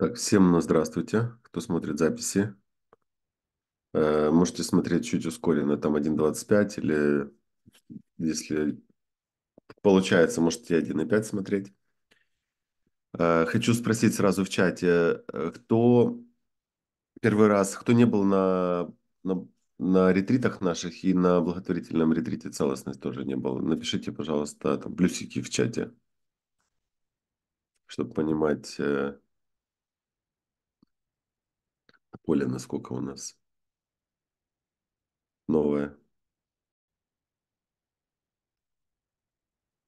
Так, всем ну, здравствуйте, кто смотрит записи. Э, можете смотреть чуть ускоренно, там 1.25 или если получается, можете 1.5 смотреть. Э, хочу спросить сразу в чате, э, кто первый раз, кто не был на, на, на ретритах наших и на благотворительном ретрите целостность тоже не был, напишите, пожалуйста, там плюсики в чате, чтобы понимать поле, насколько у нас новое.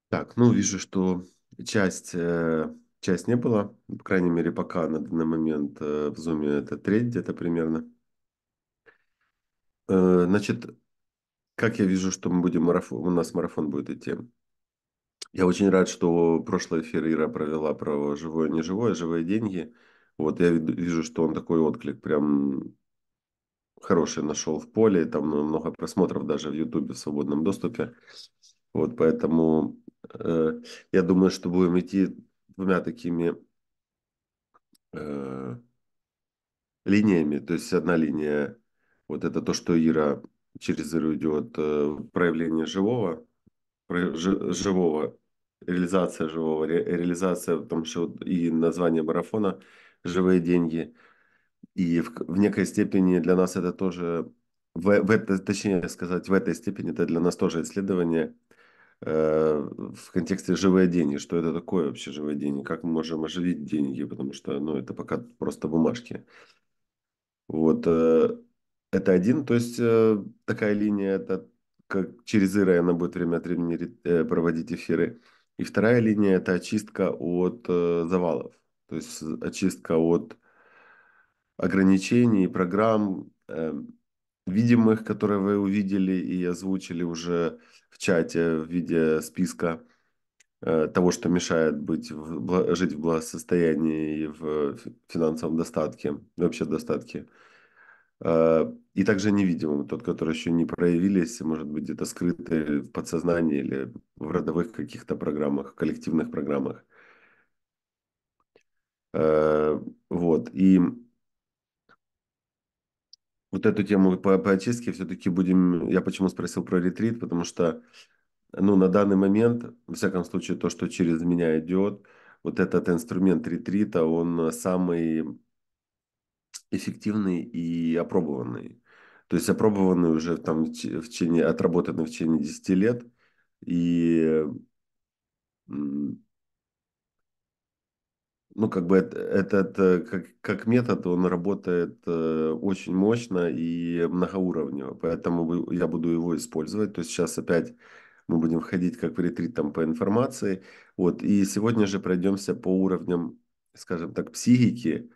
Так, ну вижу, что часть, э, часть не было. По крайней мере, пока на данный момент э, в зуме это треть где-то примерно. Э, значит, как я вижу, что мы будем марафон, у нас марафон будет идти. Я очень рад, что прошлый эфир Ира провела про живое, неживое, живые деньги – вот я вижу, что он такой отклик прям хороший нашел в поле, там много просмотров даже в Ютубе в свободном доступе. Вот поэтому э, я думаю, что будем идти двумя такими э, линиями. То есть одна линия, вот это то, что Ира через Иру идет э, проявление живого, про, ж, живого, реализация живого, ре, реализация, потому что и название марафона – живые деньги. И в, в некой степени для нас это тоже, в, в это, точнее сказать, в этой степени это для нас тоже исследование э, в контексте живые деньги, что это такое вообще живые деньги, как мы можем оживить деньги, потому что ну, это пока просто бумажки. Вот э, это один, то есть э, такая линия, это как через Ира она будет время от времени проводить эфиры. И вторая линия – это очистка от завалов. То есть э, очистка от ограничений, программ, эм, видимых, которые вы увидели и озвучили уже в чате в виде списка э, того, что мешает быть в, жить в благосостоянии и в финансовом достатке, вообще достатке. Э, и также невидимым, тот, который еще не проявились, может быть, где-то скрытый в подсознании или в родовых каких-то программах, коллективных программах. Э, вот. И вот эту тему по, по очистке все-таки будем... Я почему спросил про ретрит, потому что ну, на данный момент, во всяком случае, то, что через меня идет, вот этот инструмент ретрита, он самый эффективный и опробованный. То есть опробованный уже там в течение, отработанный в течение 10 лет. И ну, как бы этот, э, как, как метод, он работает э, очень мощно и многоуровнево, поэтому я буду его использовать. То есть сейчас опять мы будем входить как в ретрит там по информации. Вот, и сегодня же пройдемся по уровням, скажем так, психики.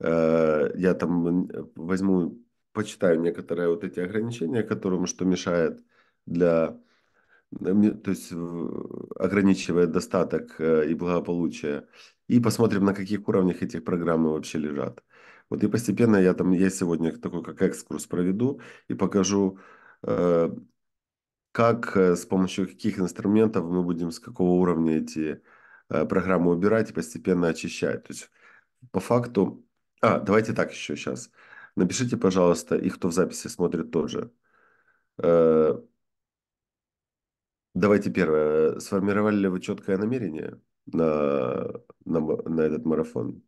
Э, я там возьму, почитаю некоторые вот эти ограничения, которым что мешает для то есть ограничивает достаток и благополучие и посмотрим, на каких уровнях этих программы вообще лежат. Вот и постепенно я там, я сегодня такой как экскурс проведу и покажу, э, как э, с помощью каких инструментов мы будем с какого уровня эти э, программы убирать и постепенно очищать. То есть по факту... А, давайте так еще сейчас. Напишите, пожалуйста, и кто в записи смотрит тоже. давайте первое. Сформировали ли вы четкое намерение? на, на, на этот марафон?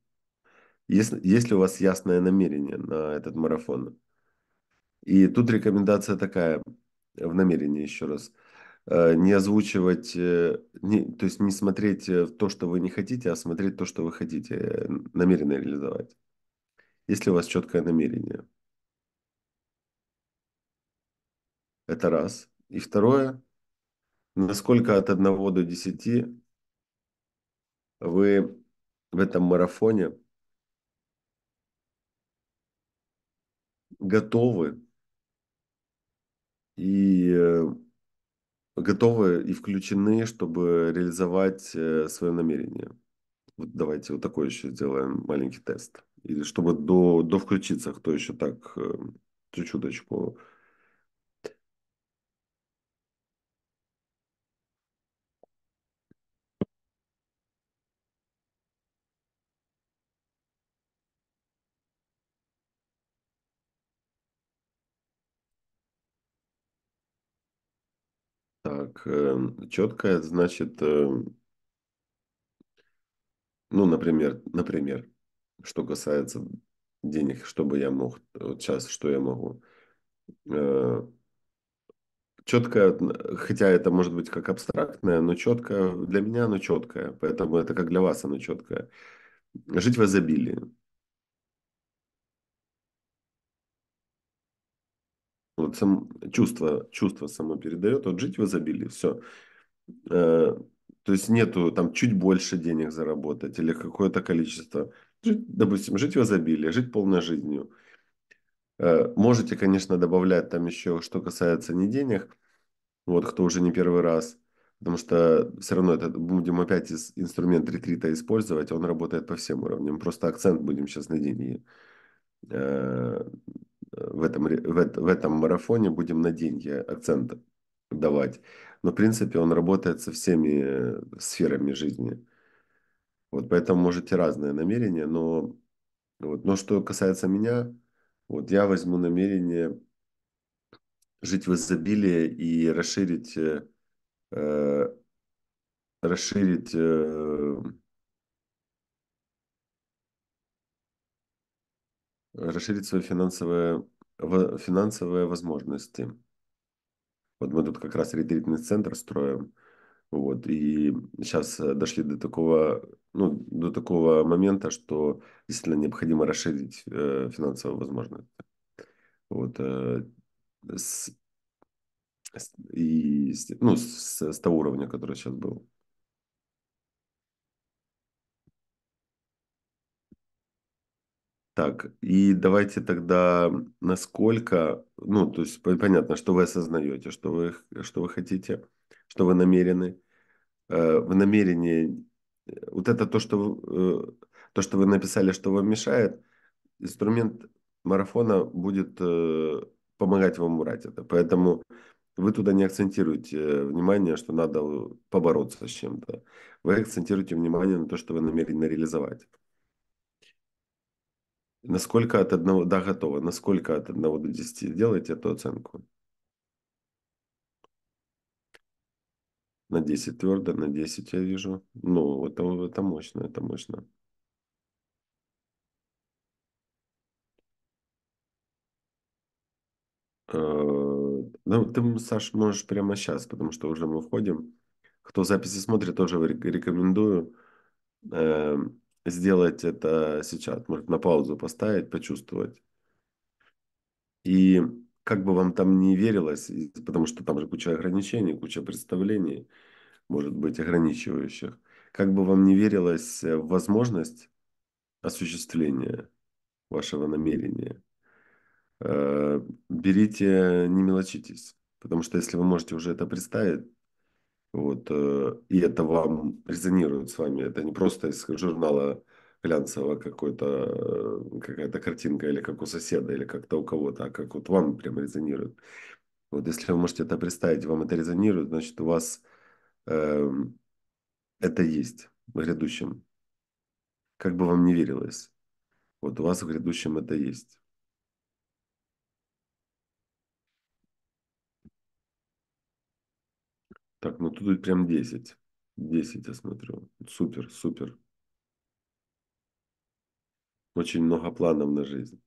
Есть, есть ли у вас ясное намерение на этот марафон? И тут рекомендация такая, в намерении еще раз, э, не озвучивать, э, не, то есть не смотреть э, то, что вы не хотите, а смотреть то, что вы хотите, намеренно реализовать. Есть ли у вас четкое намерение? Это раз. И второе, насколько от 1 до 10 вы в этом марафоне готовы и э, готовы и включены, чтобы реализовать э, свое намерение. Вот давайте вот такой еще сделаем маленький тест. Или чтобы до, до включиться, кто еще так э, чуть-чуточку Эм, четкая, значит, эм, ну, например, например, что касается денег, что бы я мог, вот сейчас, что я могу. Э, четкая, хотя это может быть как абстрактное, но четко, для меня оно четкое, поэтому это как для вас оно четкое. Жить в изобилии. вот сам, чувство, чувство само передает, вот жить в изобилии, все. Э, то есть нету там чуть больше денег заработать или какое-то количество. Жить, допустим, жить в изобилии, жить полной жизнью. Э, можете, конечно, добавлять там еще, что касается не денег, вот кто уже не первый раз, потому что все равно это будем опять из, инструмент ретрита использовать, он работает по всем уровням, просто акцент будем сейчас на деньги э, в этом, в, в этом марафоне будем на деньги акцент давать. Но, в принципе, он работает со всеми э, сферами жизни. Вот поэтому можете разные намерения, но, вот, но что касается меня, вот я возьму намерение жить в изобилии и расширить, э, э расширить э, расширить свои финансовые, финансовые возможности. Вот мы тут как раз ретритный центр строим. Вот, и сейчас э, дошли до такого, ну, до такого момента, что действительно необходимо расширить э, финансовые возможности. Вот, э, с, и, ну, с, с того уровня, который сейчас был. Так, и давайте тогда насколько, ну, то есть понятно, что вы осознаете, что вы, что вы хотите, что вы намерены. Э, в намерении, э, вот это то, что, э, то, что вы написали, что вам мешает, инструмент марафона будет помогать вам убрать это. Поэтому вы туда не акцентируете внимание, что надо побороться с чем-то. Вы акцентируете внимание на то, что вы намерены реализовать. Насколько от одного, да, готово. Насколько от одного до десяти делаете эту оценку? На 10 твердо, на 10 я вижу. Ну, это, это мощно, это мощно. Э, ну, ты, Саш, можешь прямо сейчас, потому что уже мы входим. Кто записи смотрит, тоже рекомендую. Эм, сделать это сейчас, может на паузу поставить, почувствовать. И как бы вам там не верилось, потому что там же куча ограничений, куча представлений, может быть, ограничивающих, как бы вам не верилось в э, возможность осуществления вашего намерения, э, берите, не мелочитесь. Потому что если вы можете уже это представить, вот, э, и это вам резонирует с вами. Это не просто из журнала глянцево какой-то, э, какая-то картинка или как у соседа, или как-то у кого-то, а как вот вам прям резонирует. Вот если вы можете это представить, вам это резонирует, значит, у вас э, это есть в грядущем. Как бы вам не верилось, вот у вас в грядущем это есть. Так, ну тут прям 10. 10 я смотрю. Супер, супер. Очень много планов на жизнь.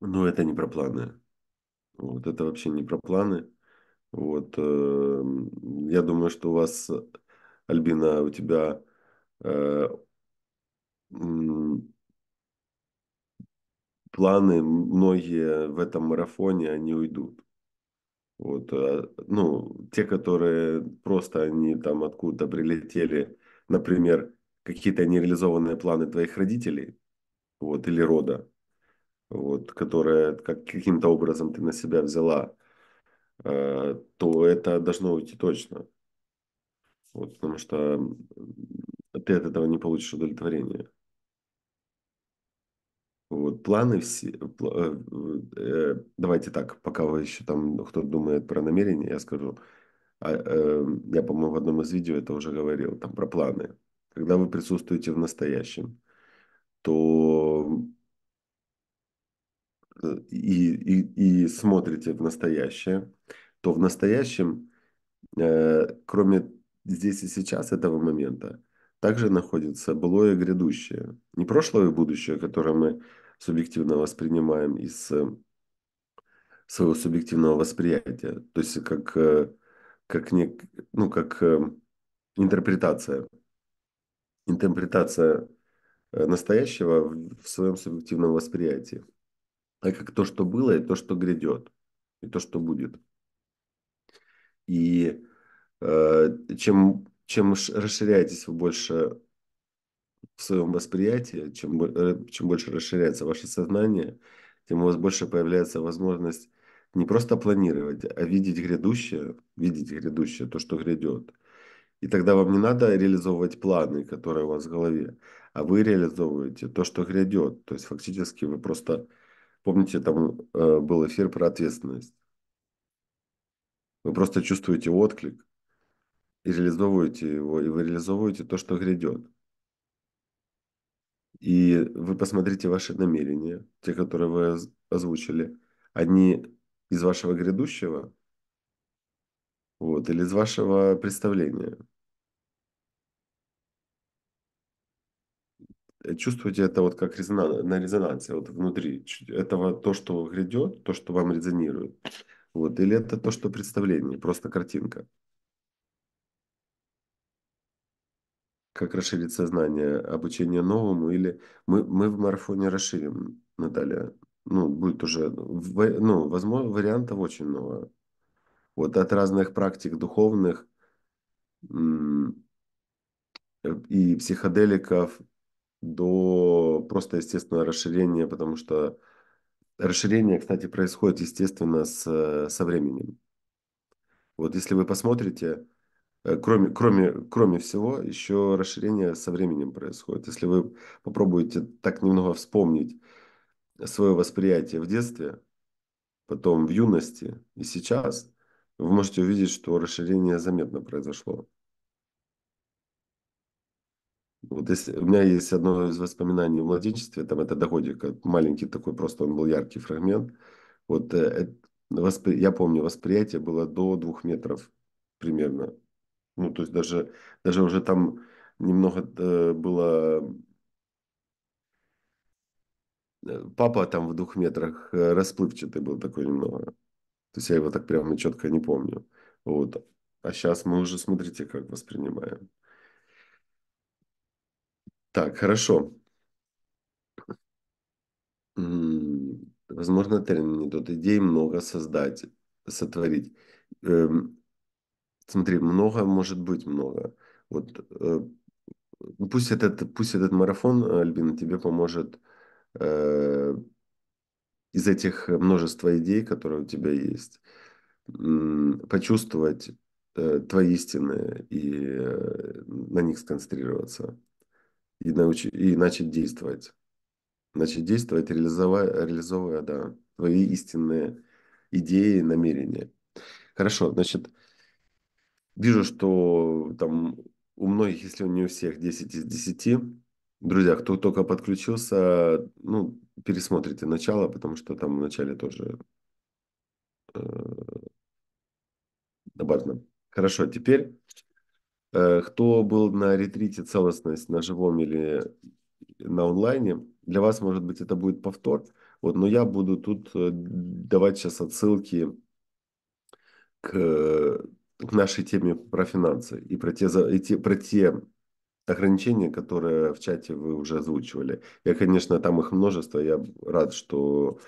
Но это не про планы. Вот, это вообще не про планы. Вот, э, я думаю, что у вас, Альбина, у тебя э, планы многие в этом марафоне, они уйдут. Вот, э, ну, те, которые просто они там откуда прилетели, например, какие-то нереализованные планы твоих родителей, вот, или рода, вот, которые как, каким-то образом ты на себя взяла, э, то это должно уйти точно. Вот, потому что ты от этого не получишь удовлетворения. Вот, планы все... Э, э, давайте так, пока вы еще там, кто думает про намерения, я скажу. А, э, я, по-моему, в одном из видео это уже говорил, там про планы. Когда вы присутствуете в настоящем, то э, и, и, и смотрите в настоящее, то в настоящем, э, кроме здесь и сейчас этого момента, также находится былое и грядущее. Не прошлое и а будущее, которое мы субъективно воспринимаем из э, своего субъективного восприятия, то есть как, э, как, не, ну, как э, интерпретация. Интерпретация настоящего в своем субъективном восприятии, а как то, что было, и то, что грядет, и то, что будет. И э, чем, чем расширяетесь вы больше в своем восприятии, чем, э, чем больше расширяется ваше сознание, тем у вас больше появляется возможность не просто планировать, а видеть грядущее, видеть грядущее, то, что грядет. И тогда вам не надо реализовывать планы, которые у вас в голове, а вы реализовываете то, что грядет. То есть фактически вы просто, помните, там э, был эфир про ответственность. Вы просто чувствуете отклик и реализовываете его, и вы реализовываете то, что грядет. И вы посмотрите ваши намерения, те, которые вы озвучили, они из вашего грядущего, вот, или из вашего представления. Чувствуете это вот как резонан, на резонансе, вот внутри этого то, что грядет, то, что вам резонирует. Вот, или это то, что представление, просто картинка. как расширить сознание, обучение новому, или мы, мы в марафоне расширим, Наталья. Ну, будет уже, ну, возможно, вариантов очень много. Вот от разных практик духовных и психоделиков до просто естественного расширения, потому что расширение, кстати, происходит естественно с, со временем. Вот если вы посмотрите, Э, кроме, кроме, кроме всего, еще расширение со временем происходит. Если вы попробуете так немного вспомнить свое восприятие в детстве, потом в юности и сейчас, вы можете увидеть, что расширение заметно произошло. Вот если, у меня есть одно из воспоминаний в младенчестве, там это доходик, э, маленький такой, просто он был яркий фрагмент. Вот э, э, воспри, я помню, восприятие было до двух метров примерно ну, то есть даже, даже уже там немного э, было... Э, папа там в двух метрах э, расплывчатый был такой немного. То есть я его так прямо четко не помню. Вот. А сейчас мы уже, смотрите, как воспринимаем. Так, хорошо. Возможно, термин не тот. Идей много создать, сотворить. Эм, Смотри, много может быть много. Вот э, ну, пусть этот, пусть этот марафон, э, Альбина, тебе поможет э, из этих множества идей, которые у тебя есть, почувствовать э, твои истины и э, на них сконцентрироваться и, научить и начать действовать. Начать действовать, реализовывая, реализовывая да, твои истинные идеи, намерения. Хорошо, значит, Вижу, что там у многих, если не у всех, 10 из 10. Друзья, кто только подключился, ну, пересмотрите начало, потому что там в начале тоже э, добавлено. Хорошо, теперь, э, кто был на ретрите целостность на живом или на онлайне, для вас, может быть, это будет повтор, вот, но я буду тут э, давать сейчас отсылки к к нашей теме про финансы и про те, и те, про те ограничения, которые в чате вы уже озвучивали. Я, конечно, там их множество, я рад, что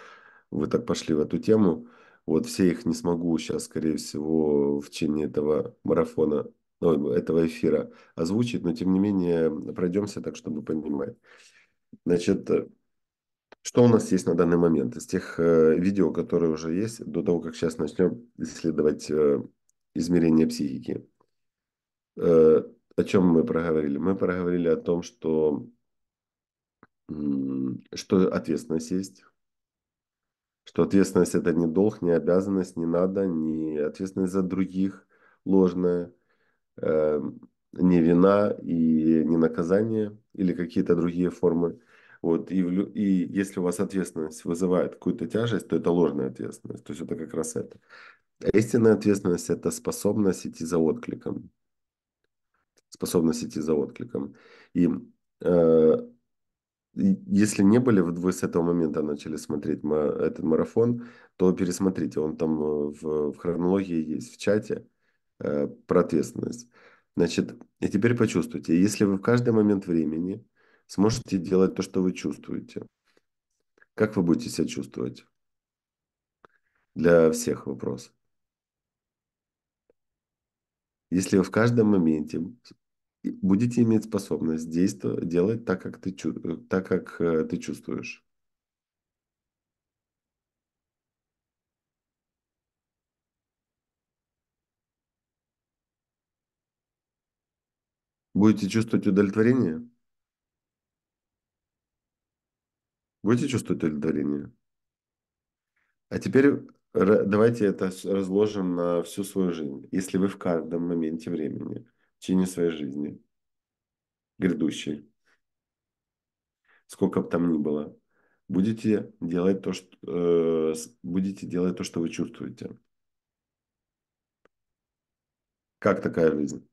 вы так пошли в эту тему. Вот все их не смогу сейчас, скорее всего, в течение этого марафона, ну, этого эфира озвучить, но тем не менее пройдемся так, чтобы понимать. Значит, что у нас есть на данный момент из тех э, видео, которые уже есть, до того, как сейчас начнем исследовать э, измерения психики. Э, о чем мы проговорили? Мы проговорили о том, что, что ответственность есть, что ответственность это не долг, не обязанность, не надо, не ответственность за других ложная, э, не вина и не наказание или какие-то другие формы. Вот, и, и если у вас ответственность вызывает какую-то тяжесть, то это ложная ответственность. То есть это как раз это. А истинная ответственность – это способность идти за откликом. Способность идти за откликом. И э, если не были, вот вы с этого момента начали смотреть этот марафон, то пересмотрите, он там э, в, в хронологии есть, в чате э, про ответственность. Значит, и теперь почувствуйте, если вы в каждый момент времени сможете делать то, что вы чувствуете, как вы будете себя чувствовать? Для всех вопросов если вы в каждом моменте будете иметь способность действовать, делать так, как ты, так, как э, ты чувствуешь. Будете чувствовать удовлетворение? Будете чувствовать удовлетворение? А теперь Давайте это разложим на всю свою жизнь. Если вы в каждом моменте времени, в течение своей жизни, грядущей, сколько бы там ни было, будете делать то, что, э, будете делать то, что вы чувствуете. Как такая жизнь?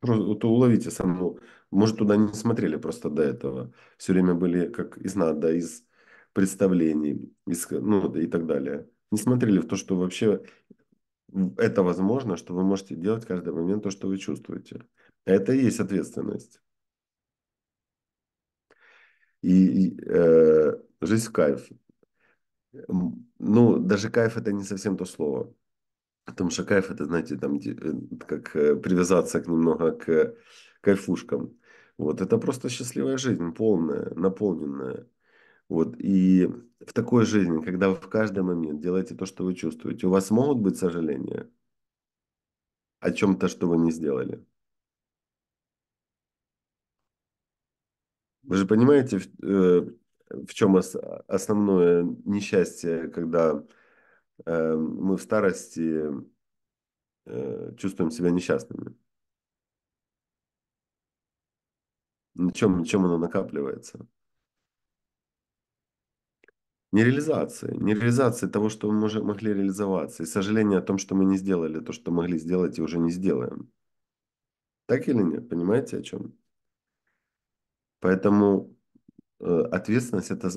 Просто вот уловите саму. Может, туда не смотрели просто до этого. Все время были как из надо, из представлений ну, и так далее. Не смотрели в то, что вообще это возможно, что вы можете делать каждый момент то, что вы чувствуете. Это и есть ответственность. И, и э, жизнь в кайф. Ну, даже кайф это не совсем то слово. Потому что кайф это, знаете, там э, как э, привязаться к немного к кайфушкам. Вот это просто счастливая жизнь, полная, наполненная. Вот, и в такой жизни, когда вы в каждый момент делаете то, что вы чувствуете, у вас могут быть сожаления о чем-то, что вы не сделали? Вы же понимаете, в, э, в чем основное несчастье, когда э, мы в старости э, чувствуем себя несчастными? На чем, на чем оно накапливается? не не Нереализация того, что мы уже могли реализоваться. И сожаление о том, что мы не сделали то, что могли сделать и уже не сделаем. Так или нет? Понимаете, о чем? Поэтому э, ответственность – это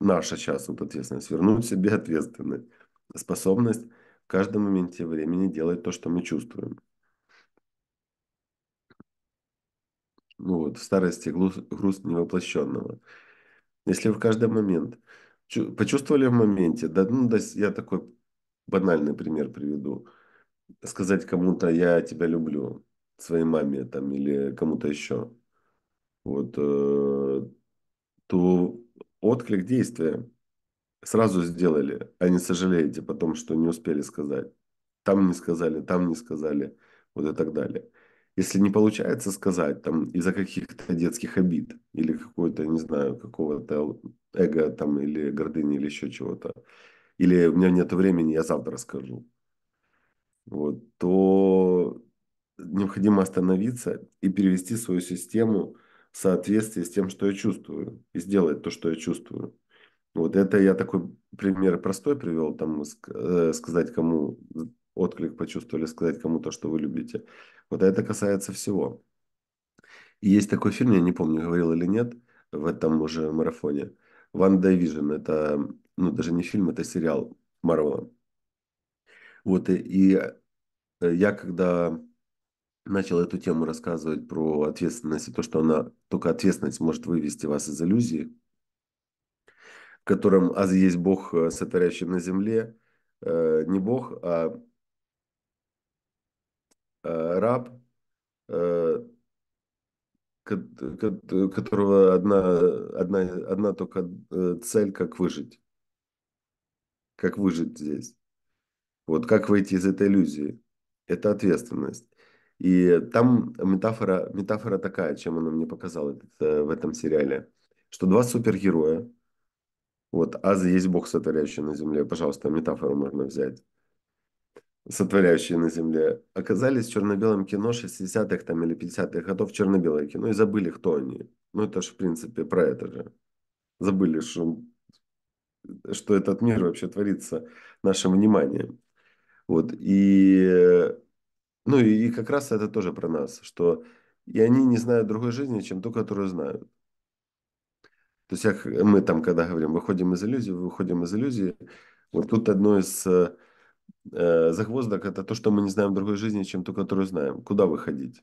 наша сейчас вот ответственность. Вернуть себе ответственность. Способность в каждом моменте времени делать то, что мы чувствуем. Ну вот, в старости груз, груз невоплощенного. Если в каждый момент – Почувствовали в моменте, да, ну, да, я такой банальный пример приведу. Сказать кому-то «я тебя люблю», своей маме там или кому-то еще, вот, э, то отклик действия сразу сделали, а не сожалеете потом, что не успели сказать. Там не сказали, там не сказали, вот и так далее если не получается сказать там из-за каких-то детских обид или какой-то, не знаю, какого-то эго там или гордыни или еще чего-то, или у меня нет времени, я завтра скажу, вот, то необходимо остановиться и перевести свою систему в соответствии с тем, что я чувствую, и сделать то, что я чувствую. Вот это я такой пример простой привел, там э, сказать кому отклик почувствовали, сказать кому-то, что вы любите. Вот это касается всего. И есть такой фильм, я не помню, говорил или нет, в этом уже марафоне. One Division, это, ну, даже не фильм, это сериал Марвела. Вот, и, и э, я когда начал эту тему рассказывать про ответственность и то, что она, только ответственность может вывести вас из иллюзии, в котором «Аз есть Бог, э, сотворящий на земле», э, не Бог, а Э, раб, э, которого одна, одна, одна только э, цель, как выжить. Как выжить здесь. Вот как выйти из этой иллюзии. Это ответственность. И там метафора, метафора такая, чем она мне показала это, в этом сериале, что два супергероя, вот Аз есть Бог, сотворяющий на земле, пожалуйста, метафору можно взять, сотворяющие на Земле, оказались в черно-белом кино 60-х там, или 50-х годов, черно-белое кино, и забыли, кто они. Ну, это же, в принципе, про это же. Забыли, что, что этот мир вообще творится нашим вниманием. Вот, и, ну, и, и как раз это тоже про нас, что и они не знают другой жизни, чем ту, которую знают. То есть как мы там, когда говорим, выходим из иллюзии, выходим из иллюзии, вот тут одно из Э, загвоздок – это то, что мы не знаем другой жизни, чем ту, которую знаем. Куда выходить?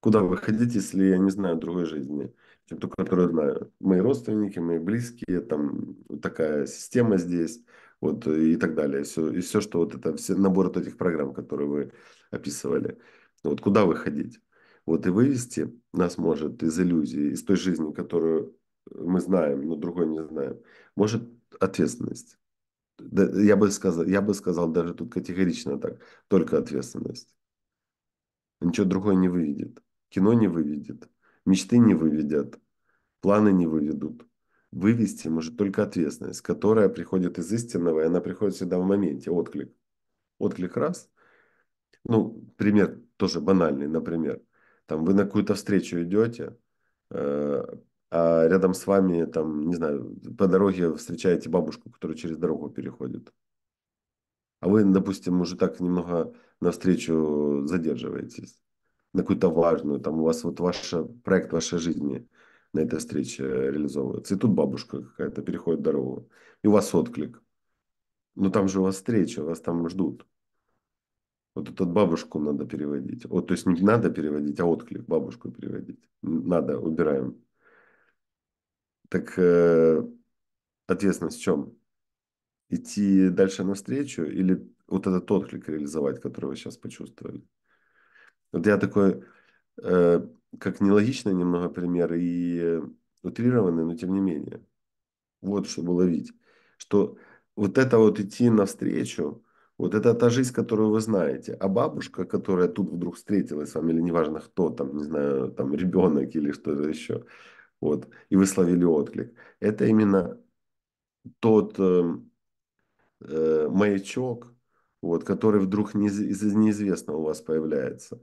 Куда выходить, если я не знаю другой жизни, чем ту, которую знаю? Мои родственники, мои близкие, там такая система здесь, вот и так далее. Все, и все, что вот это, все, набор вот этих программ, которые вы описывали. Вот куда выходить? Вот и вывести нас может из иллюзии, из той жизни, которую мы знаем, но другой не знаем, может ответственность. Я бы сказал, я бы сказал даже тут категорично так, только ответственность. Ничего другое не выведет. Кино не выведет, мечты не выведят, планы не выведут. Вывести может только ответственность, которая приходит из истинного, и она приходит всегда в моменте, отклик. Отклик раз. Ну, пример тоже банальный, например. Там вы на какую-то встречу идете, э, а рядом с вами, там, не знаю, по дороге встречаете бабушку, которая через дорогу переходит. А вы, допустим, уже так немного навстречу задерживаетесь на какую-то важную, там у вас вот ваш проект вашей жизни на этой встрече реализовывается. И тут бабушка какая-то переходит дорогу, и у вас отклик. Но ну, там же у вас встреча, вас там ждут. Вот эту бабушку надо переводить. Вот, то есть не надо переводить, а отклик бабушку переводить. Надо, убираем. Так э, ответственность в чем? Идти дальше навстречу или вот этот отклик реализовать, который вы сейчас почувствовали? Вот я такой, э, как нелогичный немного пример и утрированный, но тем не менее. Вот чтобы ловить. Что вот это вот идти навстречу, вот это та жизнь, которую вы знаете. А бабушка, которая тут вдруг встретилась с вами, или неважно кто, там, не знаю, там ребенок или что-то еще – вот, и вы словили отклик. Это именно тот э, э, маячок, вот, который вдруг не, из, из неизвестного у вас появляется.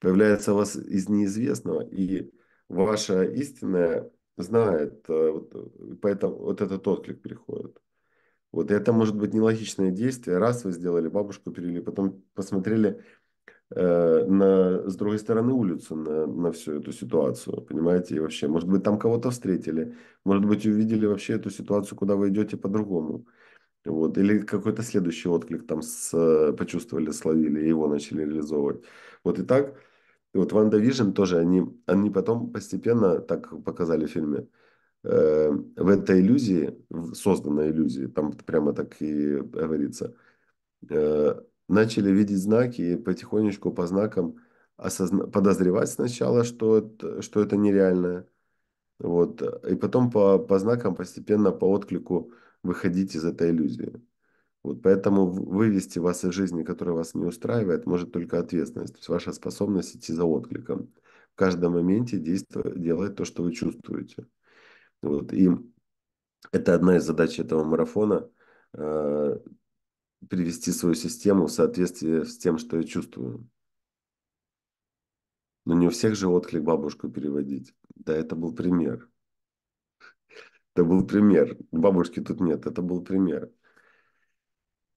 Появляется у вас из неизвестного, и ваша истинная знает, э, вот, э, поэтому вот этот отклик приходит. Вот это может быть нелогичное действие. Раз вы сделали, бабушку перевели, потом посмотрели Э, на, с другой стороны улицы на, на всю эту ситуацию, понимаете, и вообще, может быть, там кого-то встретили, может быть, увидели вообще эту ситуацию, куда вы идете по-другому, вот, или какой-то следующий отклик там с, почувствовали, словили, и его начали реализовывать. Вот и так, вот Ванда Вижн тоже, они, они потом постепенно, так показали в фильме, э, в этой иллюзии, в созданной иллюзии, там прямо так и говорится, э, начали видеть знаки и потихонечку по знакам осозна... подозревать сначала, что это, что это нереально. Вот. И потом по, по знакам постепенно, по отклику выходить из этой иллюзии. Вот поэтому вывести вас из жизни, которая вас не устраивает, может только ответственность, то есть ваша способность идти за откликом. В каждом моменте действовать, делать то, что вы чувствуете. Вот. И это одна из задач этого марафона, э, привести свою систему в соответствие с тем, что я чувствую. Но не у всех же отклик бабушку переводить. Да, это был пример. Это был пример. Бабушки тут нет, это был пример.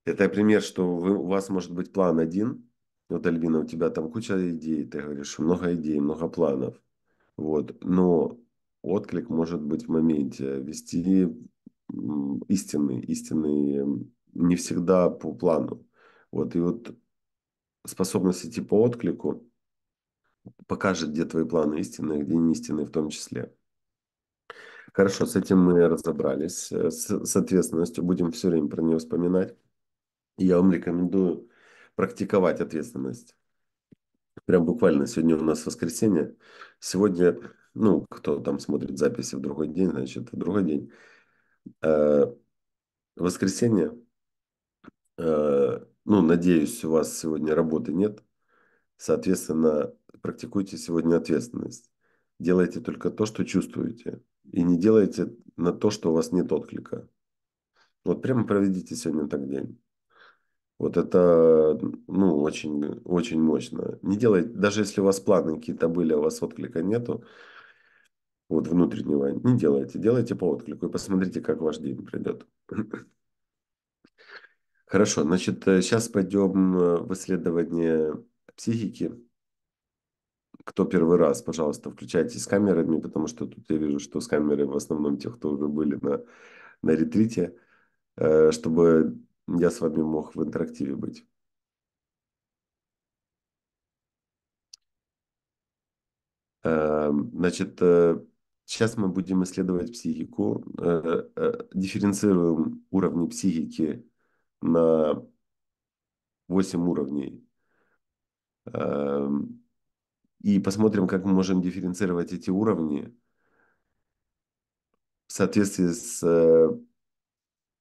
Это пример, что вы, у вас может быть план один. Вот, Альбина, у тебя там куча идей, ты говоришь, много идей, много планов. Вот. Но отклик может быть в моменте, вести истинный, истинный не всегда по плану. Вот, и вот способность идти по отклику покажет, где твои планы истинные, где не истинные в том числе. Хорошо, с этим мы разобрались. Э, с, с ответственностью будем все время про нее вспоминать. И я вам рекомендую практиковать ответственность. Прям буквально сегодня у нас воскресенье. Сегодня, ну, кто там смотрит записи в другой день, значит, в другой день. Э, воскресенье Э, ну, надеюсь, у вас сегодня работы нет. Соответственно, практикуйте сегодня ответственность. Делайте только то, что чувствуете. И не делайте на то, что у вас нет отклика. Вот прямо проведите сегодня так день. Вот это, ну, очень, очень мощно. Не делайте, даже если у вас планы какие-то были, а у вас отклика нету, вот внутреннего, не делайте. Делайте по отклику и посмотрите, как ваш день придет. Хорошо, значит, сейчас э, пойдем э, в исследование психики. Кто первый раз, пожалуйста, включайтесь с камерами, потому что тут я вижу, что с камеры в основном тех, кто уже были на, на ретрите, э, чтобы я с вами мог в интерактиве быть. Значит, сейчас мы будем исследовать психику, дифференцируем уровни психики на 8 уровней. Эм, и посмотрим, как мы можем дифференцировать эти уровни в соответствии с э,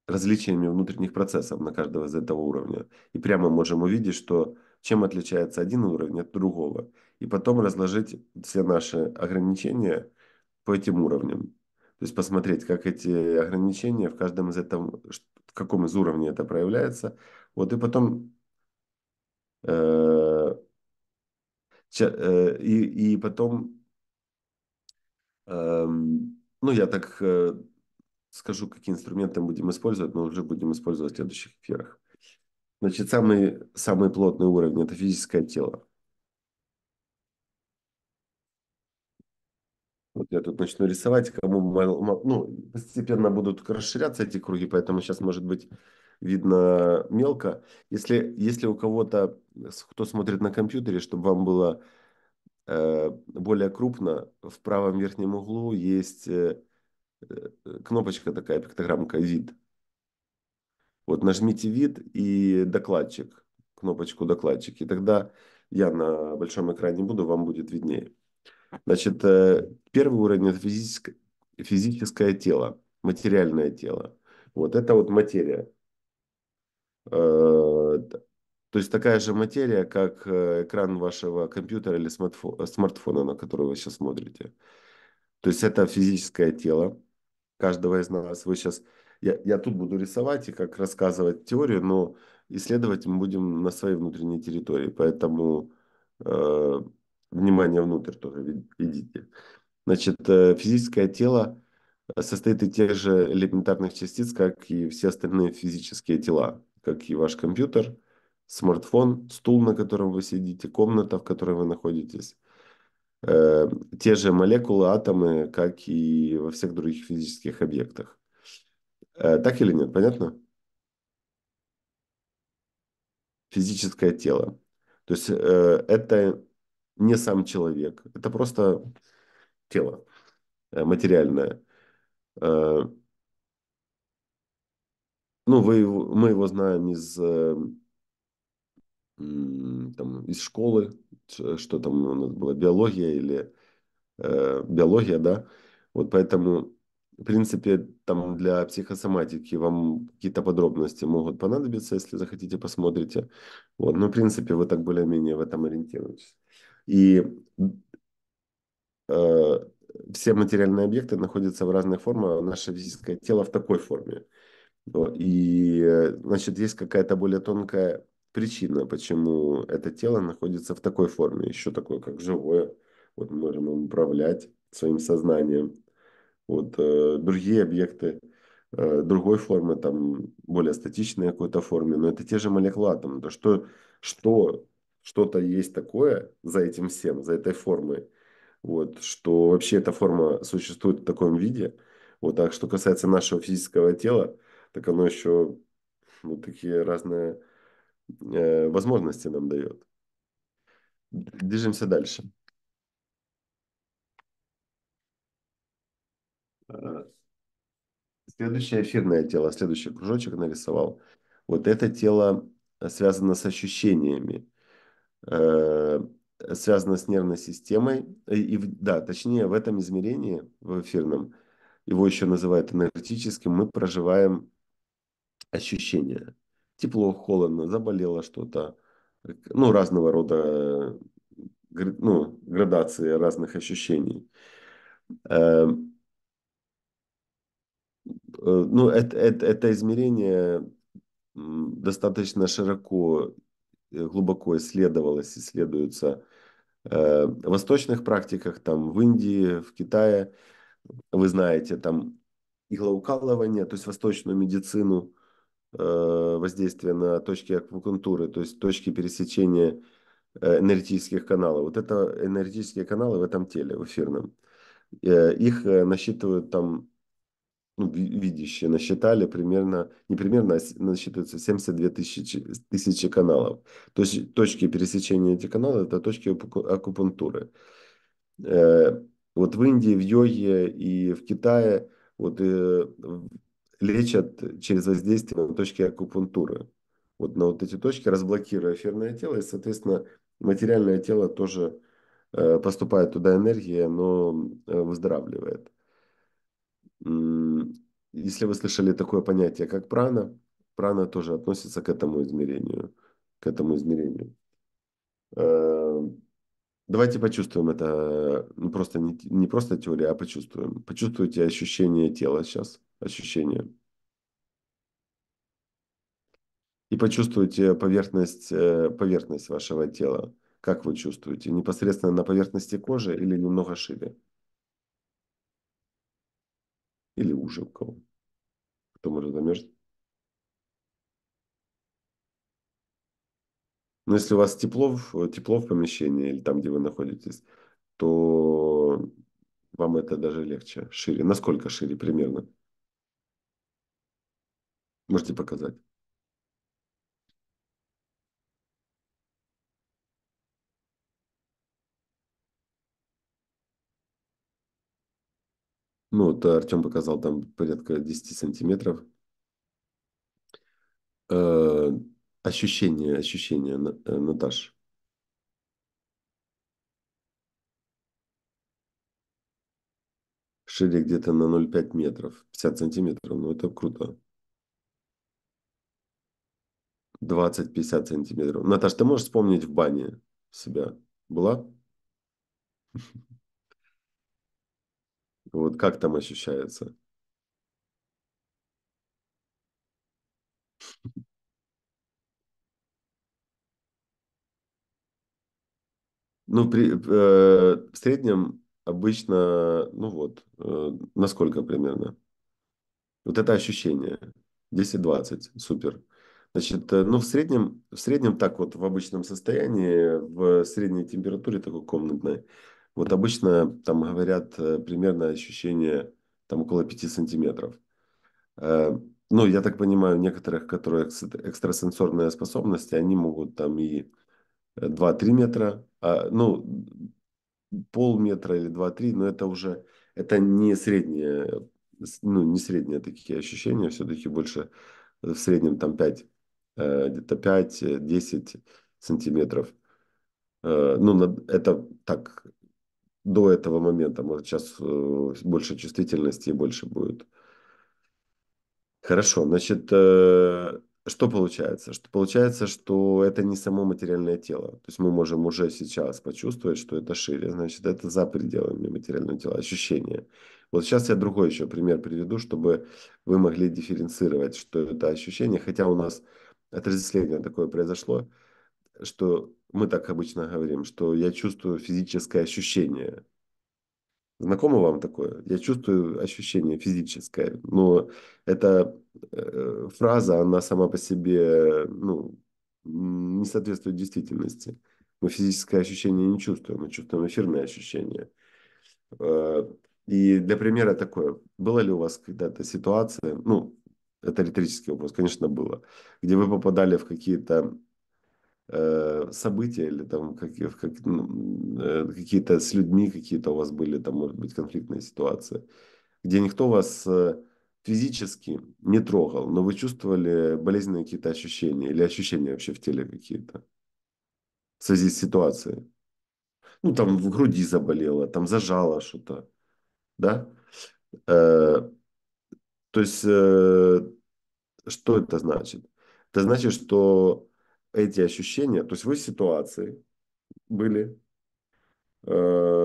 различиями внутренних процессов на каждого из этого уровня. И прямо можем увидеть, что чем отличается один уровень от другого. И потом разложить все наши ограничения по этим уровням. То есть посмотреть, как эти ограничения в каждом из этого, в каком из уровней это проявляется. Вот и потом э, э и, и потом э, ну я так э, скажу, какие инструменты будем использовать, но уже будем использовать в следующих эфирах. Значит, самый, самый плотный уровень – это физическое тело. тут начну рисовать, кому... Ну, постепенно будут расширяться эти круги, поэтому сейчас, может быть, видно мелко. Если, если у кого-то, кто смотрит на компьютере, чтобы вам было э, более крупно, в правом верхнем углу есть э, э, кнопочка такая, пиктограммка «Вид». Вот нажмите «Вид» и «Докладчик», кнопочку «Докладчик», и тогда я на большом экране буду, вам будет виднее. Значит, э, первый уровень – это физическое, физическое тело, материальное тело. Вот это вот материя. Э, то есть такая же материя, как э, экран вашего компьютера или смартфона, на который вы сейчас смотрите. То есть это физическое тело каждого из нас. Вы сейчас, я, я тут буду рисовать и как рассказывать теорию, но исследовать мы будем на своей внутренней территории. Поэтому э, внимание внутрь тоже ведите. Значит, э, физическое тело э, состоит из тех же элементарных частиц, как и все остальные физические тела, как и ваш компьютер, смартфон, стул, на котором вы сидите, комната, в которой вы находитесь. Э, те же молекулы, атомы, как и во всех других физических объектах. так или нет? Понятно? Физическое тело. То есть это не сам человек. Это просто тело э, материальное. Э, ну, вы, мы его знаем из, э, там, из школы, что там у нас была, биология или биология, да. Вот поэтому, в принципе, там для психосоматики вам какие-то подробности могут понадобиться, если захотите, посмотрите. Вот, но, ну, в принципе, вы так более-менее в этом ориентируетесь. И э, все материальные объекты находятся в разных формах, наше физическое тело в такой форме. И, э, значит, есть какая-то более тонкая причина, почему это тело находится в такой форме, еще такое, как живое. Вот мы можем им управлять своим сознанием. Вот э, другие объекты э, другой формы, там более статичные какой-то форме, но это те же молекулы атома. То что, что что-то есть такое за этим всем, за этой формой, вот, что вообще эта форма существует в таком виде. Вот, а что касается нашего физического тела, так оно еще ну, такие разные э, возможности нам дает. Движемся дальше. Э, следующее эфирное тело, следующий кружочек нарисовал. Вот это тело связано с ощущениями. Э, связано с нервной системой. Э, и, да, точнее, в этом измерении, в эфирном, его еще называют энергетическим, мы проживаем ощущения. Тепло, холодно, заболело что-то. Ну, разного рода ну, градации разных ощущений. Э, ну, это, это, это измерение достаточно широко Э, глубоко исследовалось, исследуется э, в восточных практиках, там в Индии, в Китае, вы знаете, там иглоукалывание, то есть восточную медицину, э, воздействие на точки аквакультуры, то есть точки пересечения э, энергетических каналов. Вот это энергетические каналы в этом теле, в эфирном. Э, их насчитывают там ну, видящие насчитали примерно, не примерно, а насчитывается 72 тысячи, тысячи каналов. То есть точки пересечения этих каналов – это точки акупунктуры. Э, вот в Индии, в йоге и в Китае вот, э, лечат через воздействие на точки акупунктуры. Вот на вот эти точки, разблокируя эфирное тело, и, соответственно, материальное тело тоже э, поступает туда энергия, но э, выздоравливает если вы слышали такое понятие, как прана, прана тоже относится к этому измерению. К этому измерению. Эм, давайте почувствуем это, ну, просто не, не просто теория, а почувствуем. Почувствуйте ощущение тела сейчас, ощущение. И почувствуйте поверхность, э, поверхность вашего тела. Как вы чувствуете? Непосредственно на поверхности кожи или немного шире? Или уже у кого. Кто может замерзнуть. Но ну, если у вас тепло, тепло в помещении или там, где вы находитесь, то вам это даже легче, шире. Насколько шире примерно? Можете показать. Ну, вот э, Артем показал там порядка 10 сантиметров. Э, ощущение, ощущение, э, Наташ. Шире где-то на 0,5 метров, 50 сантиметров, ну это круто. 20-50 сантиметров. Наташ, ты можешь вспомнить в бане себя? Была? Типа, вот как там ощущается? Ну, при, э, в среднем обычно, ну вот, э, насколько примерно? Вот это ощущение. 10-20, супер. Значит, э, ну, в среднем, в среднем так вот, в обычном состоянии, в средней температуре такой комнатной, вот обычно там говорят э, примерно ощущение там около 5 сантиметров. Э, ну, я так понимаю, некоторых, которые экстрасенсорные способности, они могут там и 2-3 метра, а, ну, полметра или 2-3, но это уже, это не средние, ну, не средние такие ощущения, все-таки больше в среднем там 5, э, где-то 5-10 сантиметров. Ну, это так, до этого момента. Может, сейчас э, больше чувствительности и больше будет. Хорошо, значит, э, что получается? Что получается, что это не само материальное тело. То есть мы можем уже сейчас почувствовать, что это шире, значит, это за пределами материального тела, ощущение. Вот сейчас я другой еще пример приведу, чтобы вы могли дифференцировать, что это ощущение. Хотя у нас отрезвление такое произошло, что мы так обычно говорим, что я чувствую физическое ощущение. Знакомо вам такое? Я чувствую ощущение физическое, но эта э, фраза, она сама по себе ну, не соответствует действительности. Мы физическое ощущение не чувствуем, мы чувствуем эфирное ощущение. Э, и для примера такое. Была ли у вас когда-то ситуация, ну, это риторический вопрос, конечно, было, где вы попадали в какие-то Э, события или там как, как, э, какие-то с людьми какие-то у вас были там, может быть, конфликтные ситуации, где никто вас э, физически не трогал, но вы чувствовали болезненные какие-то ощущения или ощущения вообще в теле какие-то в связи с ситуацией. Ну, там в груди заболело, там зажало что-то, да? Э, то есть, э, что это значит? Это значит, что эти ощущения, то есть вы в ситуации были, э,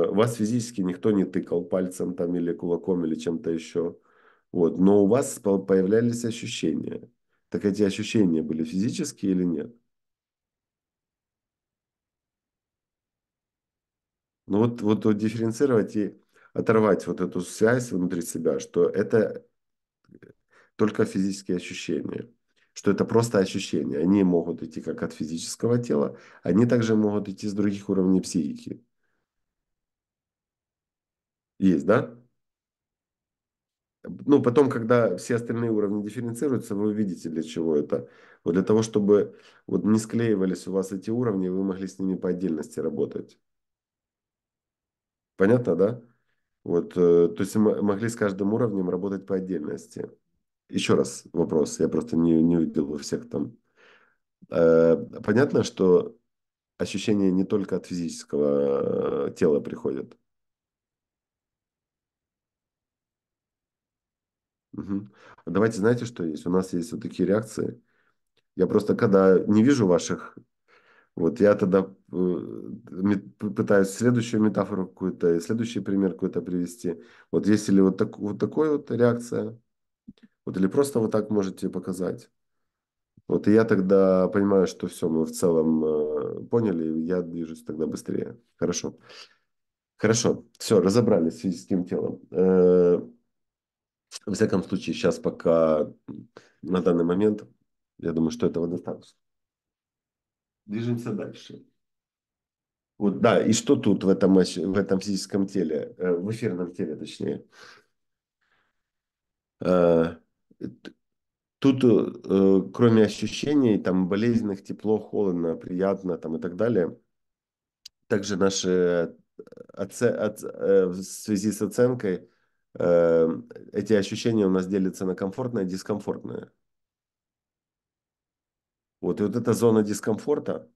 вас физически никто не тыкал пальцем там или кулаком или чем-то еще, вот, но у вас появлялись ощущения. Так эти ощущения были физические или нет? Ну вот, вот, вот дифференцировать и оторвать вот эту связь внутри себя, что это только физические ощущения – что это просто ощущения. Они могут идти как от физического тела, они также могут идти с других уровней психики. Есть, да? Ну, потом, когда все остальные уровни дифференцируются, вы увидите, для чего это. Вот для того, чтобы вот не склеивались у вас эти уровни, вы могли с ними по отдельности работать. Понятно, да? Вот, э, то есть мы могли с каждым уровнем работать по отдельности. Еще раз вопрос, я просто не, не увидел у всех там. Э, понятно, что ощущения не только от физического э, тела приходят. Мгм. А давайте, знаете, что есть? У нас есть вот такие реакции. Я просто, когда не вижу ваших, вот я тогда э, пытаюсь следующую метафору какую-то, и следующий пример какой-то привести. Вот есть ли вот, так, вот такой вот реакция? Вот или просто вот так можете показать. Вот и я тогда понимаю, что все, мы в целом э, поняли, я движусь тогда быстрее. Хорошо. Хорошо, все, разобрались с физическим телом. Э, во всяком случае, сейчас пока на данный момент, я думаю, что этого достаточно. Движемся дальше. Вот, да, и что тут в этом, в этом физическом теле, э, в эфирном теле, точнее. Э, Тут, э, кроме ощущений, там, болезненных, тепло, холодно, приятно, там, и так далее, также наши оце, от, э, в связи с оценкой, э, эти ощущения у нас делятся на комфортное и дискомфортное. Вот, и вот эта зона дискомфорта,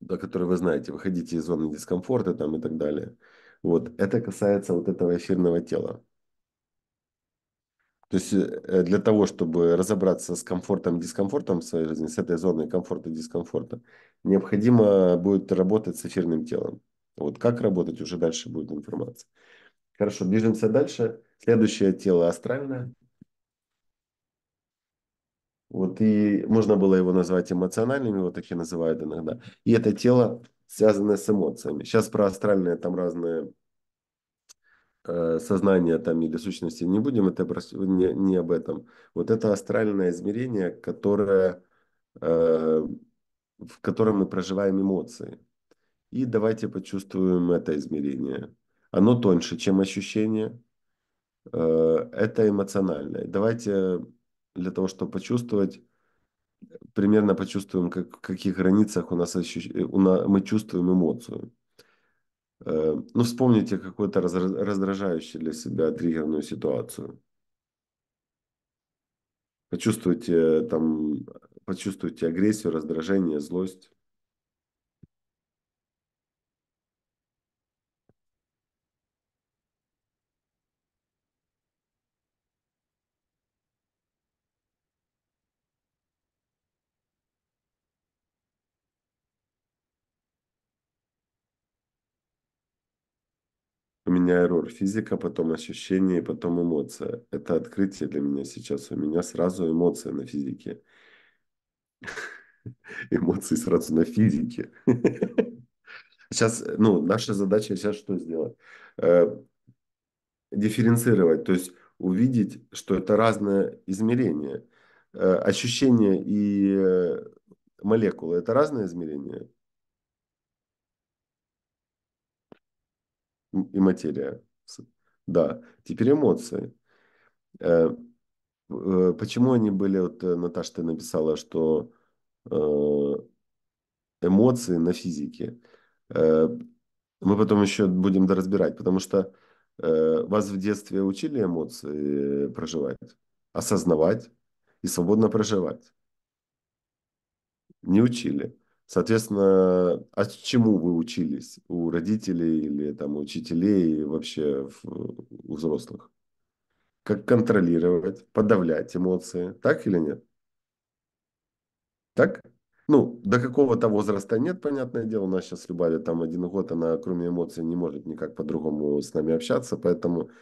до которой вы знаете, выходите из зоны дискомфорта там и так далее, вот, это касается вот этого эфирного тела. То есть э, для того, чтобы разобраться с комфортом и дискомфортом в своей жизни, с этой зоной комфорта и дискомфорта, необходимо будет работать с эфирным телом. Вот как работать, уже дальше будет информация. Хорошо, движемся дальше. Следующее тело астральное. Вот и можно было его назвать эмоциональным, его так и называют иногда. И это тело связанное с эмоциями. Сейчас про астральное там разные Э, сознания там или сущности, не будем это не, не об этом. Вот это астральное измерение, которое, э, в котором мы проживаем эмоции. И давайте почувствуем это измерение. Оно тоньше, чем ощущение. Э, это эмоциональное. Давайте для того, чтобы почувствовать, примерно почувствуем, как, в каких границах у нас, ощущ... у нас мы чувствуем эмоцию. Э, ну, вспомните какую-то раздражающую для себя триггерную ситуацию. Почувствуйте э, там, почувствуйте агрессию, раздражение, злость. меня эррор физика, потом ощущение, и потом эмоция. Это открытие для меня сейчас. У меня сразу эмоция на физике. Эмоции сразу на физике. Сейчас, ну, наша задача сейчас что сделать? Э, дифференцировать, то есть увидеть, что это разное измерение. Э, ощущение и э, молекулы – это разное измерение? и материя. Да, теперь эмоции. Э, э, почему они были, вот, э, Наташа, ты написала, что эмоции на физике. Мы потом еще будем доразбирать, потому что вас в детстве учили эмоции проживать, осознавать и свободно проживать. Не учили. Соответственно, а чему вы учились у родителей или там учителей вообще в, у взрослых? Как контролировать, подавлять эмоции, так или нет? Так? Ну, до какого-то возраста нет, понятное дело, у нас сейчас Любави там один год, она кроме эмоций не может никак по-другому с нами общаться, поэтому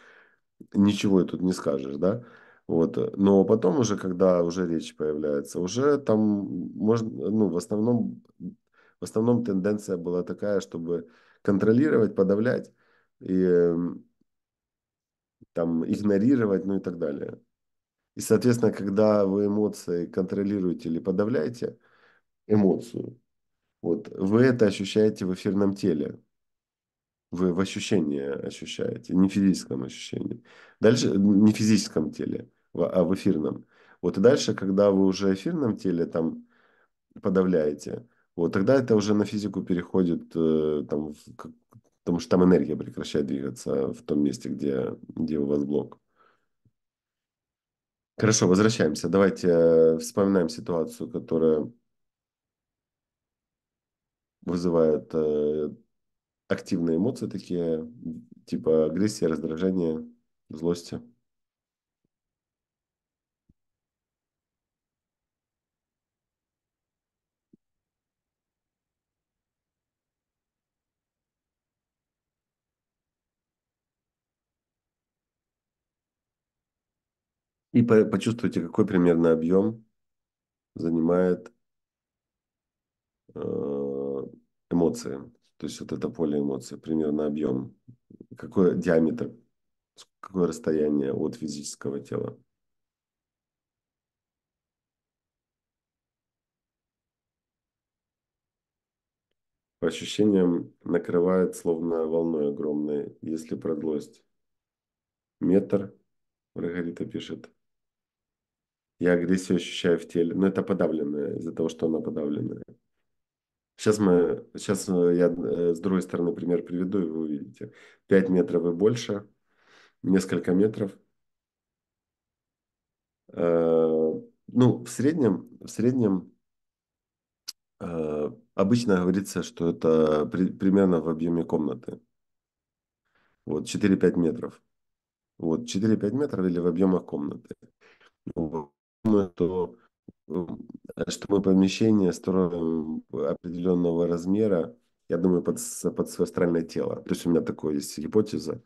ничего тут не скажешь, да? Вот. Э, но потом уже, когда уже речь появляется, уже там можно, ну, в основном, в основном тенденция была такая, чтобы контролировать, подавлять и эм, там игнорировать, ну и так далее. И, соответственно, когда вы эмоции контролируете или подавляете эмоцию, вот, вы это ощущаете в эфирном теле. Вы в ощущении ощущаете, не в физическом ощущении. Дальше, не в физическом теле в, а, в эфирном. Вот и дальше, когда вы уже в эфирном теле там подавляете, вот тогда это уже на физику переходит, э, там, в, как, потому что там энергия прекращает двигаться в том месте, где, где у вас блок. Хорошо, возвращаемся. Давайте вспоминаем ситуацию, которая вызывает э, активные эмоции такие, типа агрессия, раздражение, злость. И по почувствуйте, какой примерно объем занимает э, эмоции. То есть вот это поле эмоций, примерно объем. Какой диаметр, какое расстояние от физического тела. По ощущениям накрывает словно волной огромной, если продлость метр, Маргарита пишет, я агрессию ощущаю в теле, но это подавленное из-за того, что она подавленная. Сейчас мы, сейчас э, я э, с другой стороны пример приведу, и вы увидите. 5 метров и больше, несколько метров. Э, ну, в среднем, в среднем обычно говорится, что это при, примерно в объеме комнаты. Вот 4-5 метров. Вот 4-5 метров или в объемах комнаты думаю, что, э, что мы помещение строим определенного размера, я думаю, под, под свое астральное тело. То есть у меня такое есть гипотеза,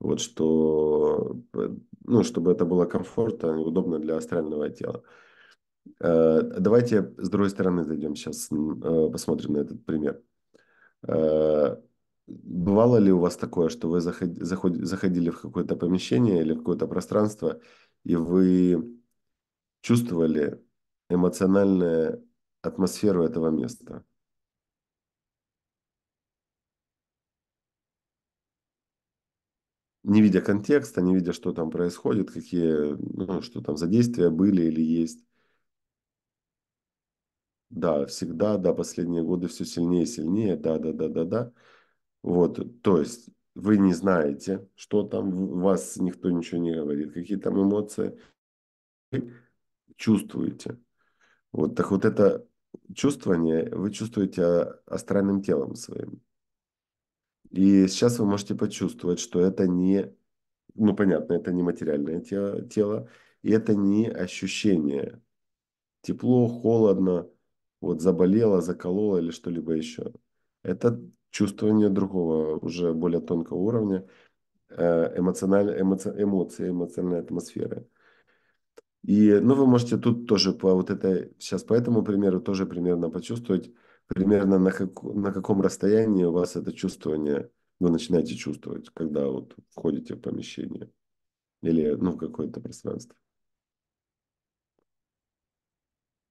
вот что, э, ну, чтобы это было комфортно и удобно для астрального тела. Э, давайте с другой стороны зайдем сейчас, посмотрим на этот пример. Бывало ли у вас такое, что вы заходили в какое-то помещение или в какое-то пространство, и вы чувствовали эмоциональную атмосферу этого места. Не видя контекста, не видя, что там происходит, какие, ну, что там за действия были или есть. Да, всегда, да, последние годы все сильнее и сильнее, да, да, да, да, да. Вот, то есть вы не знаете, что там, вас никто ничего не говорит, какие там эмоции чувствуете. Вот так вот это чувствование вы чувствуете астральным телом своим. И сейчас вы можете почувствовать, что это не, ну понятно, это не материальное тело, тело и это не ощущение. Тепло, холодно, вот заболело, закололо или что-либо еще. Это чувствование другого, уже более тонкого уровня, э, эмоциональ, эмоци, эмоции, эмоциональной атмосферы. И, ну, вы можете тут тоже по вот этой, сейчас по этому примеру тоже примерно почувствовать, примерно на, как, на каком расстоянии у вас это чувствование, вы начинаете чувствовать, когда вот входите в помещение или, ну, в какое-то пространство.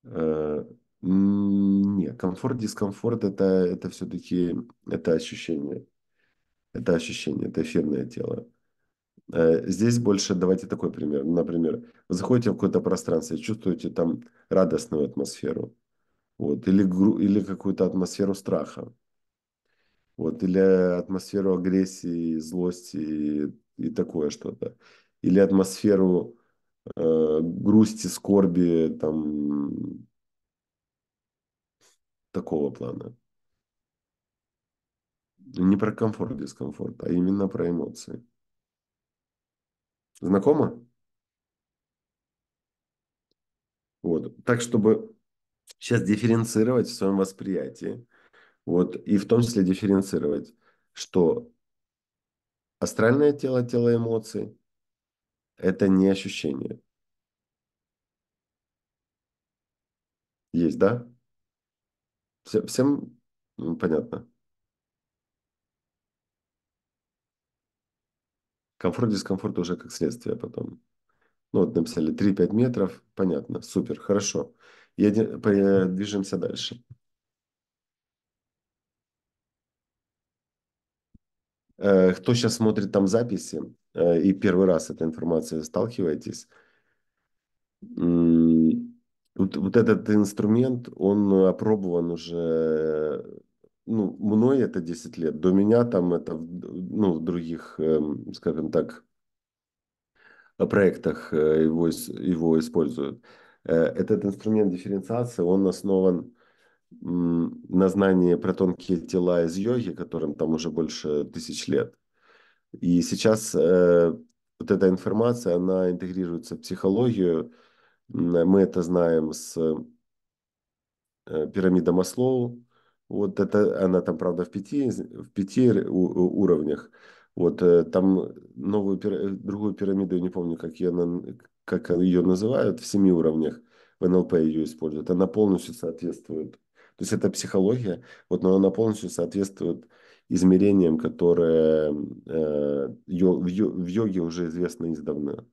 Э, Нет, комфорт, дискомфорт это, это все-таки это ощущение. Это ощущение, это эфирное тело. Э, здесь больше давайте такой пример. Например, вы заходите в какое-то пространство и чувствуете там радостную атмосферу. Вот, или, или какую-то атмосферу страха. Вот, или атмосферу агрессии, злости и, и такое что-то. Или атмосферу э, грусти, скорби, там, такого плана. Не про комфорт, дискомфорт, а именно про эмоции. Знакомо? Вот. Так, чтобы сейчас дифференцировать в своем восприятии, вот, и в том числе дифференцировать, что астральное тело, тело эмоций, это не ощущение. Есть, да? Всем понятно? Комфорт, дискомфорт уже как следствие потом. Ну вот написали 3-5 метров, понятно, супер, хорошо. Едем, движемся дальше. Э, кто сейчас смотрит там записи э, и первый раз с этой информацией сталкиваетесь, вот, вот этот инструмент, он опробован уже ну, мной это 10 лет, до меня там это, ну, в других, эм, скажем так, э, проектах э, его, его используют. Э, этот инструмент дифференциации, он основан на знании про тонкие тела из йоги, которым там уже больше тысяч лет. И сейчас вот эта информация, она интегрируется в психологию. Мы это знаем с пирамида Маслоу, вот это она там, правда, в пяти, в пяти уровнях. Вот э, там новую, другую пирамиду, я не помню, как ее, как ее называют, в семи уровнях. В НЛП ее используют. Она полностью соответствует. То есть это психология, вот, но она полностью соответствует измерениям, которые э, йо, в, йо, в йоге уже известны издавна.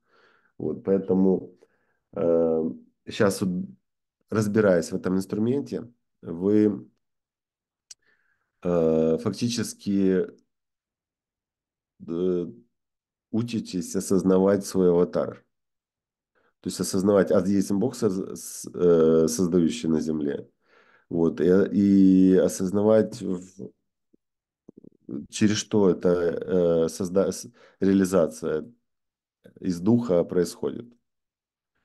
Вот, поэтому э, сейчас, разбираясь в этом инструменте, вы Э, фактически э, учитесь осознавать свой аватар. То есть осознавать, а есть Бог, э, создающий на земле. Вот, и, осознавать, через что эта созда... реализация из духа происходит.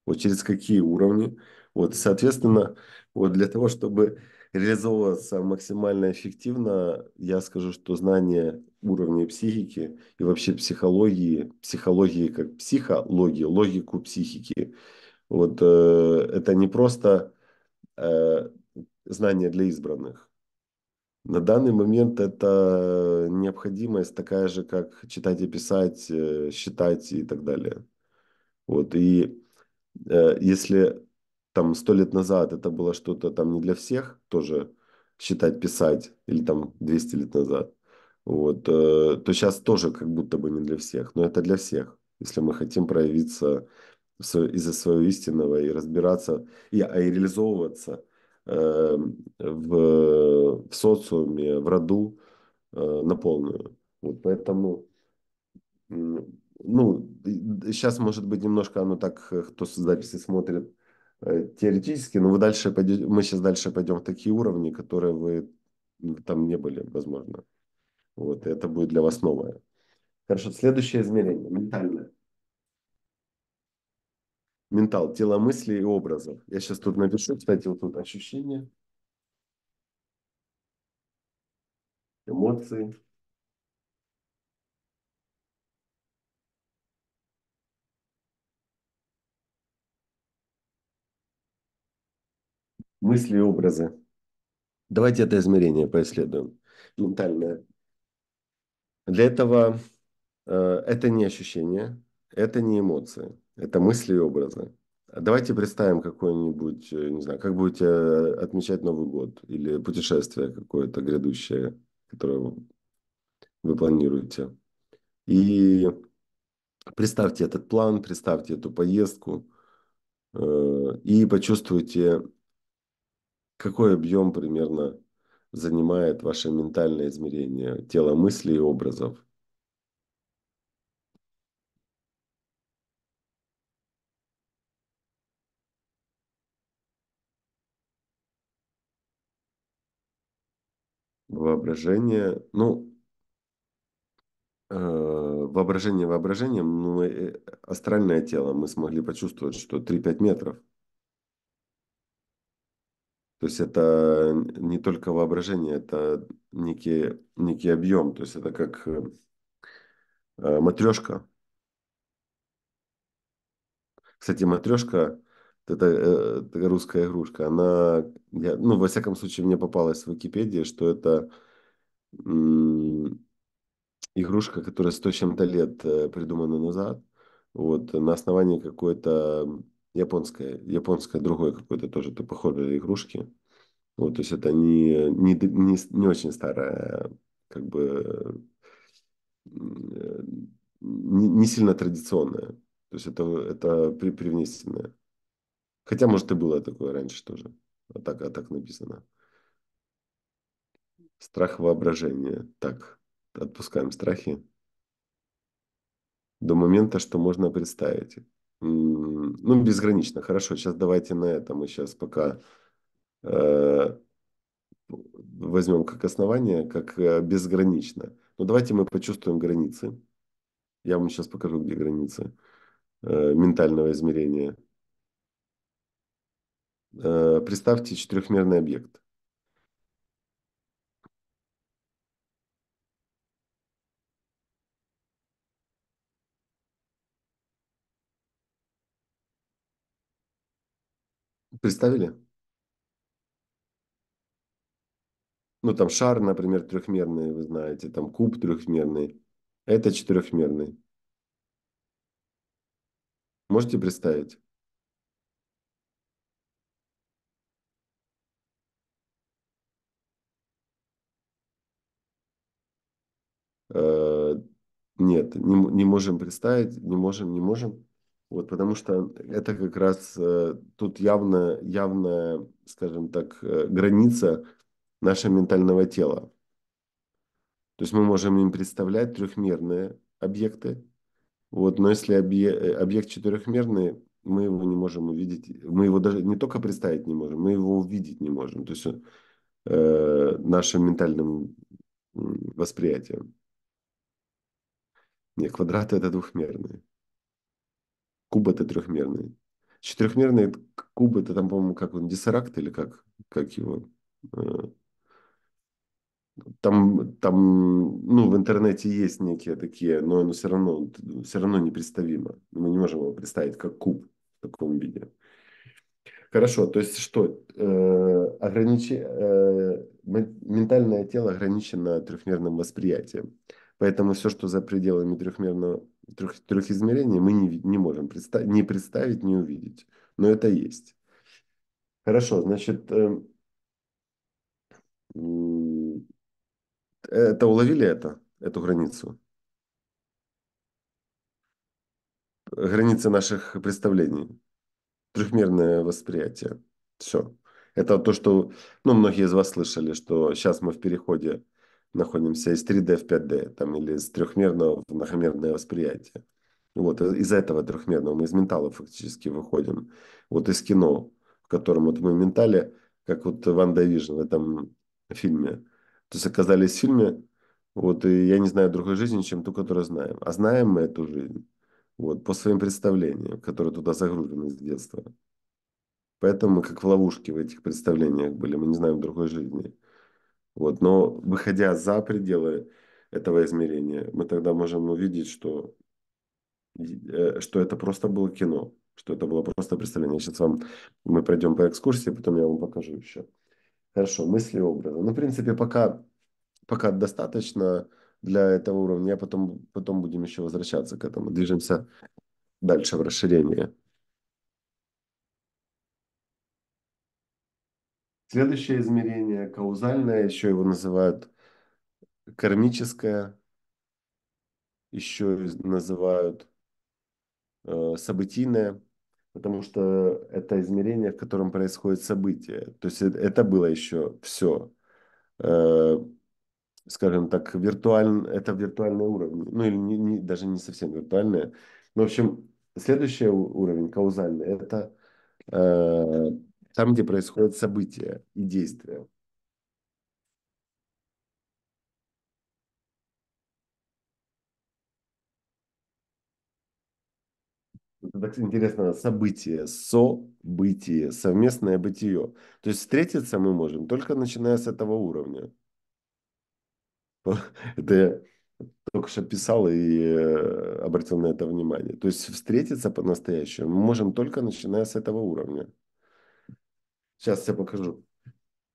Вот через какие уровни. Вот, соответственно, вот для того, чтобы реализовываться максимально эффективно, я скажу, что знание уровня психики и вообще психологии, психологии как психологии, логику психики, вот э, это не просто э, знание для избранных. На данный момент это необходимость такая же, как читать и писать, э, считать и так далее. Вот, и э, если там сто лет назад это было что-то там не для всех, тоже считать, писать, или там 200 лет назад, вот, э, то сейчас тоже как будто бы не для всех, но это для всех, если мы хотим проявиться из-за своего истинного и разбираться, и, а, и реализовываться э, в, в социуме, в роду э, на полную. Вот поэтому ну, сейчас, может быть, немножко оно так, э, кто записи смотрит, Э, теоретически, но вы дальше пойдете, мы сейчас дальше пойдем в такие уровни, которые вы там не были, возможно. Вот, это будет для вас новое. Хорошо, следующее измерение, ментальное. Ментал, тело мыслей и образов. Я сейчас тут напишу, кстати, вот тут ощущения, эмоции. мысли и образы. Давайте это измерение поисследуем, ментальное. Для этого э, это не ощущение, это не эмоции, это мысли и образы. Давайте представим какой-нибудь, э, не знаю, как будете э, отмечать Новый год или путешествие какое-то грядущее, которое вы планируете. И представьте этот план, представьте эту поездку э, и почувствуйте какой объем примерно занимает ваше ментальное измерение, тела мыслей и образов? Воображение, ну, э, воображение воображением, ну, э, э, астральное тело мы смогли почувствовать, что 3-5 метров – то есть это не только воображение, это некий, некий объем. То есть это как э, матрешка. Кстати, матрешка это, это русская игрушка. Она, я, ну, во всяком случае, мне попалась в Википедии, что это м- игрушка, которая сто чем-то лет э, придумана назад, вот, на основании какой-то японское, японское другое какое-то тоже то похожее игрушки. Вот, то есть это не, не, не, не очень старая, как бы не, не сильно традиционная. То есть это, это при, привнесенное. Хотя, может, и было такое раньше тоже. А так, а так написано. Страх воображения. Так, отпускаем страхи до момента, что можно представить. Ну, безгранично, хорошо. Сейчас давайте на этом мы сейчас пока э, возьмем как основание, как э, безгранично. Но ну, давайте мы почувствуем границы. Я вам сейчас покажу, где границы э, ментального измерения. Э, представьте четырехмерный объект. Представили? Ну, там шар, например, трехмерный, вы знаете, там куб трехмерный, это четырехмерный. Можете представить? Э, нет, не, не можем представить, не можем, не можем. Вот, потому что это как раз э, тут явно, явно, скажем так, э, граница нашего ментального тела. То есть мы можем им представлять трехмерные объекты, вот, но если э, объект, объект четырехмерный, мы его не можем увидеть, мы его даже не только представить не можем, мы его увидеть не можем, то есть э, нашим ментальным восприятием. Не, квадрат это двухмерный. Куб это трехмерный. Четырехмерный куб это там, по-моему, как он, диссеракт или как, как его? Э, там, там, ну, в интернете есть некие такие, но оно все равно, все равно непредставимо. Мы не можем его представить как куб в таком виде. Хорошо, то есть что? Э, ограничи, э, ментальное тело ограничено трехмерным восприятием. Поэтому все, что за пределами трехмерного трех, трех трехизмерений мы не, не можем представить, не представить, не увидеть. Но это есть. Хорошо, значит, эм, э, это уловили это, эту границу? Границы наших представлений. Трехмерное восприятие. Все. Это то, что ну, многие из вас слышали, что сейчас мы в переходе находимся из 3D в 5D, там, или из трехмерного в многомерное восприятие. Вот, э, из этого трехмерного мы из ментала фактически выходим. Вот из кино, в котором вот мы ментали как вот Ван Дайвижн в этом фильме. То есть оказались в фильме, вот, и я не знаю другой жизни, чем ту, которую знаем. А знаем мы эту жизнь, вот, по своим представлениям, которые туда загружены с детства. Поэтому мы как в ловушке в этих представлениях были, мы не знаем другой жизни. Вот. Но выходя за пределы этого измерения, мы тогда можем увидеть, что, э, что это просто было кино, что это было просто представление. Сейчас вам мы пройдем по экскурсии, потом я вам покажу еще. Хорошо, мысли образы. Ну, в принципе, пока, пока достаточно для этого уровня. А потом, потом будем еще возвращаться к этому. Движемся дальше в расширение. Следующее измерение, каузальное, еще его называют кармическое, еще называют э, событийное, потому что это измерение, в котором происходит событие. То есть это было еще все, э, скажем так, виртуально, это виртуальные уровень ну или не, не, даже не совсем виртуальное Но, в общем, следующий уровень, каузальный, это э, там, где происходят события и действия. Это так интересно, событие, событие, совместное бытие. То есть встретиться мы можем только начиная с этого уровня. Это я только что писал и э, обратил на это внимание. То есть встретиться по-настоящему мы можем только начиная с этого уровня. Сейчас я покажу.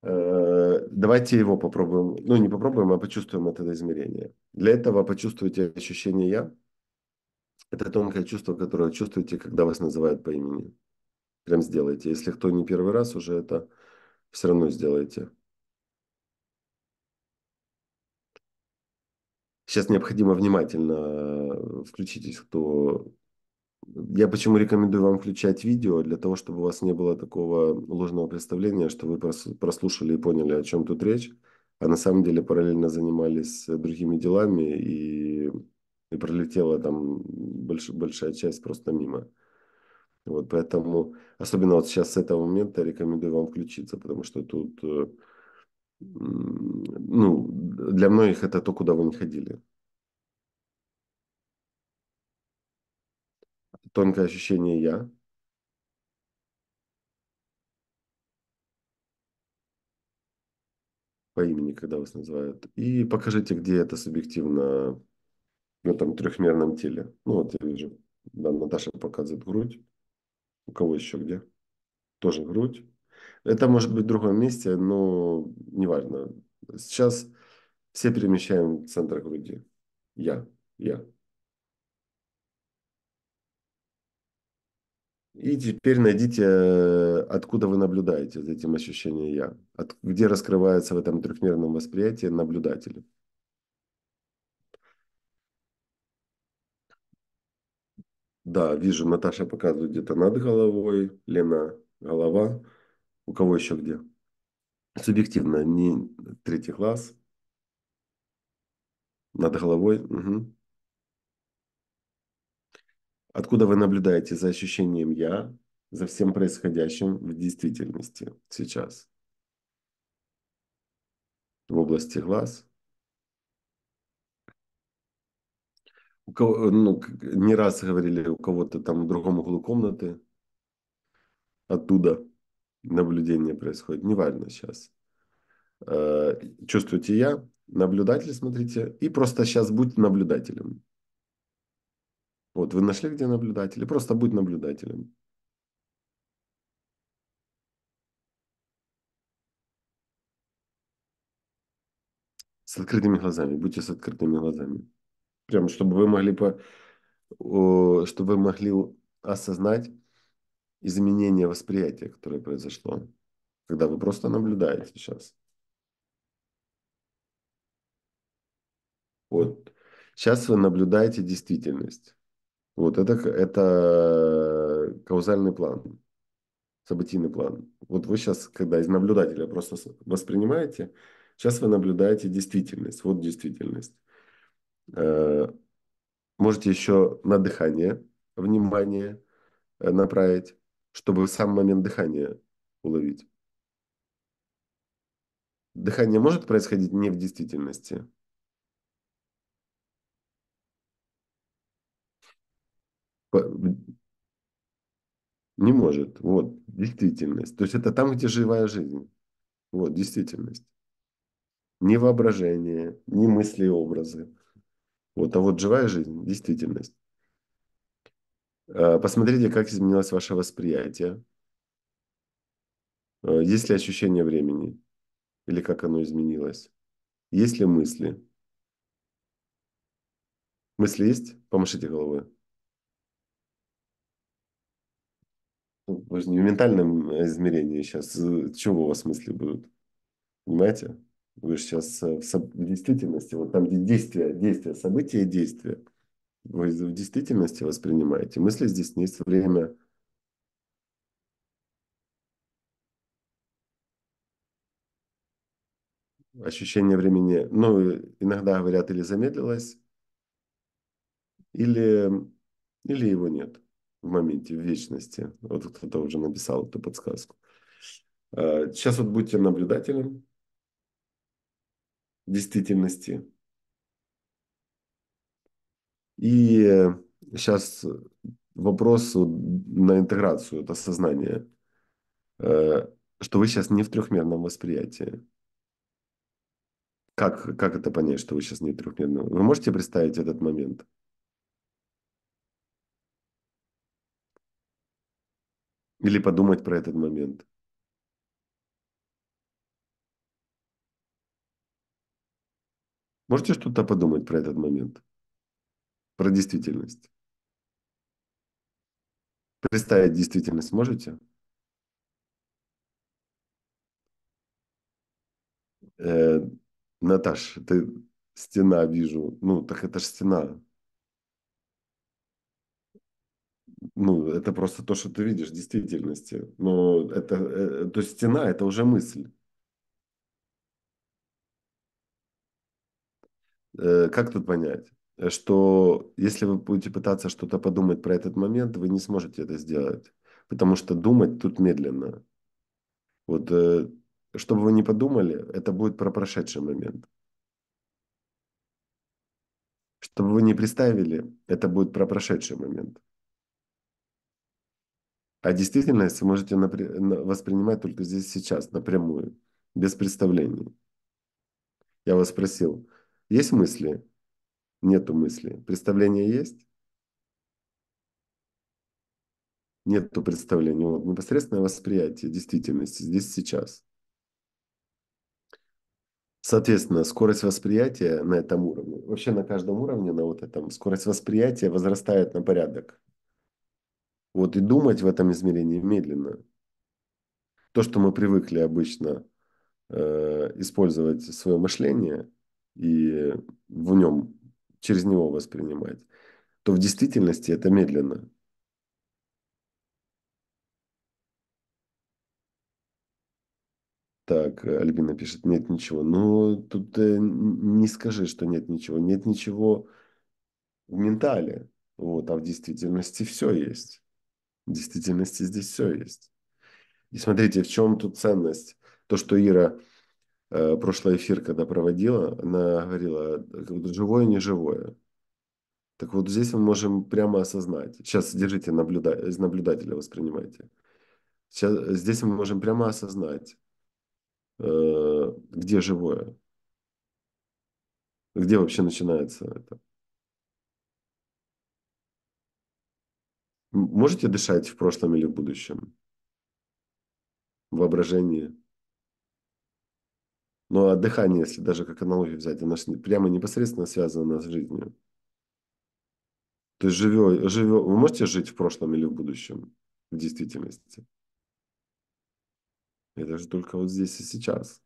Э, давайте его попробуем. Ну, не попробуем, а почувствуем это измерение. Для этого почувствуйте ощущение «я». Это тонкое чувство, которое чувствуете, когда вас называют по имени. Прям сделайте. Если кто не первый раз, уже это все равно сделайте. Сейчас необходимо внимательно э, включитесь, кто я почему рекомендую вам включать видео, для того, чтобы у вас не было такого ложного представления, что вы прослушали и поняли, о чем тут речь, а на самом деле параллельно занимались другими делами и, и пролетела там больш, большая часть просто мимо. Вот поэтому, особенно вот сейчас с этого момента рекомендую вам включиться, потому что тут, э, ну, для многих это то, куда вы не ходили. тонкое ощущение «я». По имени, когда вас называют. И покажите, где это субъективно в этом трехмерном теле. Ну, вот я вижу, да, Наташа показывает грудь. У кого еще где? Тоже грудь. Это может быть в другом месте, но неважно. Сейчас все перемещаем центр груди. Я, я. И теперь найдите, э, откуда вы наблюдаете за этим ощущением «я», от, где раскрывается в этом трехмерном восприятии наблюдатель. Да, вижу, Наташа показывает где-то над головой, Лена – голова. У кого еще где? Субъективно, не третий класс. Над головой. Угу откуда вы наблюдаете за ощущением «я», за всем происходящим в действительности сейчас. В области глаз. У кого, э, ну, не раз говорили у кого-то там в другом углу комнаты, оттуда наблюдение происходит, неважно сейчас. Э, чувствуете я, наблюдатель смотрите, и просто сейчас будьте наблюдателем. Вот, вы нашли, где или Просто будь наблюдателем. С открытыми глазами, будьте с открытыми глазами. Прям, чтобы вы могли, по, чтобы вы могли осознать изменение восприятия, которое произошло, когда вы просто наблюдаете сейчас. Вот. Сейчас вы наблюдаете действительность. Вот это, это э, каузальный план, событийный план. Вот вы сейчас, когда из наблюдателя просто воспринимаете, сейчас вы наблюдаете действительность, вот действительность. Э, можете еще на дыхание внимание э, направить, чтобы в сам момент дыхания уловить. Дыхание может происходить не в действительности, Не может. Вот, действительность. То есть это там, где живая жизнь. Вот, действительность. Не воображение, не мысли и образы. Вот, а вот живая жизнь, действительность. А, посмотрите, как изменилось ваше восприятие. А, есть ли ощущение времени? Или как оно изменилось? Есть ли мысли? Мысли есть? Помашите головой. Вы же не в ментальном э, измерении сейчас. Э, чего у вас мысли будут? Понимаете? Вы же сейчас э, в, в действительности, вот там, где действия, действия, события и действия, вы в действительности воспринимаете. Мысли здесь есть время. Ощущение времени, ну, иногда говорят, или замедлилось, или, или его нет в моменте, в вечности. Вот кто-то уже написал эту подсказку. Сейчас а, вот будьте наблюдателем действительности. И сейчас вопрос на интеграцию, это сознание, а, что вы сейчас не в трехмерном восприятии. Как, как это понять, что вы сейчас не в трехмерном? Вы можете представить этот момент? Или подумать про этот момент. Можете что-то подумать про этот момент? Про действительность. Представить действительность можете? Э, Наташ, ты стена вижу. Ну, так это же стена. ну, это просто то, что ты видишь в действительности. Но это, э, э, то есть стена – это уже мысль. Э, как тут понять? Что если вы будете пытаться что-то подумать про этот момент, вы не сможете это сделать. Потому что думать тут медленно. Вот чтобы вы не подумали, это будет про прошедший момент. Чтобы вы не представили, это будет про прошедший момент. А действительность вы можете воспринимать только здесь сейчас, напрямую, без представлений. Я вас спросил, есть мысли? Нету мысли. Представление есть? Нету представления. Вот, непосредственное восприятие действительности здесь сейчас. Соответственно, скорость восприятия на этом уровне, вообще на каждом уровне, на вот этом, скорость восприятия возрастает на порядок. Вот и думать в этом измерении медленно. То, что мы привыкли обычно э, использовать свое мышление и в нем через него воспринимать, то в действительности это медленно. Так, э, Альбина пишет, нет ничего. Ну, тут э, не скажи, что нет ничего. Нет ничего в ментале. Вот, а в действительности все есть. В действительности здесь все есть. И смотрите, в чем тут ценность? То, что Ира э, прошлый эфир, когда проводила, она говорила, как живое, не живое. Так вот здесь мы можем прямо осознать. Сейчас держите наблюда... из наблюдателя, воспринимайте. Сейчас, здесь мы можем прямо осознать, э, где живое. Где вообще начинается это? Можете дышать в прошлом или в будущем? Воображение. Ну а дыхание, если даже как аналогию взять, оно же прямо непосредственно связано с жизнью. То есть живё, живё, вы можете жить в прошлом или в будущем, в действительности? Это же только вот здесь и сейчас.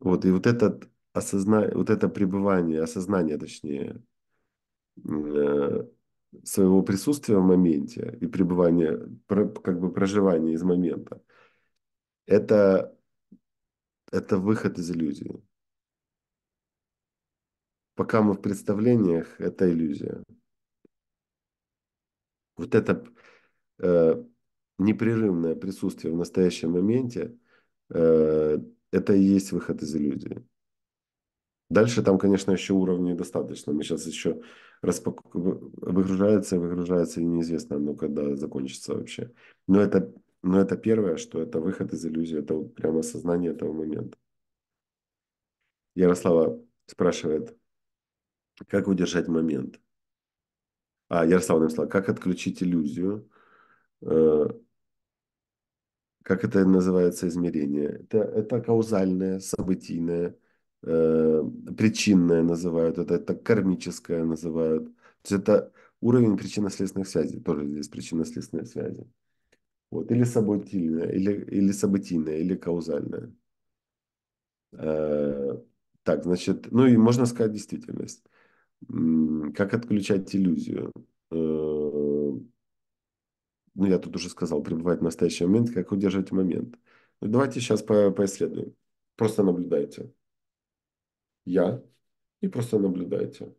Вот, и вот этот осозна... вот это пребывание, осознание, точнее, э, своего присутствия в моменте и пребывания, как бы проживание из момента, это, это выход из иллюзии. Пока мы в представлениях, это иллюзия. Вот это э, непрерывное присутствие в настоящем моменте, э, это и есть выход из иллюзии. Дальше там, конечно, еще уровней достаточно. Мы сейчас еще распак... выгружается, выгружается, и неизвестно, ну, когда закончится вообще. Но это, но это первое, что это выход из иллюзии, это вот прямо осознание этого момента. Ярослава спрашивает, как удержать момент? А, Ярослава написала, как отключить иллюзию? Э, как это называется измерение? Это, это каузальное, событийное, Э, причинное называют, это, это кармическое называют. То есть это уровень причинно-следственных связей, тоже здесь причинно-следственные связи. Вот. Или событийное, или, или событийное, или каузальное. Э, так, значит, ну и можно сказать действительность. Как отключать иллюзию? Э, ну, я тут уже сказал, пребывать в настоящий момент, как удерживать момент. Ну, давайте сейчас по поисследуем. Просто наблюдайте я, и просто наблюдайте.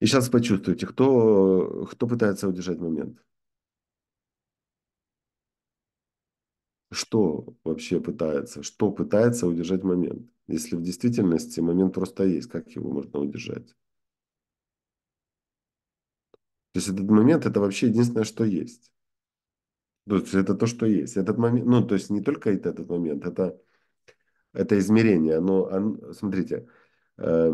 И сейчас почувствуйте, кто, кто пытается удержать момент. Что вообще пытается? Что пытается удержать момент? Если в действительности момент просто есть, как его можно удержать? То есть этот момент это вообще единственное, что есть. То есть это то, что есть. Этот момент, ну, то есть не только это этот момент, это это измерение, оно, оно смотрите, э,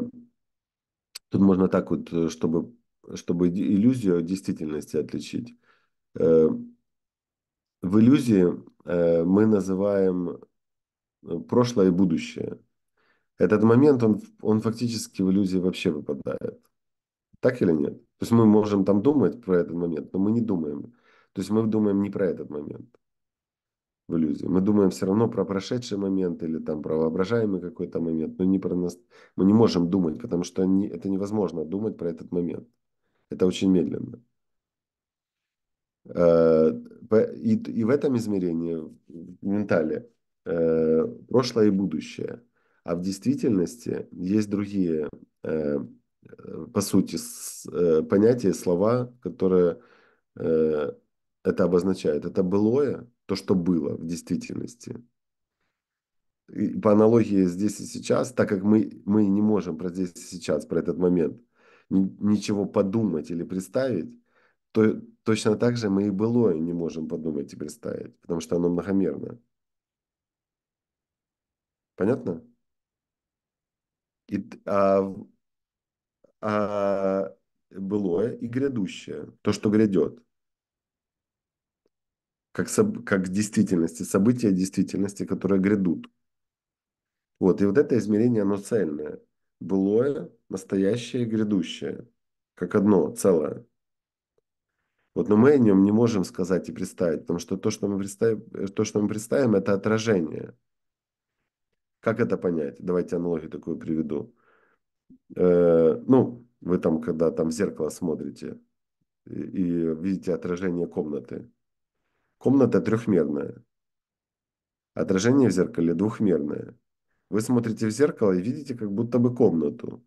тут можно так вот, э, чтобы, чтобы иллюзию от действительности отличить. Э, в иллюзии э, мы называем э, прошлое и будущее. Этот момент, он, он фактически в иллюзии вообще выпадает. Так или нет? То есть мы можем там думать про этот момент, но мы не думаем. То есть мы думаем не про этот момент в иллюзии. Мы думаем все равно про прошедший момент или там про воображаемый какой-то момент, но не про нас. Мы не можем думать, потому что не, это невозможно думать про этот момент. Это очень медленно. Э, и, и в этом измерении, в ментале, э, прошлое и будущее. А в действительности есть другие, э, по сути, понятия, слова, которые это обозначают. Это былое, то, что было в действительности. И по аналогии здесь и сейчас, так как мы, мы не можем про здесь и сейчас, про этот момент, ничего подумать или представить, то точно так же мы и былое не можем подумать и представить, потому что оно многомерно. Понятно? И, а, а былое и грядущее, то, что грядет как, как действительности, события действительности, которые грядут. Вот, и вот это измерение, оно цельное. Былое, настоящее, грядущее. Как одно, целое. Вот, но мы о нем не можем сказать и представить, потому что то, что мы представим, то, что мы представим это отражение. Как это понять? Давайте аналогию такую приведу. Э, ну, вы там, когда там в зеркало смотрите и, и видите отражение комнаты, Комната трехмерная. Отражение в зеркале двухмерное. Вы смотрите в зеркало и видите как будто бы комнату.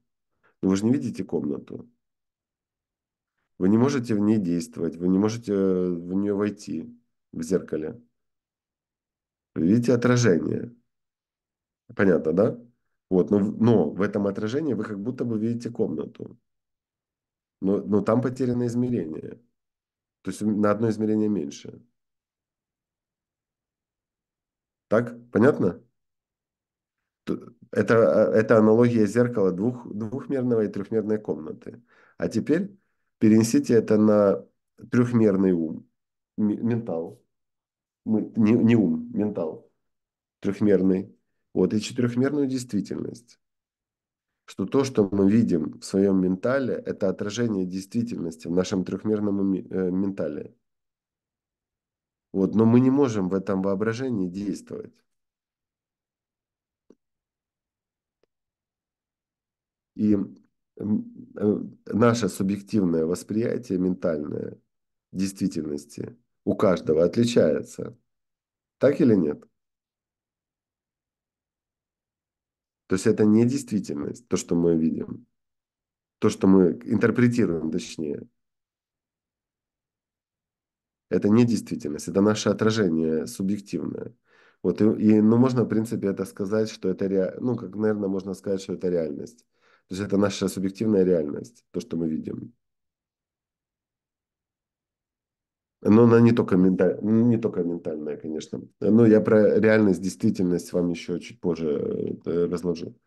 Но вы же не видите комнату. Вы не можете в ней действовать, вы не можете э, в нее войти в зеркале. Вы видите отражение. Понятно, да? Вот, но, но в этом отражении вы как будто бы видите комнату. Но, но там потеряно измерение. То есть на одно измерение меньше. Так, понятно? Это, э, это аналогия зеркала двух, двухмерного и трехмерной комнаты. А теперь перенесите это на трехмерный ум, ментал. не, не ум, ментал. Трехмерный. Вот и четырехмерную действительность. Что то, что мы видим в своем ментале, это отражение действительности в нашем трехмерном э, ментале. Вот, но мы не можем в этом воображении действовать. И э, наше субъективное восприятие ментальное действительности у каждого отличается. Так или нет? То есть это не действительность, то, что мы видим. То, что мы интерпретируем, точнее. Это не действительность, это наше отражение субъективное. Вот, и, и, ну, можно, в принципе, это сказать, что это, ре... ну, как, наверное, можно сказать, что это реальность. То есть это наша субъективная реальность, то, что мы видим. Но ну, она не только, менталь... не только ментальная, конечно. Но ну, я про реальность, действительность вам еще чуть позже э, разложу.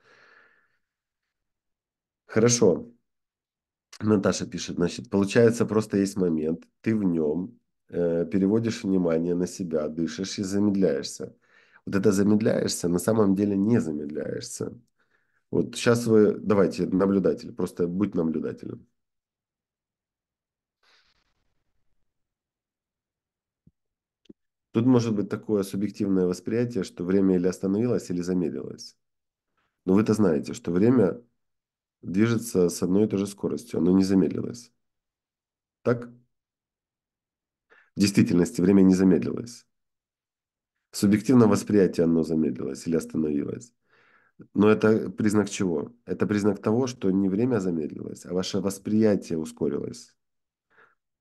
Хорошо. Наташа пишет, значит, получается, просто есть момент, ты в нем, Э, переводишь внимание на себя, дышишь и замедляешься. Вот это замедляешься, на самом деле не замедляешься. Вот сейчас вы, давайте, наблюдатель, просто будь наблюдателем. Тут может быть такое субъективное восприятие, что время или остановилось, или замедлилось. Но вы-то знаете, что время движется с одной и той же скоростью, оно не замедлилось. Так? В действительности время не замедлилось. В восприятие оно замедлилось или остановилось. Но это признак чего? Это признак того, что не время замедлилось, а ваше восприятие ускорилось.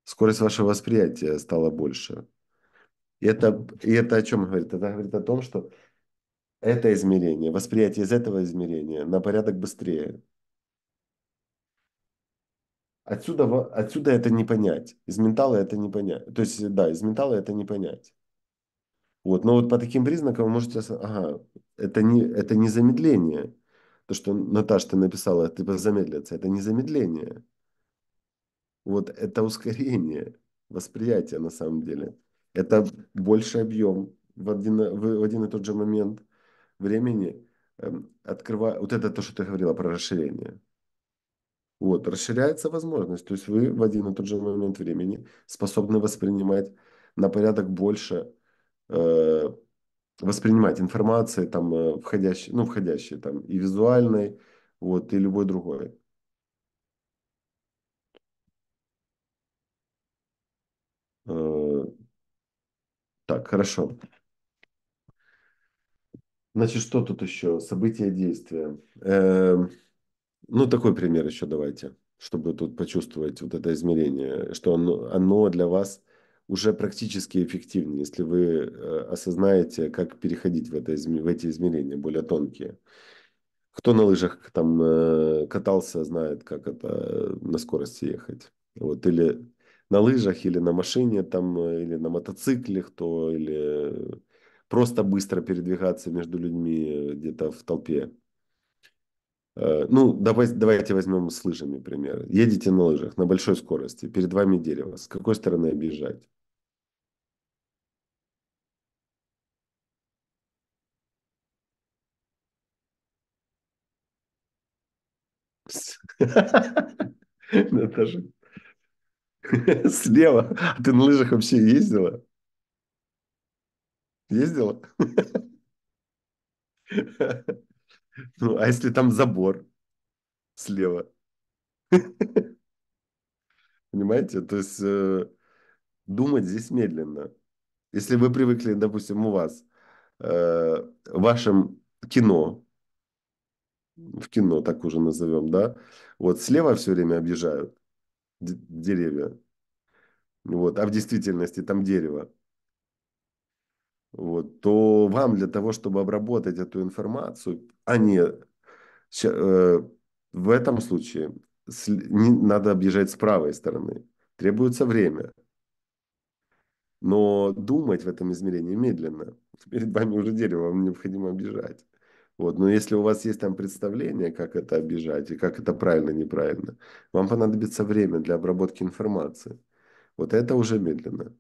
Скорость вашего восприятия стала больше. И это, и это о чем говорит? Это говорит о том, что это измерение, восприятие из этого измерения на порядок быстрее. Отсюда, отсюда это не понять. Из ментала это не понять. То есть, да, из ментала это не понять. Вот, но вот по таким признакам вы можете... Ага, это не, это не замедление. То, что, Наташа ты написала, ты типа, замедлиться, это не замедление. Вот это ускорение восприятия на самом деле. Это больше объем в один, в один и тот же момент времени. Эм, Открывая, вот это то, что ты говорила про расширение. Вот, расширяется возможность. То есть вы в один и тот же момент времени способны воспринимать на порядок больше э, воспринимать информации, там, э, ну, входящие там, и визуальной, вот, и любой другой. Э, так, хорошо. Значит, что тут еще? События, действия. Э, ну, такой пример еще давайте, чтобы тут почувствовать вот это измерение, что оно, оно для вас уже практически эффективнее, если вы э, осознаете, как переходить в, это, в эти измерения более тонкие. Кто на лыжах там э, катался, знает, как это э, на скорости ехать. Вот, или на лыжах, или на машине, там, или на мотоцикле, кто, или просто быстро передвигаться между людьми где-то в толпе. Э, ну, давайте, давайте возьмем с лыжами пример. Едете на лыжах на большой скорости, перед вами дерево. С какой стороны объезжать? Наташа. Слева. А ты на лыжах вообще ездила? Ездила? Ну, а если там забор слева? Понимаете? То есть э, думать здесь медленно. Если вы привыкли, допустим, у вас э, вашем кино, в кино так уже назовем, да, вот слева все время объезжают деревья, вот, а в действительности там дерево вот, то вам для того, чтобы обработать эту информацию, а не э, в этом случае с, не, надо объезжать с правой стороны. Требуется время. Но думать в этом измерении медленно. Перед вами уже дерево, вам необходимо обижать. Вот. Но если у вас есть там представление, как это обижать и как это правильно, неправильно, вам понадобится время для обработки информации. Вот это уже медленно.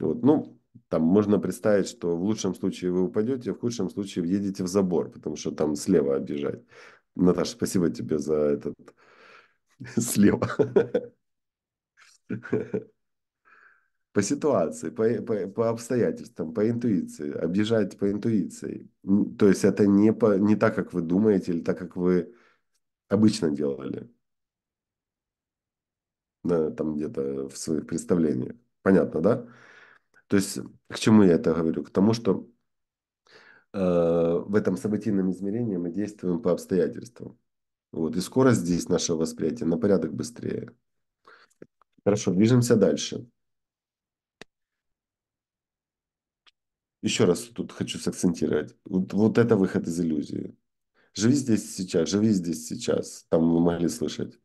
Вот. Ну, там можно представить, что в лучшем случае вы упадете, в худшем случае въедете в забор, потому что там слева обижать. Наташа, спасибо тебе за этот слева. По ситуации, по, по, по обстоятельствам, по интуиции. Объезжать по интуиции. То есть это не, по, не так, как вы думаете, или так, как вы обычно делали. На, там где-то в своих представлениях. Понятно, да? То есть к чему я это говорю? К тому, что э, в этом событийном измерении мы действуем по обстоятельствам. Вот. И скорость здесь нашего восприятия на порядок быстрее. Хорошо, движемся дальше. Еще раз тут хочу сакцентировать. Вот, вот это выход из иллюзии. Живи здесь сейчас, живи здесь сейчас. Там вы могли слышать.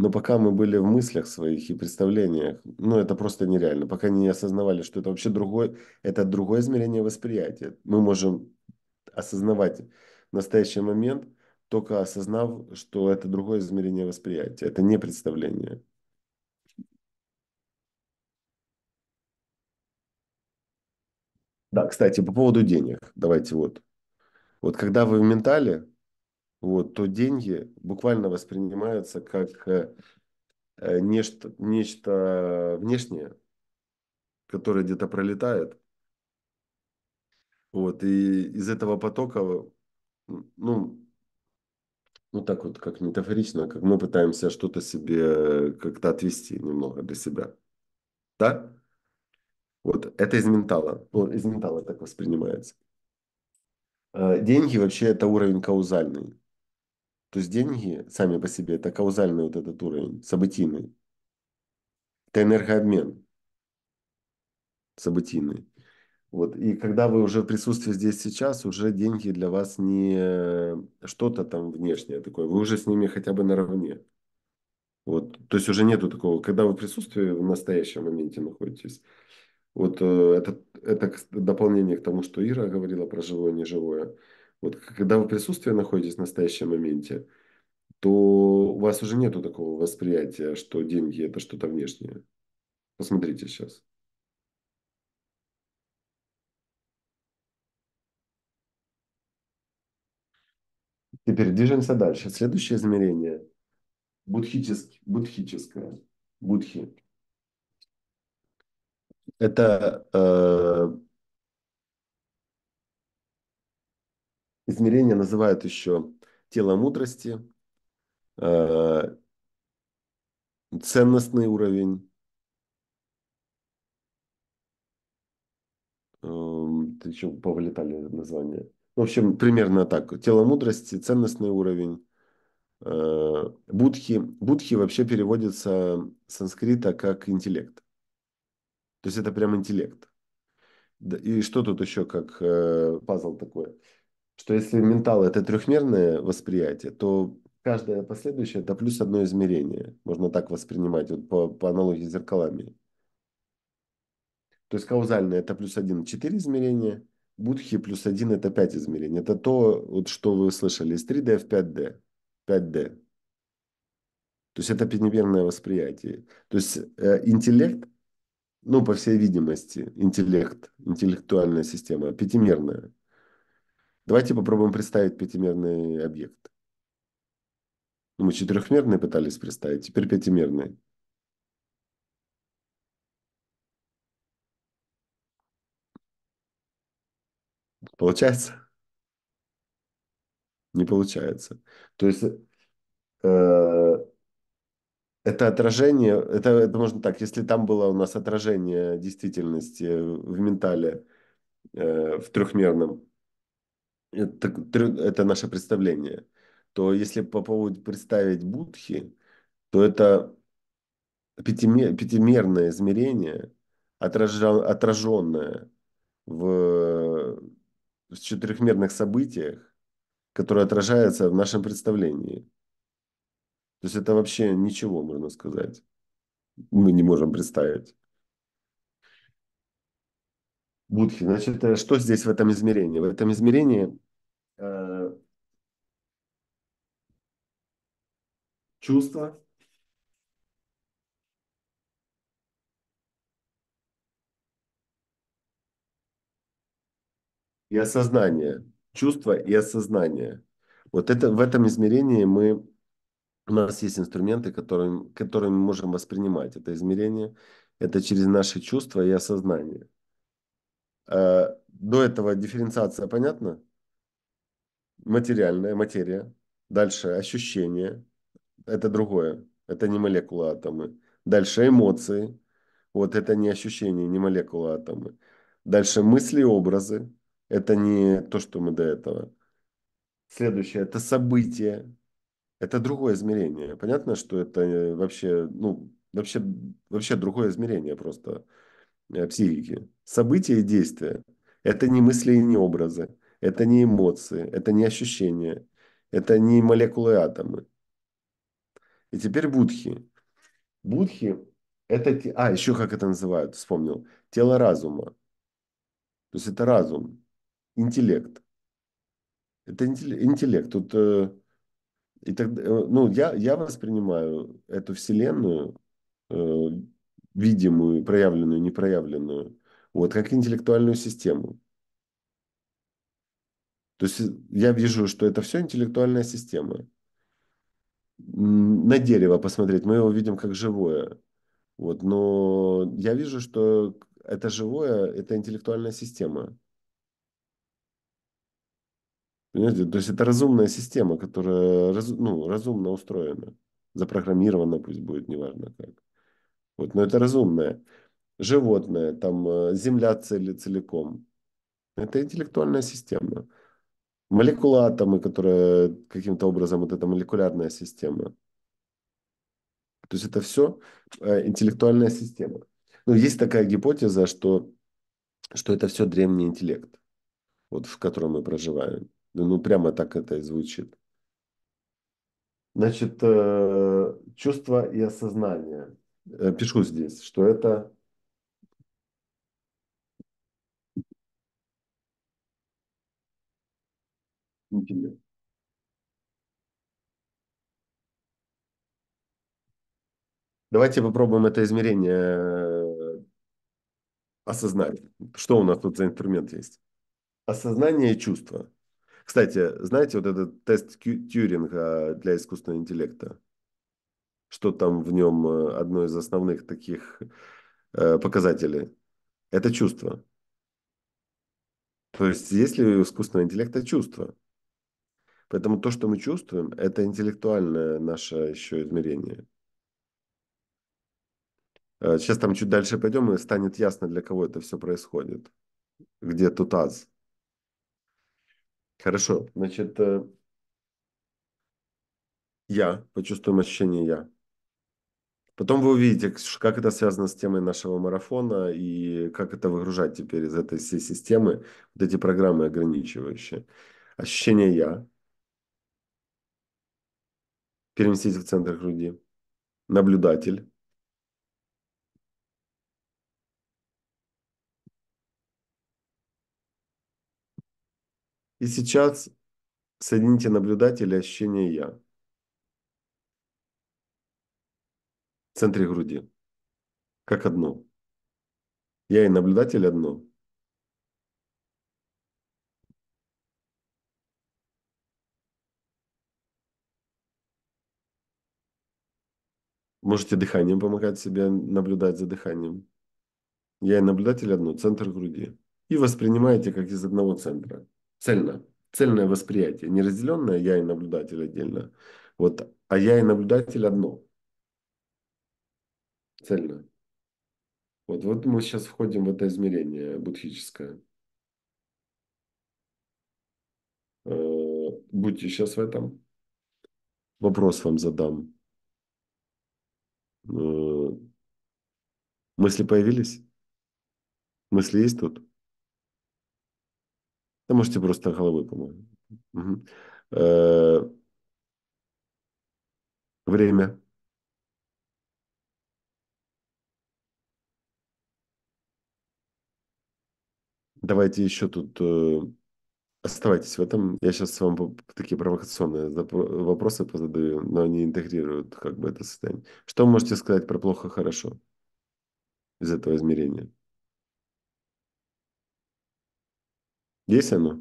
Но пока мы были в мыслях своих и представлениях, ну это просто нереально. Пока не осознавали, что это вообще другое, это другое измерение восприятия. Мы можем осознавать настоящий момент, только осознав, что это другое измерение восприятия. Это не представление. Да, кстати, по поводу денег. Давайте вот. Вот когда вы в ментале, вот, то деньги буквально воспринимаются как э, э, нечто, нечто внешнее, которое где-то пролетает. Вот, и из этого потока, ну, ну так вот, как метафорично, как мы пытаемся что-то себе как-то отвести немного для себя. Да? Вот, это из ментала. Ну, из ментала так воспринимается. Э, деньги вообще это уровень каузальный. То есть деньги сами по себе это каузальный вот этот уровень, событийный. Это энергообмен событийный. Вот. И когда вы уже в присутствии здесь сейчас, уже деньги для вас не что-то там внешнее такое, вы уже с ними хотя бы наравне. Вот. То есть уже нету такого, когда вы в присутствии в настоящем моменте находитесь. Вот э, это, это дополнение к тому, что Ира говорила про живое и неживое. Вот когда вы в присутствии находитесь в настоящем моменте, то у вас уже нету такого восприятия, что деньги это что-то внешнее. Посмотрите сейчас. Теперь движемся дальше. Следующее измерение будхическое. будхическое будхи. Это э, измерение называют еще тело мудрости, э, ценностный уровень, эм, Ты чего повылетали названия. В общем, примерно так. Тело мудрости, ценностный уровень, э, Будхи, будхи вообще переводится с санскрита как интеллект. То есть это прям интеллект. И что тут еще как э, пазл такое? что если ментал – это трехмерное восприятие, то каждое последующее – это плюс одно измерение. Можно так воспринимать, вот по, по аналогии с зеркалами. То есть каузальное – это плюс один – четыре измерения, будхи плюс один – это пять измерений. Это то, вот, что вы слышали из 3D в 5D. 5D. То есть это пятимерное восприятие. То есть э, интеллект, ну, по всей видимости, интеллект, интеллектуальная система, пятимерная. Давайте попробуем представить пятимерный объект. Ну, мы четырехмерные пытались представить, теперь пятимерные. Получается? Не получается. То есть э, это отражение, это, это можно так, если там было у нас отражение действительности в ментале э, в трехмерном, это, это наше представление, то если по поводу представить будхи, то это пятимер, пятимерное измерение, отраженное в, в четырехмерных событиях, которое отражается в нашем представлении. То есть это вообще ничего, можно сказать. Мы не можем представить будхи. Значит, э, что здесь в этом измерении? В этом измерении э, чувство, и осознание. Чувство и осознание. Вот это, в этом измерении мы, у нас есть инструменты, которыми, которыми мы можем воспринимать это измерение. Это через наши чувства и осознание. Э, до этого дифференциация понятна? Материальная материя. Дальше ощущение. Это другое. Это не молекула атомы. Дальше эмоции. Вот это не ощущение, не молекула атомы. Дальше мысли и образы. Это не то, что мы до этого. Следующее – это события Это другое измерение. Понятно, что это э, вообще, ну, вообще, вообще другое измерение просто. Э, психики. События и действия – это не мысли и не образы, это не эмоции, это не ощущения, это не молекулы атомы. И теперь будхи. Будхи – это… А, еще как это называют, вспомнил. Тело разума. То есть это разум, интеллект. Это интеллект. Тут, э, и так, э, ну, я, я воспринимаю эту вселенную видимую, проявленную, непроявленную, вот, как интеллектуальную систему. То есть э, я вижу, что это все интеллектуальная система. На дерево посмотреть, мы его видим как живое. Вот, но я вижу, что это живое, это интеллектуальная система. Понимаете? То есть это разумная система, которая раз, ну, разумно устроена, запрограммирована, пусть будет, неважно как. Вот, но это разумное. Животное, там э, земля цели, целиком. Это интеллектуальная система. Молекула атомы, которая каким-то образом, вот эта молекулярная система. То есть это все э, интеллектуальная система. Ну, есть такая гипотеза, что, что это все древний интеллект, вот в котором мы проживаем. Ну, прямо так это и звучит. Значит, э, чувство и осознание. Э, пишу здесь, что это интеллект. Давайте попробуем это измерение э, осознать. Что у нас тут за инструмент есть? Осознание и чувство. Кстати, знаете, вот этот тест Тьюринга для искусственного интеллекта? что там в нем э, одно из основных таких э, показателей. Это чувство. То есть есть ли у искусственного интеллекта чувство? Поэтому то, что мы чувствуем, это интеллектуальное наше еще измерение. Э, сейчас там чуть дальше пойдем, и станет ясно, для кого это все происходит. Где тут аз? Хорошо, значит, я, почувствуем ощущение я. Потом вы увидите, как это связано с темой нашего марафона и как это выгружать теперь из этой всей системы, вот эти программы ограничивающие. Ощущение «я». Переместите в центр груди. Наблюдатель. И сейчас соедините наблюдатель и ощущение «я». в центре груди. Как одно. Я и наблюдатель одно. Можете дыханием помогать себе наблюдать за дыханием. Я и наблюдатель одно, центр груди. И воспринимаете как из одного центра. Цельно. Цельное восприятие. Не разделенное я и наблюдатель отдельно. Вот, а я и наблюдатель одно – цельно. Вот, вот мы сейчас входим в это измерение будхическое. Э, будьте сейчас в этом. Вопрос вам задам. Э, мысли появились? Мысли есть тут? Да можете просто головой помочь. Угу. Э, время. Давайте еще тут э, оставайтесь в этом. Я сейчас вам такие провокационные вопросы позадаю, но они интегрируют как бы это состояние. Что вы можете сказать про плохо-хорошо из этого измерения? Есть оно?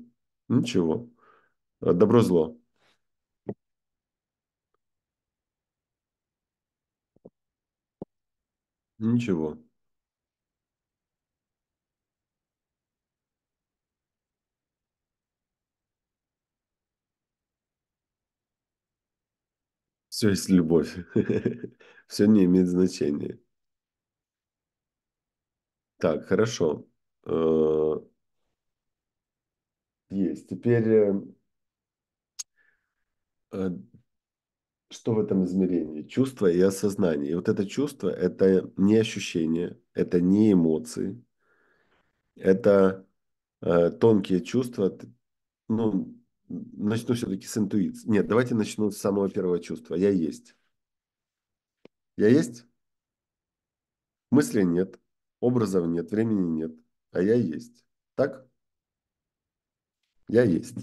Ничего. Э, Добро-зло. Ничего. все есть любовь. Все не имеет значения. Так, хорошо. Э, есть. Теперь, э, э, что в этом измерении? Чувство и осознание. И вот это чувство – это не ощущение, это не эмоции, это тонкие чувства, ну, начну все-таки с интуиции. Нет, давайте начну с самого первого чувства. Я есть. Я есть? Мысли нет, образов нет, времени нет, а я есть. Так? Я есть.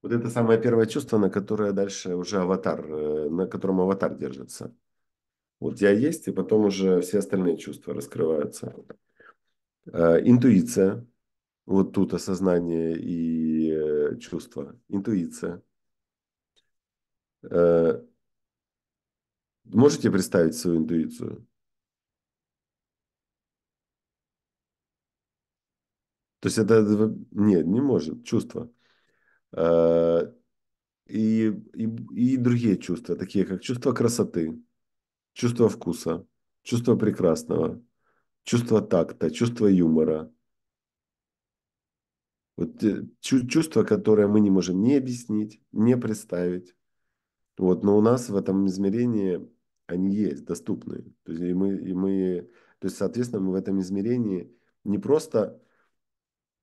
Вот это самое первое чувство, на которое дальше уже аватар, э, на котором аватар держится. Вот я есть, и потом уже все остальные чувства раскрываются. Э, интуиция, вот тут осознание и э, чувство, интуиция. Э, можете представить свою интуицию? То есть это... Нет, не может. Чувство. Э, и, и, и другие чувства, такие как чувство красоты, чувство вкуса, чувство прекрасного, чувство такта, чувство юмора – вот э, чувство, которое мы не можем не объяснить, не представить. Вот, но у нас в этом измерении они есть, доступны. То есть, и мы, и мы, то есть, соответственно, мы в этом измерении не просто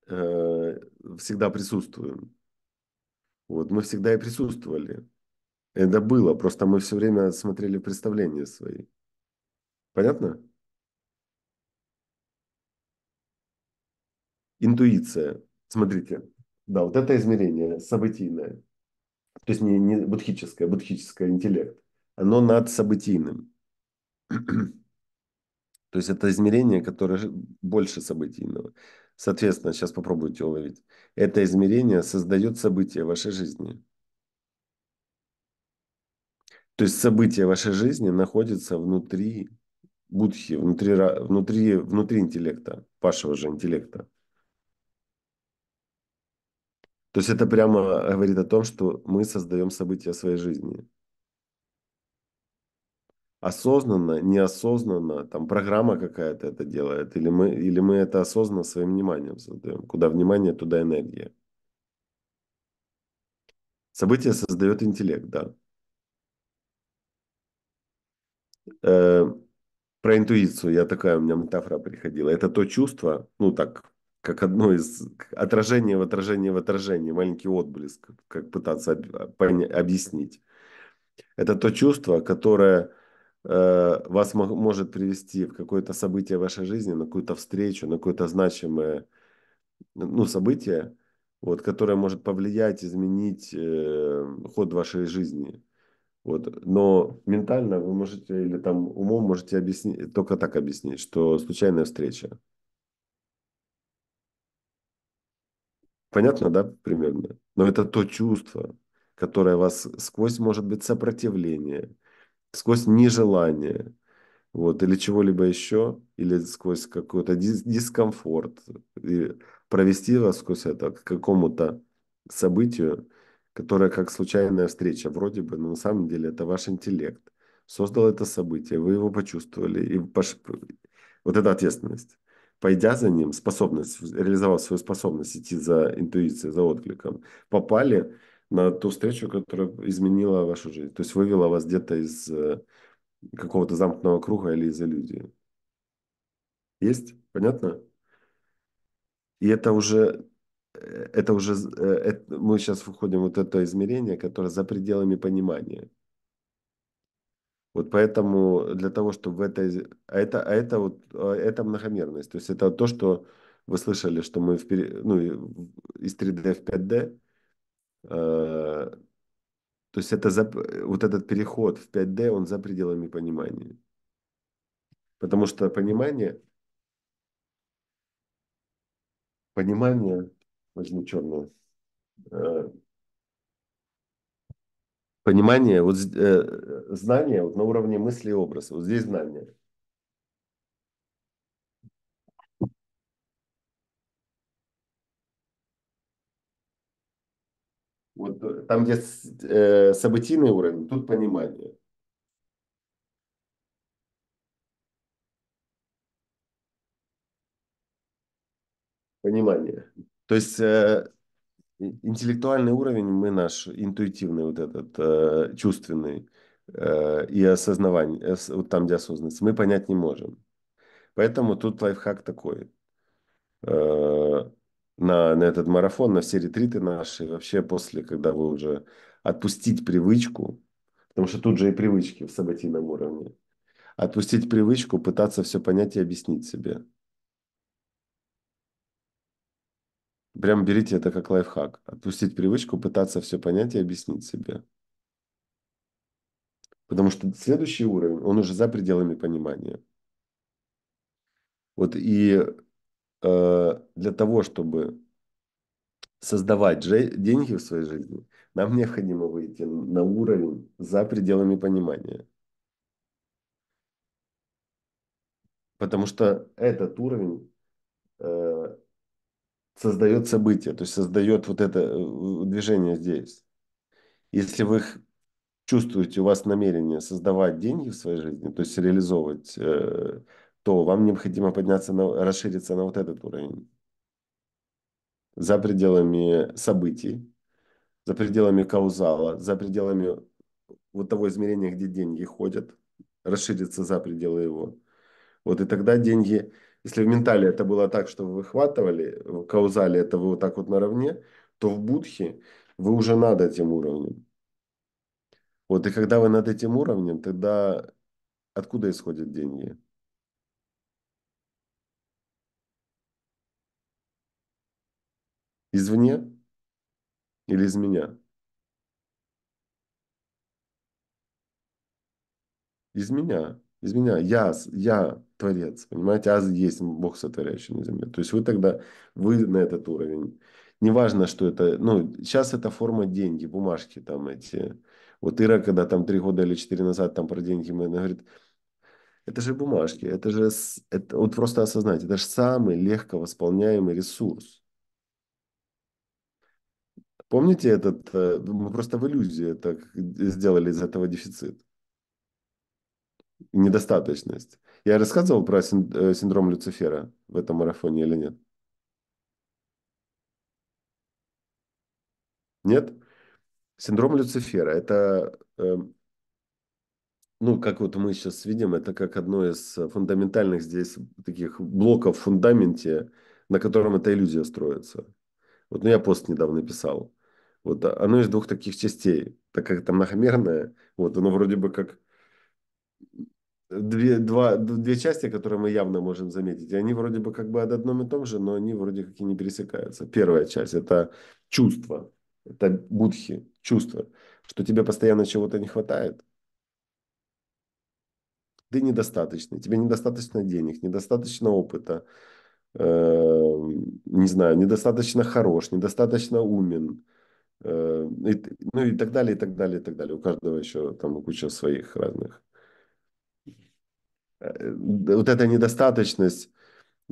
э, всегда присутствуем. Вот, мы всегда и присутствовали. Это было, просто мы все время смотрели представления свои. Понятно? Интуиция. Смотрите, да, вот это измерение событийное, то есть не, не будхическое, будхическое интеллект, оно над событийным. То есть это измерение, которое больше событийного. Соответственно, сейчас попробуйте уловить. Это измерение создает события вашей жизни. То есть события вашей жизни находятся внутри будхи, внутри, внутри, внутри интеллекта, вашего же интеллекта. То есть это прямо говорит о том, что мы создаем события своей жизни. Осознанно, неосознанно, там программа какая-то это делает, или мы, или мы это осознанно своим вниманием создаем. Куда внимание, туда энергия. Событие создает интеллект, да. Э, про интуицию я такая у меня метафора приходила. Это то чувство, ну так как одно из отражение в отражение в отражение, маленький отблеск, как пытаться а, объяснить. Это то чувство, которое э, вас может привести в какое-то событие в вашей жизни, на какую-то встречу, на какое-то значимое ну, событие, вот, которое может повлиять, изменить э, ход вашей жизни. Вот. Но ментально вы можете или там умом можете объяснить, только так объяснить, что случайная встреча. Понятно, да, примерно? Но это то чувство, которое вас сквозь, может быть, сопротивление, сквозь нежелание, вот, или чего-либо еще, или сквозь какой-то дис- дискомфорт, и провести вас сквозь это к какому-то событию, которое как случайная встреча, вроде бы, но на самом деле это ваш интеллект создал это событие, вы его почувствовали, и пош... вот это ответственность пойдя за ним, способность, реализовав свою способность идти за интуицией, за откликом, попали на ту встречу, которая изменила вашу жизнь, то есть вывела вас где-то из э, какого-то замкнутого круга или из иллюзии. Есть? Понятно? И это уже, э, это уже, э, это, мы сейчас выходим вот это измерение, которое за пределами понимания. Вот поэтому для того, чтобы в этой... А это, а это вот а это многомерность. То есть это то, что вы слышали, что мы впер... ну, из 3D в 5D. Э, а, то есть это за... вот этот переход в 5D, он за пределами понимания. Потому что понимание... Понимание... Возьму черную. Э, а, Понимание, вот э, знание вот на уровне мысли и образа. Вот здесь знание. Вот э, там, где э, событийный уровень, тут понимание. Понимание. То есть э, интеллектуальный уровень мы наш, интуитивный вот этот, э, чувственный э, и осознавание, э, вот там, где осознанность, мы понять не можем. Поэтому тут лайфхак такой. Э, на, на этот марафон, на все ретриты наши, вообще после, когда вы уже отпустить привычку, потому что тут же и привычки в саботином уровне, отпустить привычку, пытаться все понять и объяснить себе. Прям берите это как лайфхак. Отпустить привычку, пытаться все понять и объяснить себе. Потому что следующий уровень, он уже за пределами понимания. Вот и э, для того, чтобы создавать же, деньги в своей жизни, нам необходимо выйти на уровень за пределами понимания. Потому что этот уровень э, создает событие, то есть создает вот это э, движение здесь. Если вы чувствуете, у вас намерение создавать деньги в своей жизни, то есть реализовывать, э, то вам необходимо подняться, на, расшириться на вот этот уровень. За пределами событий, за пределами каузала, за пределами вот того измерения, где деньги ходят, расшириться за пределы его. Вот и тогда деньги если в ментале это было так, что вы выхватывали, в каузале это вы вот так вот наравне, то в будхе вы уже над этим уровнем. Вот и когда вы над этим уровнем, тогда откуда исходят деньги? Извне или из меня? Из меня из меня, я, я творец, понимаете, аз есть Бог, сотворяющий на земле. То есть вы тогда, вы на этот уровень. Неважно, что это, ну, сейчас это форма деньги, бумажки там эти. Вот Ира, когда там три года или четыре назад там про деньги, мы, она говорит, это же бумажки, это же, это, вот просто осознать, это же самый легко восполняемый ресурс. Помните этот, э, мы просто в иллюзии так э, сделали из этого дефицит недостаточность. Я рассказывал про э, синдром Люцифера в этом марафоне или нет? Нет? Синдром Люцифера – это, э, ну, как вот мы сейчас видим, это как одно из фундаментальных здесь таких блоков в фундаменте, на котором эта иллюзия строится. Вот, ну, я пост недавно писал. Вот а, оно из двух таких частей. Так как это многомерное. вот оно вроде бы как две, два, две части, которые мы явно можем заметить. они вроде бы как бы об одном и том же, но они вроде как и не пересекаются. Первая часть – это чувство, это будхи, чувство, что тебе постоянно чего-то не хватает. Ты недостаточный, тебе недостаточно денег, недостаточно опыта, э, не знаю, недостаточно хорош, недостаточно умен, э, и, ну и так далее, и так далее, и так далее. У каждого еще там куча своих разных Э, вот эта недостаточность,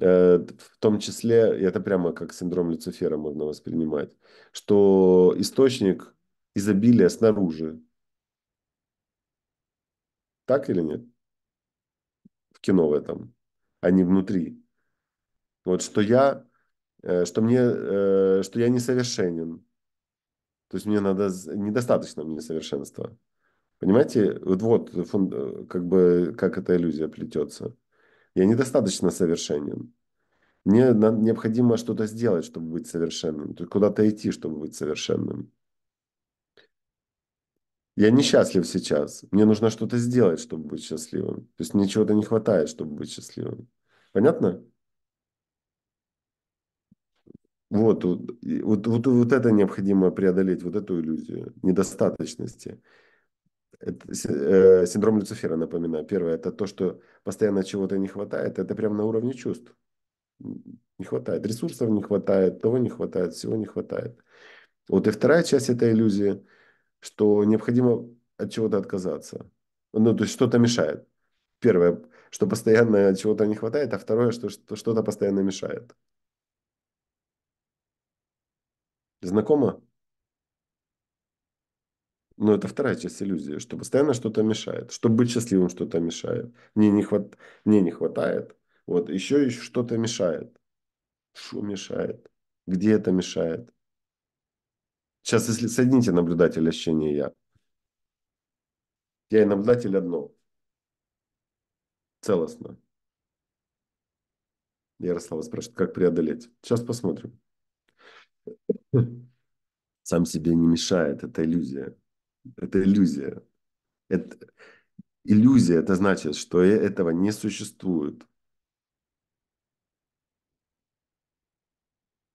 э, в том числе, и это прямо как синдром Люцифера можно воспринимать, что источник изобилия снаружи. Так или нет? В кино в этом, а не внутри. Вот что я, э, что мне, что я несовершенен. То есть мне надо, недостаточно мне совершенства. Понимаете, вот, вот э, э, как бы как эта иллюзия плетется. Я недостаточно совершенен. Мне необходимо что-то сделать, чтобы быть совершенным. То куда-то идти, чтобы быть совершенным. Я несчастлив сейчас. Мне нужно что-то сделать, чтобы быть счастливым. То есть мне чего-то не хватает, чтобы быть счастливым. Понятно? Вот, вот, вот, вот это необходимо преодолеть, вот эту иллюзию недостаточности это, э, синдром Люцифера, напоминаю. Первое, это то, что постоянно чего-то не хватает, это прямо на уровне чувств. Не хватает. Ресурсов не хватает, того не хватает, всего не хватает. Вот и вторая часть этой иллюзии, что необходимо от чего-то отказаться. Ну, то есть что-то мешает. Первое, что постоянно чего-то не хватает, а второе, что что-то постоянно мешает. Знакомо? Но это вторая часть иллюзии, что постоянно что-то мешает, чтобы быть счастливым что-то мешает. Мне не, хват... Мне не хватает. Вот еще, еще что-то мешает. Что мешает? Где это мешает? Сейчас, если соедините наблюдатель, ощущение я. Я и наблюдатель одно. Целостно. Ярослава спрашивает, как преодолеть? Сейчас посмотрим. Сам себе не мешает, это иллюзия. Это иллюзия. Это, иллюзия, это значит, что э, этого не существует.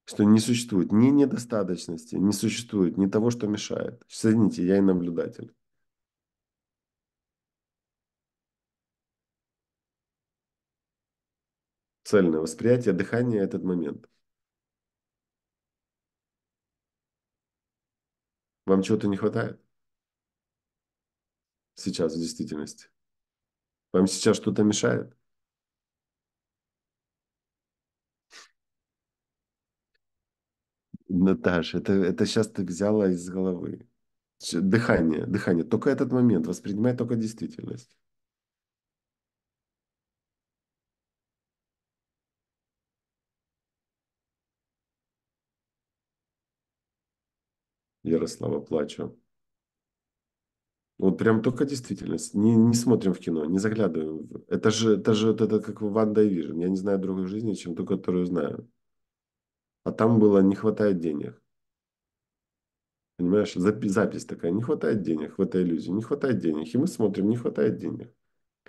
Что не существует ни недостаточности, не существует ни того, что мешает. Соедините, я и наблюдатель. Цельное восприятие, дыхания этот момент. Вам чего-то не хватает? сейчас в действительности? Вам сейчас что-то мешает? Наташа, это, это сейчас ты взяла из головы. Дыхание, дыхание. Только этот момент. Воспринимай только действительность. Ярослава, плачу. Вот прям только действительность. Не, не смотрим в кино, не заглядываем. Это же, это же вот это как в Ван и Я не знаю другой жизни, чем ту, которую знаю. А там было не хватает денег. Понимаешь, запись, запись такая, не хватает денег в этой иллюзии, не хватает денег. И мы смотрим, не хватает денег.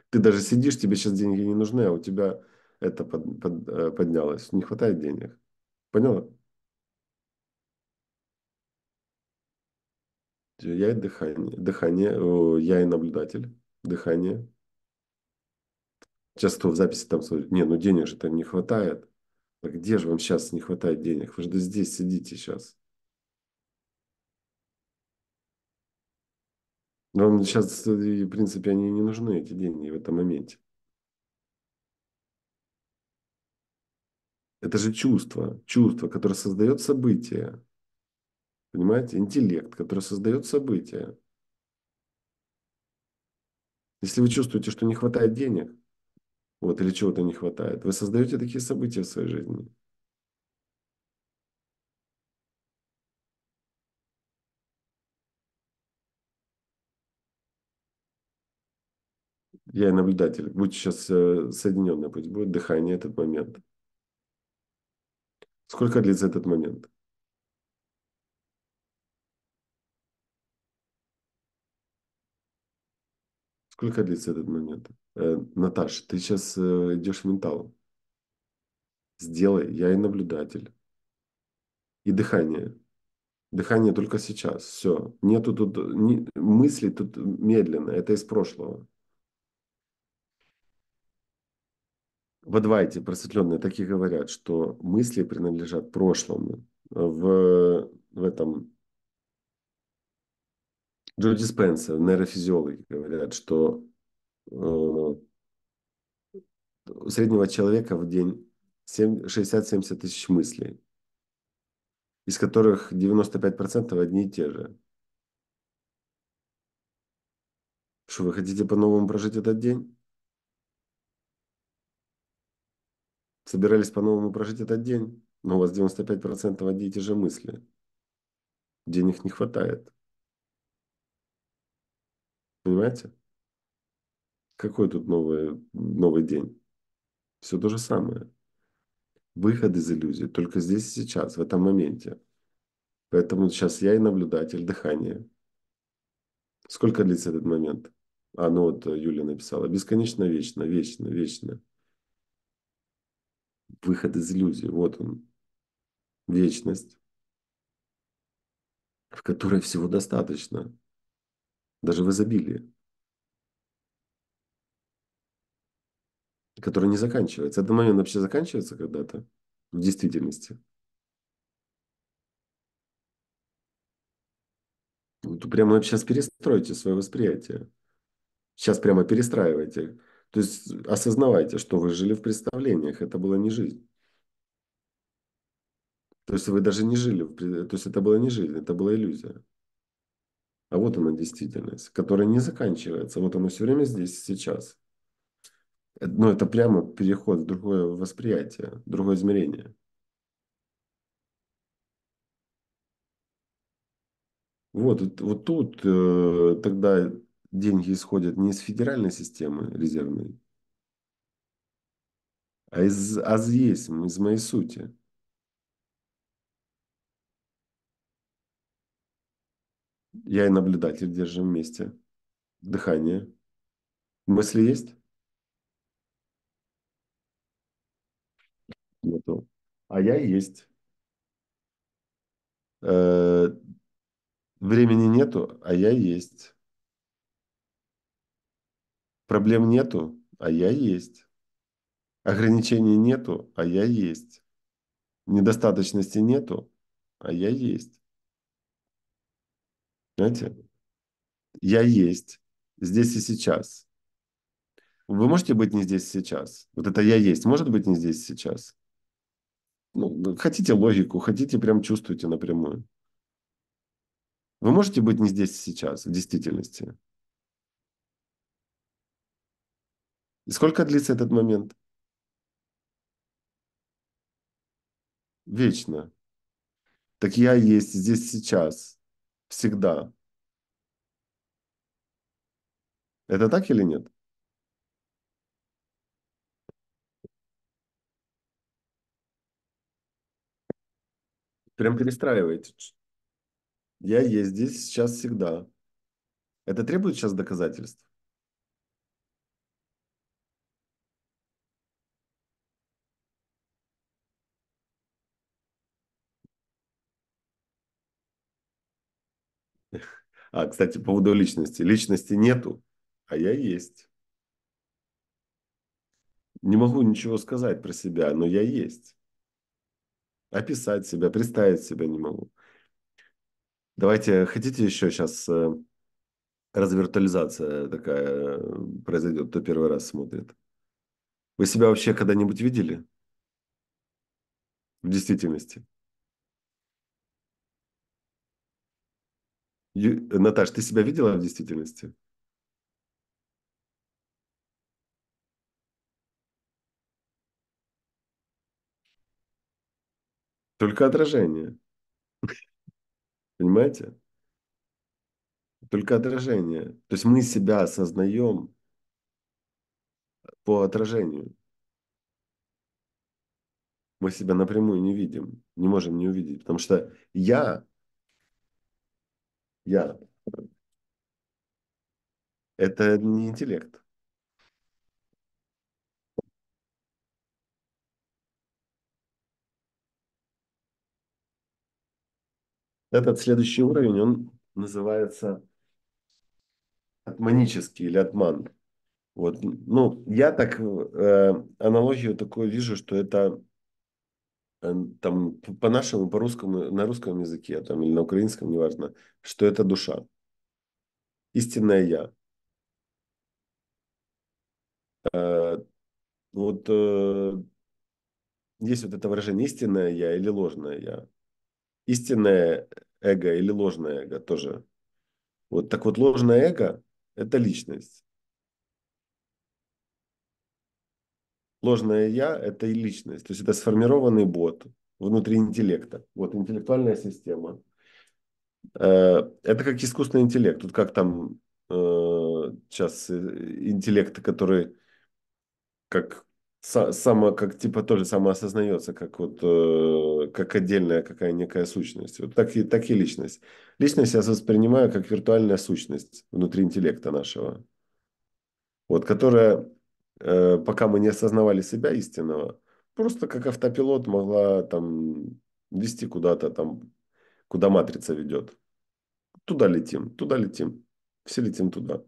Ты даже сидишь, тебе сейчас деньги не нужны, а у тебя это под, под, э, поднялось. Не хватает денег. Поняла? я и дыхание. Дыхание, э, я и наблюдатель. Дыхание. Часто в записи там смотрят, не, ну денег же там не хватает. А где же вам сейчас не хватает денег? Вы же здесь сидите сейчас. Вам сейчас, э, в принципе, они не нужны, эти деньги, в этом моменте. Это же чувство, чувство, которое создает событие. Понимаете? Интеллект, который создает события. Если вы чувствуете, что не хватает денег, вот, или чего-то не хватает, вы создаете такие события в своей жизни. Я и наблюдатель. Будь сейчас э, соединенное, пусть будет дыхание этот момент. Сколько длится этот момент? Сколько длится этот момент? Э, Наташ, ты сейчас э, идешь в ментал. Сделай, я и наблюдатель. И дыхание. Дыхание только сейчас. Все. Нету тут ни, мысли тут медленно. Это из прошлого. В Адвайте просветленные такие говорят, что мысли принадлежат прошлому. Э, в, в этом Джо Диспенса, нейрофизиологи говорят, что э, у среднего человека в день 60-70 тысяч мыслей, из которых 95% одни и те же. Что, вы хотите по-новому прожить этот день? Собирались по-новому прожить этот день, но у вас 95% одни и те же мысли. Денег не хватает. Понимаете? Какой тут новый, новый день? Все то же самое. Выход из иллюзии только здесь и сейчас, в этом моменте. Поэтому сейчас я и наблюдатель дыхания. Сколько длится этот момент? А, ну вот э, Юля написала. Бесконечно, вечно, вечно, вечно. Выход из иллюзии. Вот он. Вечность, в которой всего достаточно даже в изобилии, которое не заканчивается. Этот момент вообще заканчивается когда-то в действительности. Вот ну, прямо сейчас перестройте свое восприятие. Сейчас прямо перестраивайте. То есть осознавайте, что вы жили в представлениях, это была не жизнь. То есть вы даже не жили, то есть это была не жизнь, это была иллюзия. А вот она действительность, которая не заканчивается. Вот она все время здесь, сейчас. Э, Но ну, это прямо переход в другое восприятие, другое измерение. Вот, вот тут э, тогда деньги исходят не из федеральной системы резервной, а из а из есть, из моей сути. Я и наблюдатель держим вместе. Дыхание. Мысли есть? Нету. А я есть. Э, времени нету, а я есть. Проблем нету, а я есть. Ограничений нету, а я есть. Недостаточности нету, а я есть. Понимаете? Я есть здесь и сейчас. Вы можете быть не здесь и сейчас. Вот это я есть. Может быть не здесь и сейчас. Ну, хотите логику, хотите прям чувствуйте напрямую. Вы можете быть не здесь и сейчас, в действительности. И сколько длится этот момент? Вечно. Так я есть здесь сейчас всегда. Это так или нет? Прям перестраиваете. Я есть здесь сейчас всегда. Это требует сейчас доказательств? А, кстати, по поводу личности. Личности нету, а я есть. Не могу ничего сказать про себя, но я есть. Описать себя, представить себя не могу. Давайте, хотите еще сейчас э, развиртуализация такая э, произойдет, кто первый раз смотрит? Вы себя вообще когда-нибудь видели? В действительности? Ю... Э, Наташ, ты себя видела в действительности? Только отражение. Понимаете? Только отражение. То есть мы себя осознаем по отражению. Мы себя напрямую не видим, не можем не увидеть. Потому что я я. Это не интеллект. Этот следующий уровень, он называется атманический или атман. Вот. Ну, я так э, аналогию такую вижу, что это Эм, там по-нашему, по-русскому, э, на русском языке там, или на украинском, неважно, что это душа. Истинное я. Э, вот э, есть вот это выражение истинное я или ложное я. Истинное эго или ложное эго тоже. Вот так вот ложное эго – это личность. Ложное я – это и личность, то есть это сформированный бот внутри интеллекта. Вот интеллектуальная система. Э, это как искусственный интеллект. Тут как там э, сейчас э, интеллект, который как само, как типа тоже самоосознается, как вот как отдельная какая некая сущность. Вот так и, так и личность. Личность я воспринимаю как виртуальная сущность внутри интеллекта нашего. Вот, которая Э, пока мы не осознавали себя истинного, просто как автопилот могла там вести куда-то там, куда матрица ведет. Туда летим, туда летим, все летим туда.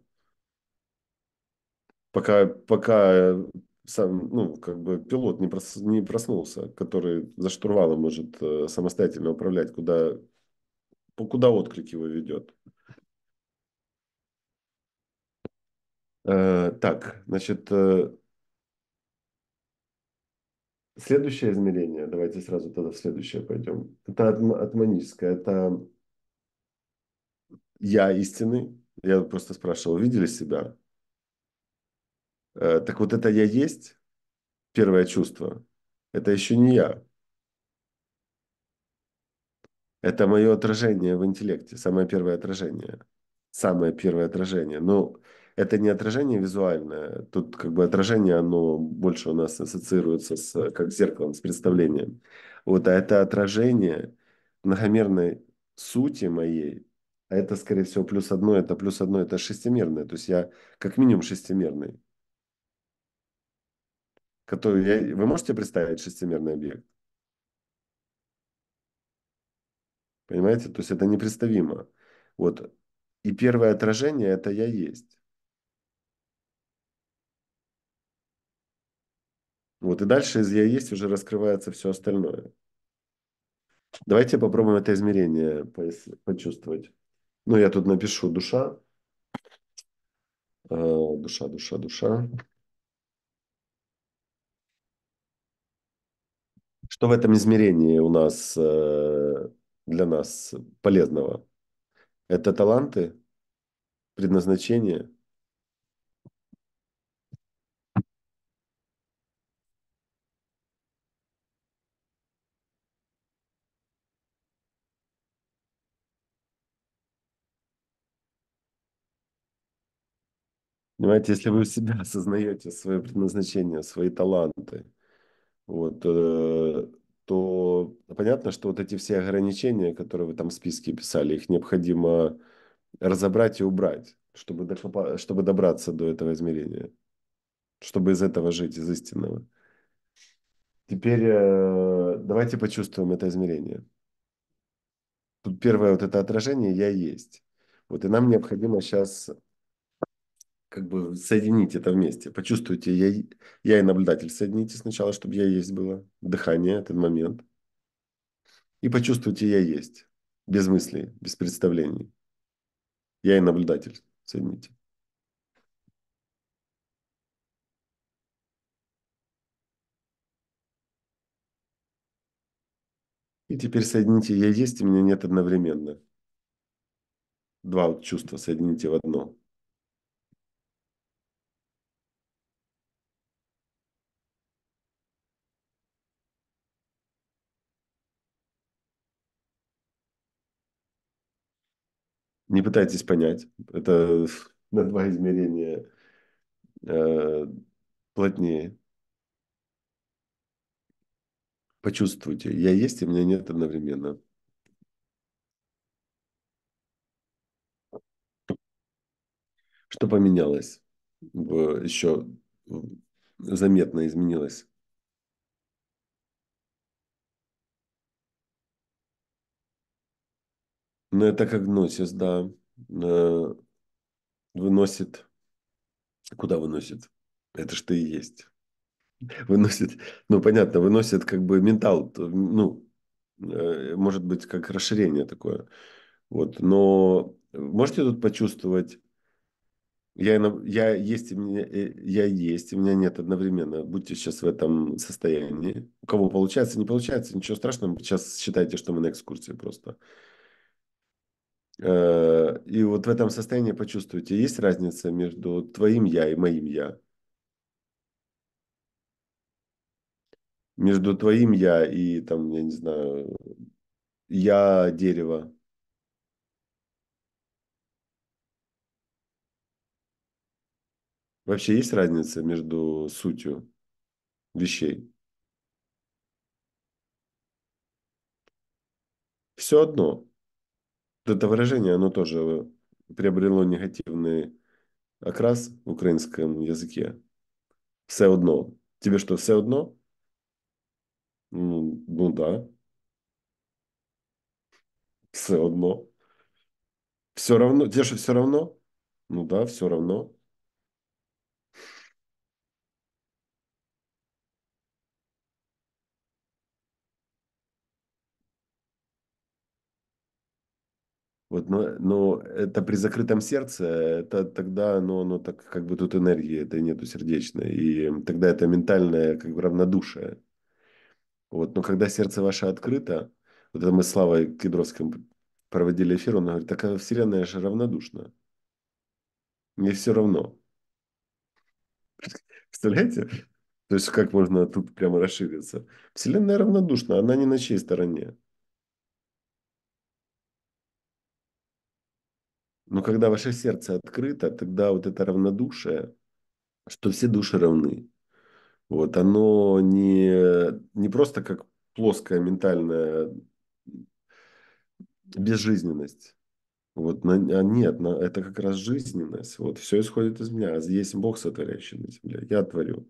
Пока, пока э, сам, ну, как бы пилот не, прос, не проснулся, который за штурвалом может э, самостоятельно управлять, куда, куда отклик его ведет. Э, так, значит, э, следующее измерение, давайте сразу тогда в следующее пойдем. Это атманическое, это я истины. Я просто спрашивал, видели себя? Э, так вот это я есть, первое чувство, это еще не я. Это мое отражение в интеллекте, самое первое отражение. Самое первое отражение. Но ну, это не отражение визуальное. Тут как бы отражение, оно больше у нас ассоциируется с, как зеркалом, с представлением. Вот, а это отражение многомерной сути моей, а это, скорее всего, плюс одно, это плюс одно, это шестимерное. То есть я как минимум шестимерный. Который я, вы можете представить шестимерный объект? Понимаете? То есть это непредставимо. Вот. И первое отражение – это я есть. Вот, и дальше из «я есть» уже раскрывается все остальное. Давайте попробуем это измерение почувствовать. Ну, я тут напишу «душа». Э, душа, душа, душа. Что в этом измерении у нас э, для нас полезного? Это таланты, предназначение – Понимаете, если вы в себя осознаете свое предназначение, свои таланты, вот, э, то понятно, что вот эти все ограничения, которые вы там в списке писали, их необходимо разобрать и убрать, чтобы, докопа- чтобы добраться до этого измерения, чтобы из этого жить, из истинного. Теперь э, давайте почувствуем это измерение. Тут первое вот это отражение «я есть». Вот, и нам необходимо сейчас как бы соедините это вместе, почувствуйте я, я и наблюдатель соедините сначала, чтобы я есть было, дыхание, этот момент. И почувствуйте я есть, без мыслей, без представлений. Я и наблюдатель соедините. И теперь соедините «я есть» и «меня нет» одновременно. Два вот чувства соедините в одно – Не пытайтесь понять. Это на два измерения э, плотнее. Почувствуйте, я есть и меня нет одновременно. Что поменялось? Еще заметно изменилось. Ну это как Гносис, да, э, выносит... Куда выносит? Это что и есть. Выносит, ну понятно, выносит как бы ментал, ну, э, может быть, как расширение такое. Вот, но можете тут почувствовать я, я есть и меня, э, я есть, и меня нет одновременно. Будьте сейчас в этом состоянии. У кого получается, не получается, ничего страшного. Сейчас считайте, что мы на экскурсии просто. Э, и вот в этом состоянии почувствуйте, есть разница между твоим я и моим я. Между твоим я и там, я не знаю, я дерево. Вообще есть разница между сутью вещей? Все одно это выражение, оно тоже приобрело негативный окрас в украинском языке. Все одно. Тебе что, все одно? Ну, ну да. Все одно. Все равно. Тебе же все равно? Ну да, все равно. Вот, но, но это при закрытом сердце, это тогда, ну, оно так, как бы тут энергии, этой нету сердечной, и тогда это ментальное, как бы, равнодушие. Вот, но когда сердце ваше открыто, вот это мы с Славой Кедровским проводили эфир, он говорит, такая вселенная же равнодушна. Мне все равно. Представляете? То есть как можно тут прямо расшириться? Вселенная равнодушна, она не на чьей стороне. Но когда ваше сердце открыто, тогда вот это равнодушие, что все души равны, вот оно не, не просто как плоская ментальная безжизненность. Вот, на, а нет, на, это как раз жизненность. Вот, все исходит из меня. А здесь Бог, сотворяющий на земле. Я творю.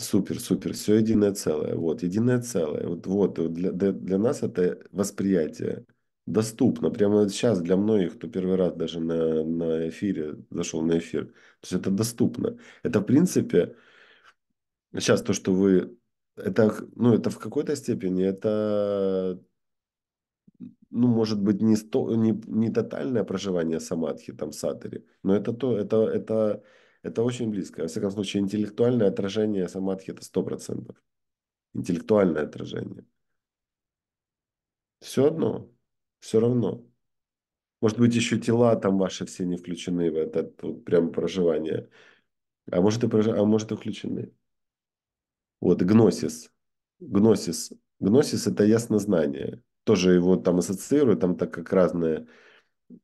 Супер, супер, все единое целое. Вот, единое целое. Вот, вот для, для, для нас это восприятие доступно. Прямо сейчас для многих, кто первый раз даже на, на эфире, зашел на эфир. То есть это доступно. Это в принципе, сейчас то, что вы, это, ну, это в какой-то степени, это ну, может быть, не, сто, не, не тотальное проживание самадхи, там, сатари, но это то, это, это это очень близко. Во всяком случае, интеллектуальное отражение самадхи – это 100%. Интеллектуальное отражение. Все одно, все равно. Может быть, еще тела там ваши все не включены в это вот прям проживание. А может, и прож... а может и включены. Вот, гносис. Гносис. Гносис – это яснознание. Тоже его там ассоциируют, там так как разные,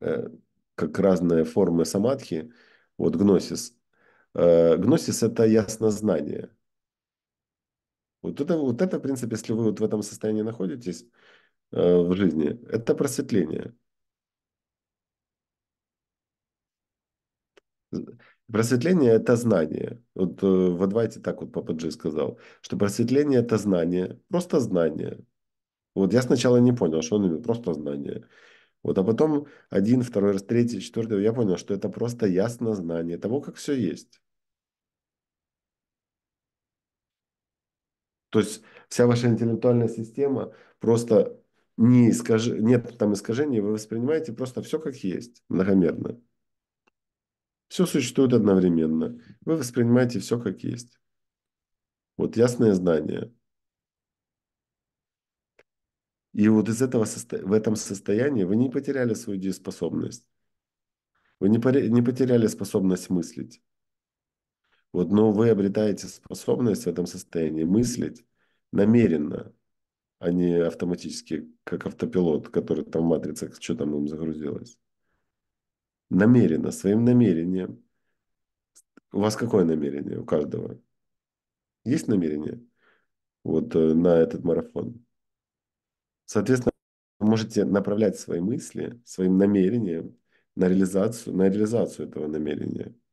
э, как разные формы самадхи. Вот гносис. Э, гносис – это яснознание. Вот это, вот это, в принципе, если вы вот в этом состоянии находитесь э, в жизни, это просветление. Просветление – это знание. Вот э, в Адвайте так вот Пападжи сказал, что просветление – это знание, просто знание. Вот я сначала не понял, что он имеет, просто знание. Вот, а потом один, второй раз, третий, четвертый, я понял, что это просто ясно знание того, как все есть. То есть вся ваша интеллектуальная система просто не искаж... нет там искажений, вы воспринимаете просто все как есть, многомерно. Все существует одновременно. Вы воспринимаете все как есть. Вот ясное знание. И вот из этого в этом состоянии вы не потеряли свою дееспособность. Вы не потеряли способность мыслить. Вот, но вы обретаете способность в этом состоянии мыслить намеренно, а не автоматически, как автопилот, который там в матрицах, что там им загрузилось. Намеренно, своим намерением. У вас какое намерение? У каждого. Есть намерение? Вот э, на этот марафон. Соответственно, вы можете направлять свои мысли, своим намерением на реализацию, на реализацию этого намерения –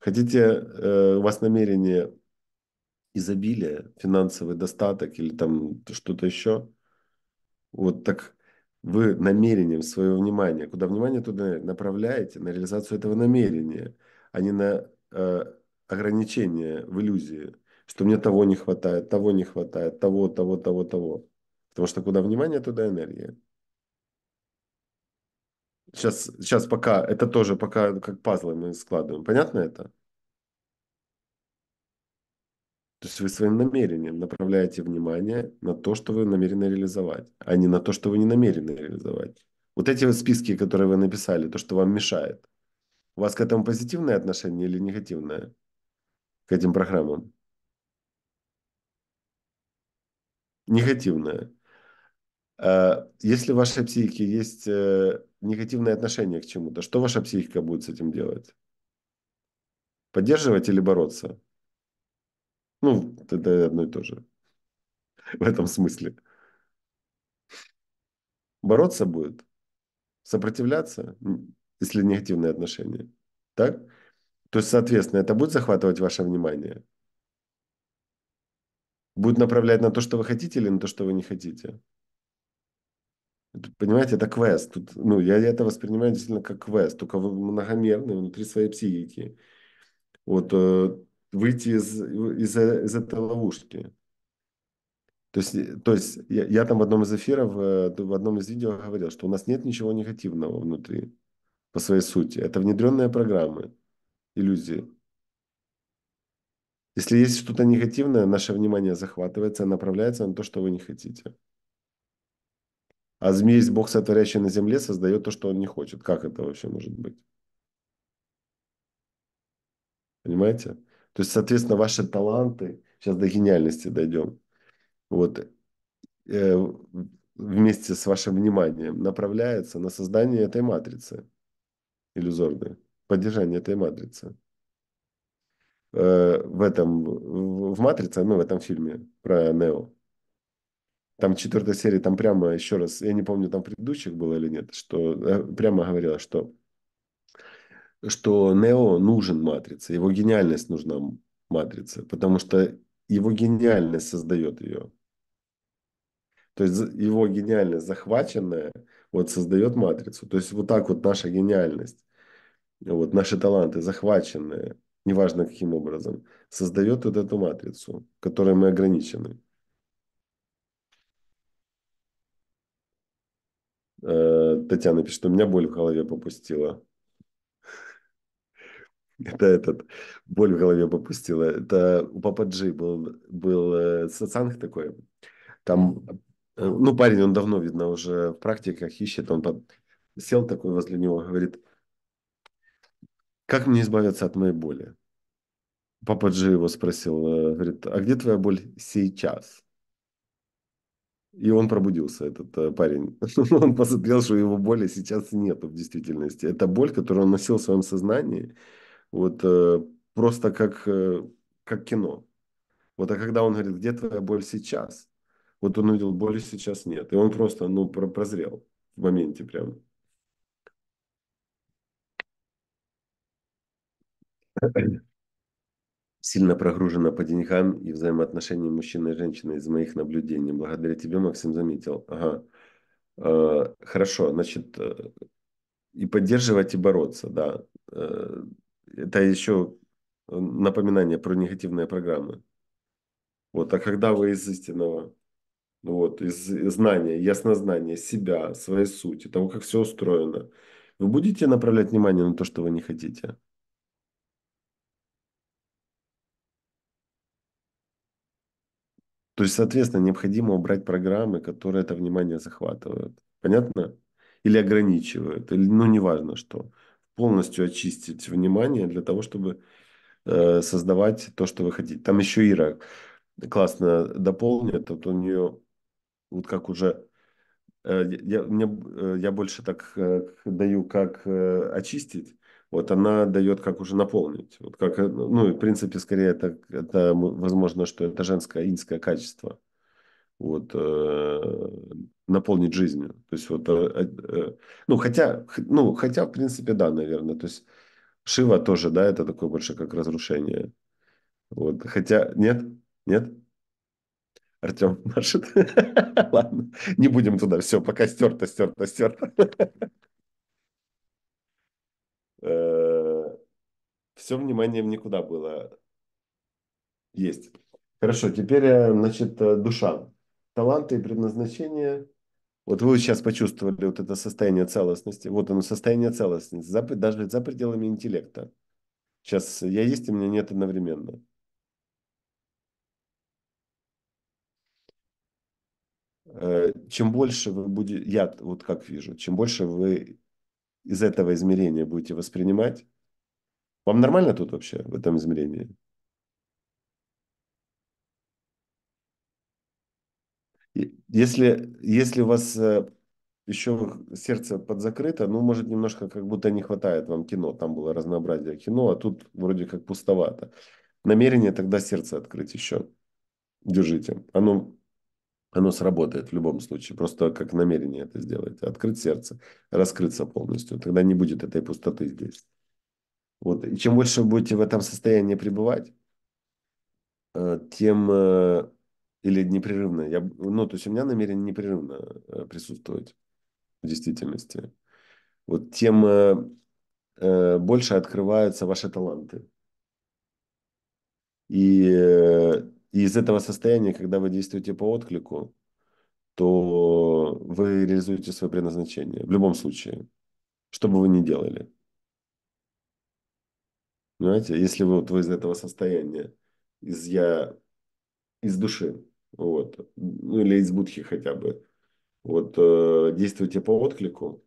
Хотите, э, у вас намерение изобилия, финансовый достаток или там что-то еще, вот так вы намерением своего внимания, куда внимание туда направляете, на реализацию этого намерения, а не на э, ограничение в иллюзии, что мне того не хватает, того не хватает, того, того, того, того. Потому что куда внимание, туда энергия. Сейчас, сейчас пока, это тоже пока ну, как пазлы мы складываем. Понятно это? То есть вы своим намерением направляете внимание на то, что вы намерены реализовать, а не на то, что вы не намерены реализовать. Вот эти вот списки, которые вы написали, то, что вам мешает, у вас к этому позитивное отношение или негативное? К этим программам? Негативное. А, если в вашей психике есть э, негативное отношение к чему-то, что ваша психика будет с этим делать? Поддерживать или бороться? Ну, это одно и то же. В этом смысле. Бороться будет? Сопротивляться, если негативные отношения? Так? То есть, соответственно, это будет захватывать ваше внимание? Будет направлять на то, что вы хотите или на то, что вы не хотите? Понимаете, это квест. Тут, ну, я это воспринимаю действительно как квест, только многомерный внутри своей психики. Вот э, выйти из, из, э, из этой ловушки. То есть, то есть я, я там в одном из эфиров, э, в одном из видео говорил, что у нас нет ничего негативного внутри по своей сути. Это внедренные программы, иллюзии. Если есть что-то негативное, наше внимание захватывается, направляется на то, что вы не хотите а змей Бог бокса, на земле, создает то, что он не хочет. Как это вообще может быть? Понимаете? То есть, соответственно, ваши таланты, сейчас до гениальности дойдем, вот, э, вместе с вашим вниманием направляется на создание этой матрицы иллюзорной, поддержание этой матрицы. Э, в этом, в, в матрице, ну, в этом фильме про Нео, там четвертая серия, там прямо еще раз, я не помню, там предыдущих было или нет, что э, прямо говорила, что что Нео нужен матрице, его гениальность нужна матрице, потому что его гениальность создает ее. То есть его гениальность захваченная вот создает матрицу. То есть вот так вот наша гениальность, вот наши таланты захваченные, неважно каким образом, создает вот эту матрицу, которой мы ограничены. Э, Татьяна пишет, у меня боль в голове попустила. Это этот, боль в голове попустила. Это у Папа Джи был, был э, сатсанг такой. Там, э, ну, парень, он давно, видно, уже в практиках ищет. Он под... сел такой возле него, говорит, как мне избавиться от моей боли? Папа Джи его спросил, говорит, а где твоя боль сейчас? И он пробудился, этот э, парень. он посмотрел, что его боли сейчас нет в действительности. Это боль, которую он носил в своем сознании, вот э, просто как, э, как кино. Вот, а когда он говорит, где твоя боль сейчас? Вот он увидел, боли сейчас нет. И он просто, ну, прозрел в моменте прям. Понятно. сильно прогружена по деньгам и взаимоотношениям мужчины и женщины из моих наблюдений. Благодаря тебе, Максим, заметил. Ага. А, хорошо, значит, э, и поддерживать, и бороться, да. Э, это еще э, напоминание про негативные программы. Вот, а когда вы из истинного, вот, из знания, яснознания себя, своей сути, того, как все устроено, вы будете направлять внимание на то, что вы не хотите? То есть, соответственно, необходимо убрать программы, которые это внимание захватывают. Понятно? Или ограничивают, или, ну, неважно что. Полностью очистить внимание для того, чтобы э, создавать то, что вы хотите. Там еще Ира классно дополнит. Вот у нее, вот как уже э, я, мне, э, я больше так э, даю, как очистить вот она дает как уже наполнить. Вот как, э, ну, ну в принципе, скорее это, это возможно, что это женское инское качество. Вот, э, наполнить жизнью. То есть вот, э, э, ну, хотя, ну, хотя, в принципе, да, наверное. То есть Шива тоже, да, это такое больше как разрушение. Вот, хотя, нет, нет. Артем машет. Ладно, не будем туда. Все, пока стерто, стерто, стерто. Э, все внимание никуда было. Есть. Хорошо, теперь, э, значит, э, душа. Таланты и предназначение. Вот вы сейчас почувствовали вот это состояние целостности. Вот оно, состояние целостности, за, даже за пределами интеллекта. Сейчас я есть и меня нет одновременно. Чем больше вы будете, я вот как вижу, чем больше вы из этого измерения будете воспринимать. Вам нормально тут вообще, в этом измерении? Если, если у вас э, еще сердце подзакрыто, ну, может, немножко как будто не хватает вам кино. Там было разнообразие кино, а тут вроде как пустовато. Намерение тогда сердце открыть еще. Держите. Оно оно сработает в любом случае. Просто как намерение это сделать. Открыть сердце, раскрыться полностью. Тогда не будет этой пустоты здесь. Вот. И чем больше вы будете в этом состоянии пребывать, э, тем э, или непрерывно. Я, ну, то есть у меня намерение непрерывно э, присутствовать в действительности. Вот тем больше открываются ваши таланты. И и из этого состояния, когда вы действуете по отклику, то вы реализуете свое предназначение. В любом случае, что бы вы ни делали. Понимаете, если вы, вот, вы из этого состояния, из я, из души, вот, ну или из будхи хотя бы, вот э, действуете по отклику,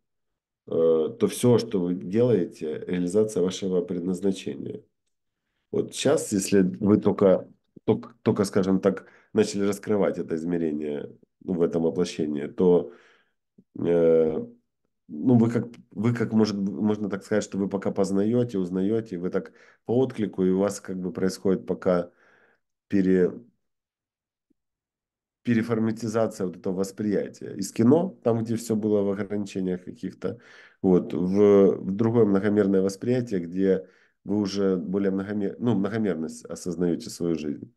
э, то все, что вы делаете, реализация вашего предназначения. Вот сейчас, если вы только только, только, скажем так, начали раскрывать это измерение ну, в этом воплощении, то э, ну, вы как, вы как может, можно так сказать, что вы пока познаете, узнаете, вы так по отклику, и у вас как бы происходит пока пере, переформатизация вот этого восприятия. Из кино, там, где все было в ограничениях каких-то, вот, в, в другое многомерное восприятие, где вы уже более многомер... ну, многомерность осознаете свою жизнь.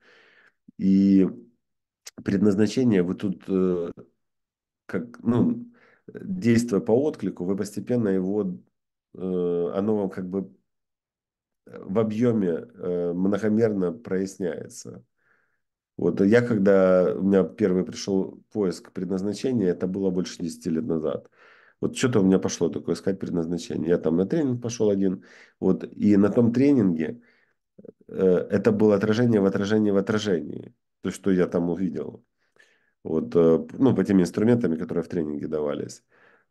И предназначение вы тут э, как, ну, действуя по отклику, вы постепенно его, э, оно вам как бы э, в объеме многомерно проясняется. Вот я когда, у меня первый пришел поиск предназначения, это было больше 10 лет назад – вот что-то у меня пошло такое, искать предназначение. Я там на тренинг пошел один, вот, и на том тренинге э, это было отражение в отражении в отражении, то, что я там увидел, вот, э, ну, по теми инструментами, которые в тренинге давались.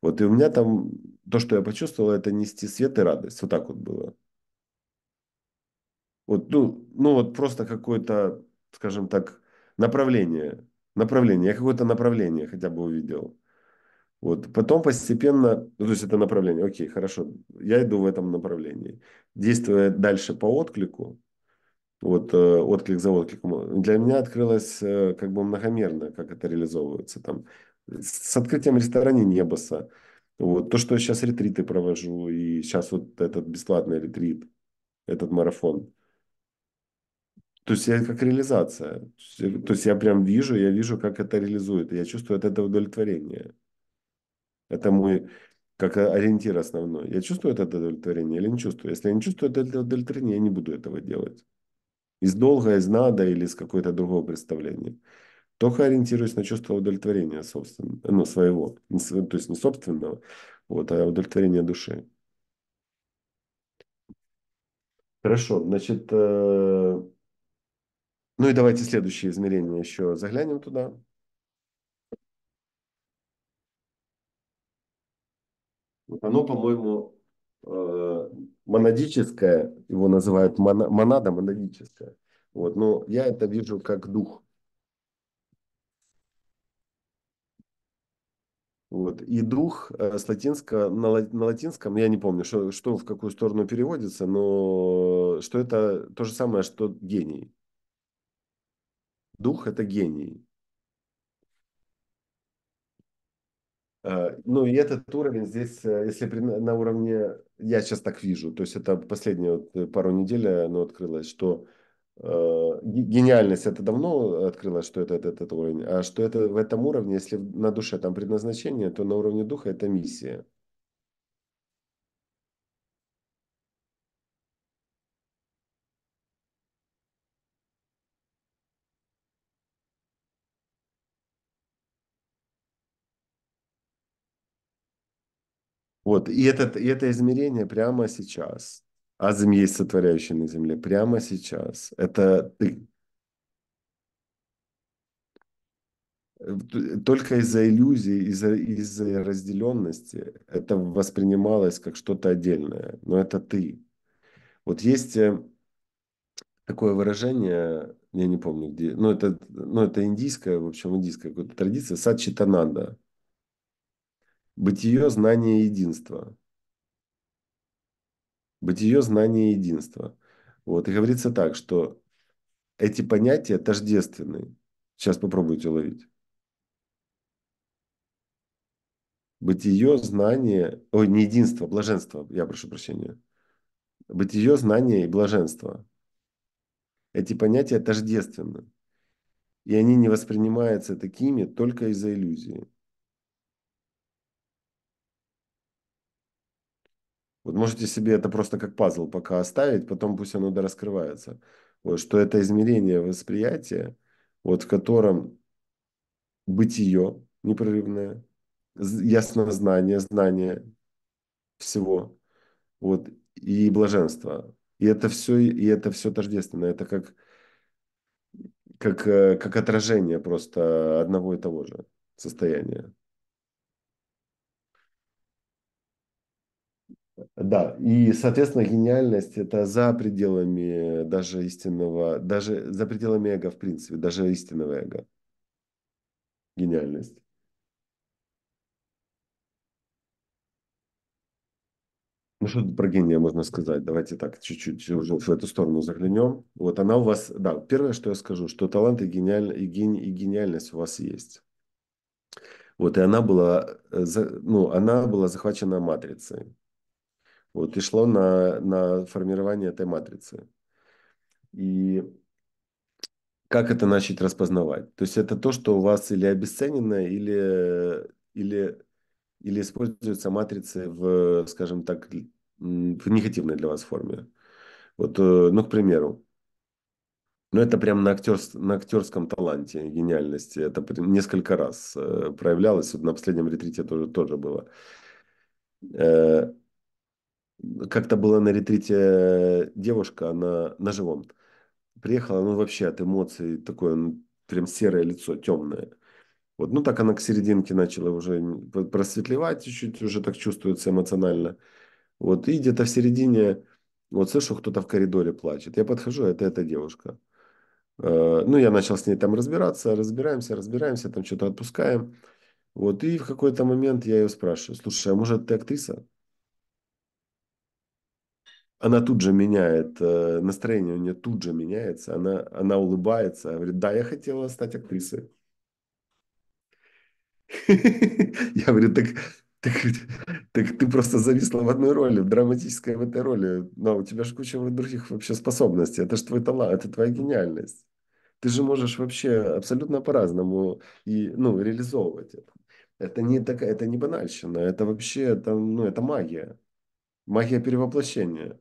Вот, и у меня там, то, что я почувствовал, это нести свет и радость, вот так вот было. Вот, ну, ну вот просто какое-то, скажем так, направление, направление, я какое-то направление хотя бы увидел. Вот. Потом постепенно, ну, то есть это направление, окей, хорошо, я иду в этом направлении. Действуя дальше по отклику, вот э, отклик за откликом, для меня открылось э, как бы многомерно, как это реализовывается там. С открытием ресторана Небоса, вот то, что сейчас ретриты провожу, и сейчас вот этот бесплатный ретрит, этот марафон. То есть я как реализация. То есть я прям вижу, я вижу, как это реализует. я чувствую от этого удовлетворение. Это мой как э, ориентир основной. Я чувствую это удовлетворение или не чувствую? Если я не чувствую это удовлетворение, я не буду этого делать. Из долга, из надо или из какого-то другого представления. Только ориентируюсь на чувство удовлетворения собственного, ну, своего, то есть не собственного, вот, а удовлетворения души. Хорошо, значит, э... ну и давайте следующее измерение еще заглянем туда. Оно, по-моему, э, монадическое, его называют моно, монада монадическая. Вот, но я это вижу как дух. Вот. И дух э, с латинского, на, на латинском, я не помню, что, что в какую сторону переводится, но что это то же самое, что гений. Дух – это гений. Э, ну и этот уровень здесь, э, если на уровне, я сейчас так вижу, то есть это последние вот э, пару недель оно открылось, что гениальность это давно открылось, что это этот, этот уровень, а что это в этом уровне, если на душе там предназначение, то на уровне духа это миссия. Вот, и, этот, и это измерение прямо сейчас. Азим есть сотворяющий на земле прямо сейчас. Это ты. Э, только из-за иллюзии, из-за из за разделенности это воспринималось как что-то отдельное. Но это ты. Вот есть э, такое выражение, я не помню где, но ну, это, но ну, это индийская, в общем, индийская какая-то традиция, садчитананда. Бытие, знание, единство. Бытие, знание, единства, Вот, и говорится так, что эти понятия тождественны. Сейчас попробуйте ловить. Бытие, знание, ой, не единство, блаженство, я прошу прощения. Бытие, знание и блаженство. Эти понятия тождественны. И они не воспринимаются такими только из-за иллюзии. Вот можете себе это просто как пазл пока оставить, потом пусть оно дораскрывается. Вот, что это измерение восприятия, вот в котором бытие непрерывное, знание, знание всего, вот, и блаженство. И это все, и это все тождественно. Это как, как, э, как отражение просто одного и того же состояния. Да, и, соответственно, гениальность это за пределами даже истинного, даже за пределами эго, в принципе, даже истинного эго. Гениальность. Ну, что про гения можно сказать? Давайте так, чуть-чуть уже в эту сторону заглянем. Вот она у вас, да, первое, что я скажу, что талант и, гениаль, и, гени, и гениальность у вас есть. Вот, и она была, э, ну, она была захвачена матрицей вот, и шло на, на формирование этой матрицы. И как это начать распознавать? То есть это то, что у вас или обесценено, или, или, или используются матрицы в, скажем так, в негативной для вас форме. Вот, э, ну, к примеру, ну, это прям на, актер на актерском таланте, гениальности. Это несколько раз э, проявлялось. Вот на последнем ретрите тоже, тоже было э, как-то была на ретрите э, девушка, она на живом. Приехала, ну вообще от эмоций такое, ну, прям серое лицо, темное. Вот, ну так она к серединке начала уже просветлевать чуть-чуть, уже так чувствуется эмоционально. Вот, и где-то в середине, вот слышу, кто-то в коридоре плачет. Я подхожу, а это эта девушка. Э, ну, я начал с ней там разбираться, разбираемся, разбираемся, там что-то отпускаем. Вот, и в какой-то момент я ее спрашиваю, слушай, а может ты актриса? она тут же меняет, э, настроение у нее тут же меняется, она, она улыбается, говорит, да, я хотела стать актрисой. Я говорю, так, так, так ты просто зависла в одной роли, в драматической в этой роли, но у тебя же куча других вообще способностей, это же твой талант, это твоя гениальность. Ты же можешь вообще абсолютно по-разному и, ну, реализовывать это. Это не, такая, это не банальщина, это вообще, это, ну, это магия. Магия перевоплощения.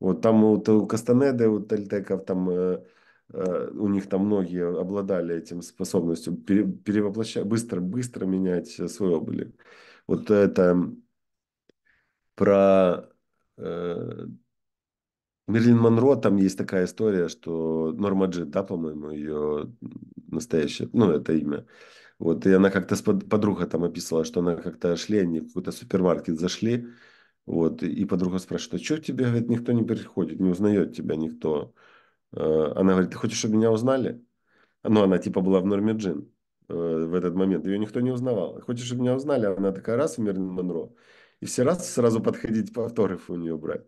Вот там вот, у Кастанеды, у Тальтеков, там э, э, у них там многие обладали этим способностью пере, перевоплощать, быстро, быстро менять э, свой облик. Вот это про э, Мерлин Монро, там есть такая история, что Норма Джи, да, по-моему, ее настоящее, ну, это имя. Вот, и она как-то, подруга там описывала, что она как-то шли, они в какой-то супермаркет зашли, вот, и подруга спрашивает, а что тебе, говорит, никто не приходит, не узнает тебя никто. Э, она говорит, ты хочешь, чтобы меня узнали? Ну, она типа была в норме джин э, в этот момент, ее никто не узнавал. Хочешь, чтобы меня узнали? Она такая раз в Мерлин Монро. И все раз сразу подходить по автографу у нее брать.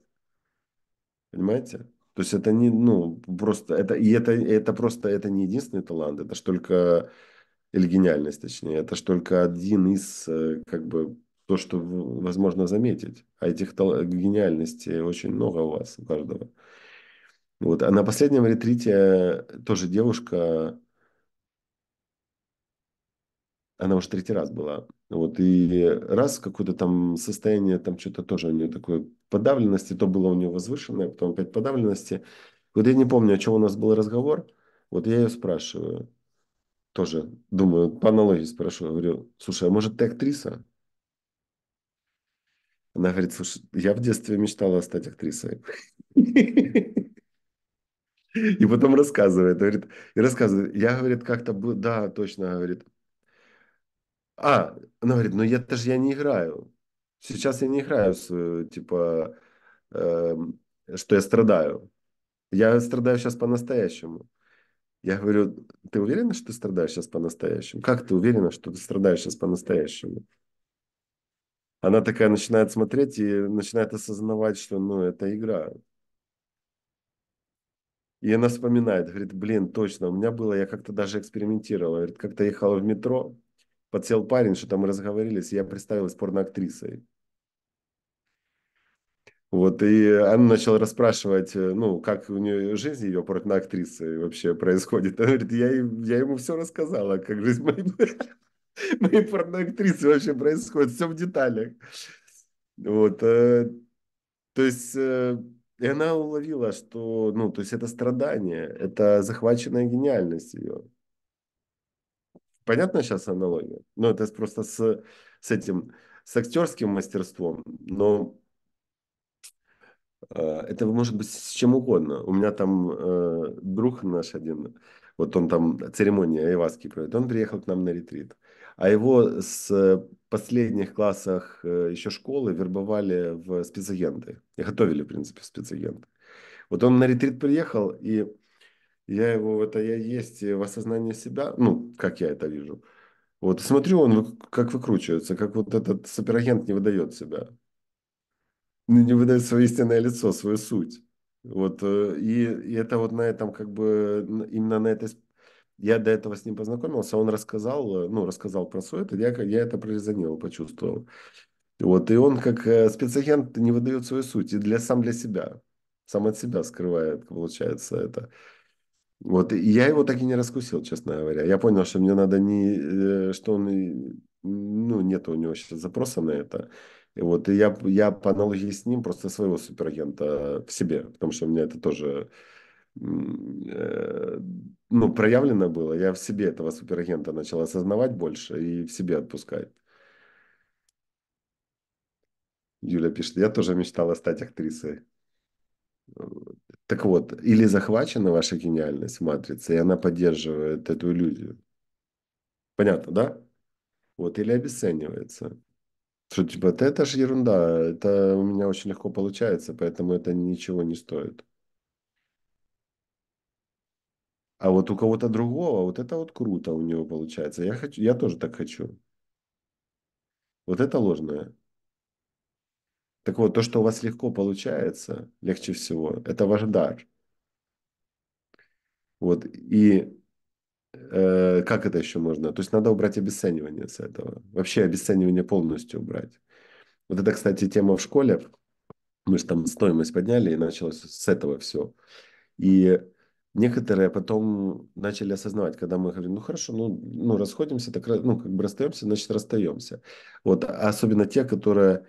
Понимаете? То есть это не, ну, просто, это, и это, это просто, это не единственный талант, это ж только, э, или гениальность, точнее, это ж только один из, как бы, то, что возможно заметить. А этих гениальностей очень много у вас, у каждого. Вот. А на последнем ретрите тоже девушка, она уже третий раз была. Вот, и раз какое-то там состояние, там что-то тоже у нее такое подавленности, то было у нее возвышенное, а потом опять подавленности. Вот я не помню, о чем у нас был разговор. Вот я ее спрашиваю, тоже думаю, по аналогии спрашиваю, говорю, слушай, а может ты актриса? Она говорит, слушай, я в детстве мечтала стать актрисой. И потом рассказывает, говорит, и рассказывает, я, говорит, как-то, был да, точно, говорит, а, она говорит, ну я тоже я не играю. Сейчас я не играю, типа, эм, что я страдаю. Я страдаю сейчас по-настоящему. Я говорю, ты уверена, что ты страдаешь сейчас по-настоящему? Как ты уверена, что ты страдаешь сейчас по-настоящему? она такая начинает смотреть и начинает осознавать, что ну, это игра. И она вспоминает, говорит, блин, точно, у меня было, я как-то даже экспериментировала. Говорит, как-то ехала в метро, подсел парень, что там мы разговорились, и я представилась порноактрисой. Вот, и она начала расспрашивать, э, ну, как у нее жизнь ее порноактрисы вообще происходит. Она говорит, я, я ему все рассказала, как жизнь моей моей порноактрисы вообще происходит, все в деталях. Вот, э, то есть, э, и она уловила, что, ну, то есть это страдание, это захваченная гениальность ее. Понятно сейчас аналогия? Ну, это просто с, с этим, с актерским мастерством, но э, это может быть с чем угодно. У меня там э, друг наш один, вот он там церемония айваски проводит, он приехал к нам на ретрит а его с э, последних классах э, еще школы вербовали в спецагенты. И готовили, в принципе, в спецагенты. Вот он на ретрит приехал, и я его, это я есть э, в осознании себя, ну, как я это вижу. Вот смотрю, он как выкручивается, как вот этот суперагент не выдает себя. Ну, не выдает свое истинное лицо, свою суть. Вот, и, и это вот на этом, как бы, именно на этой я до этого с ним познакомился, он рассказал, э, ну, рассказал про Суэт, я, я это прорезонировал, почувствовал. Вот, и он как э, спецагент не выдает свою суть, и для, сам для себя, сам от себя скрывает, получается, это. Вот, и я его так и не раскусил, честно говоря. Я понял, что мне надо не, э, что он, ну, нет у него сейчас запроса на это. И вот, и я, я по аналогии с ним просто своего суперагента в себе, потому что у меня это тоже Э, ну, проявлено было. Я в себе этого суперагента начал осознавать больше и в себе отпускать. Юля пишет, я тоже мечтала стать актрисой. Так вот, или захвачена ваша гениальность в матрице, и она поддерживает эту иллюзию. Понятно, да? Вот, или обесценивается. Что типа, это же ерунда, это у меня очень легко получается, поэтому это ничего не стоит. А вот у кого-то другого, вот это вот круто у него получается. Я хочу, я тоже так хочу. Вот это ложное. Так вот, то, что у вас легко получается, легче всего, это ваш дар. Вот, и э, как это еще можно? То есть надо убрать обесценивание с этого. Вообще обесценивание полностью убрать. Вот это, кстати, тема в школе. Мы же там стоимость подняли, и началось с этого все. И некоторые потом начали осознавать, когда мы говорим, ну хорошо, ну, ну расходимся, так, ну как бы расстаемся, значит расстаемся. Вот, а особенно те, которые,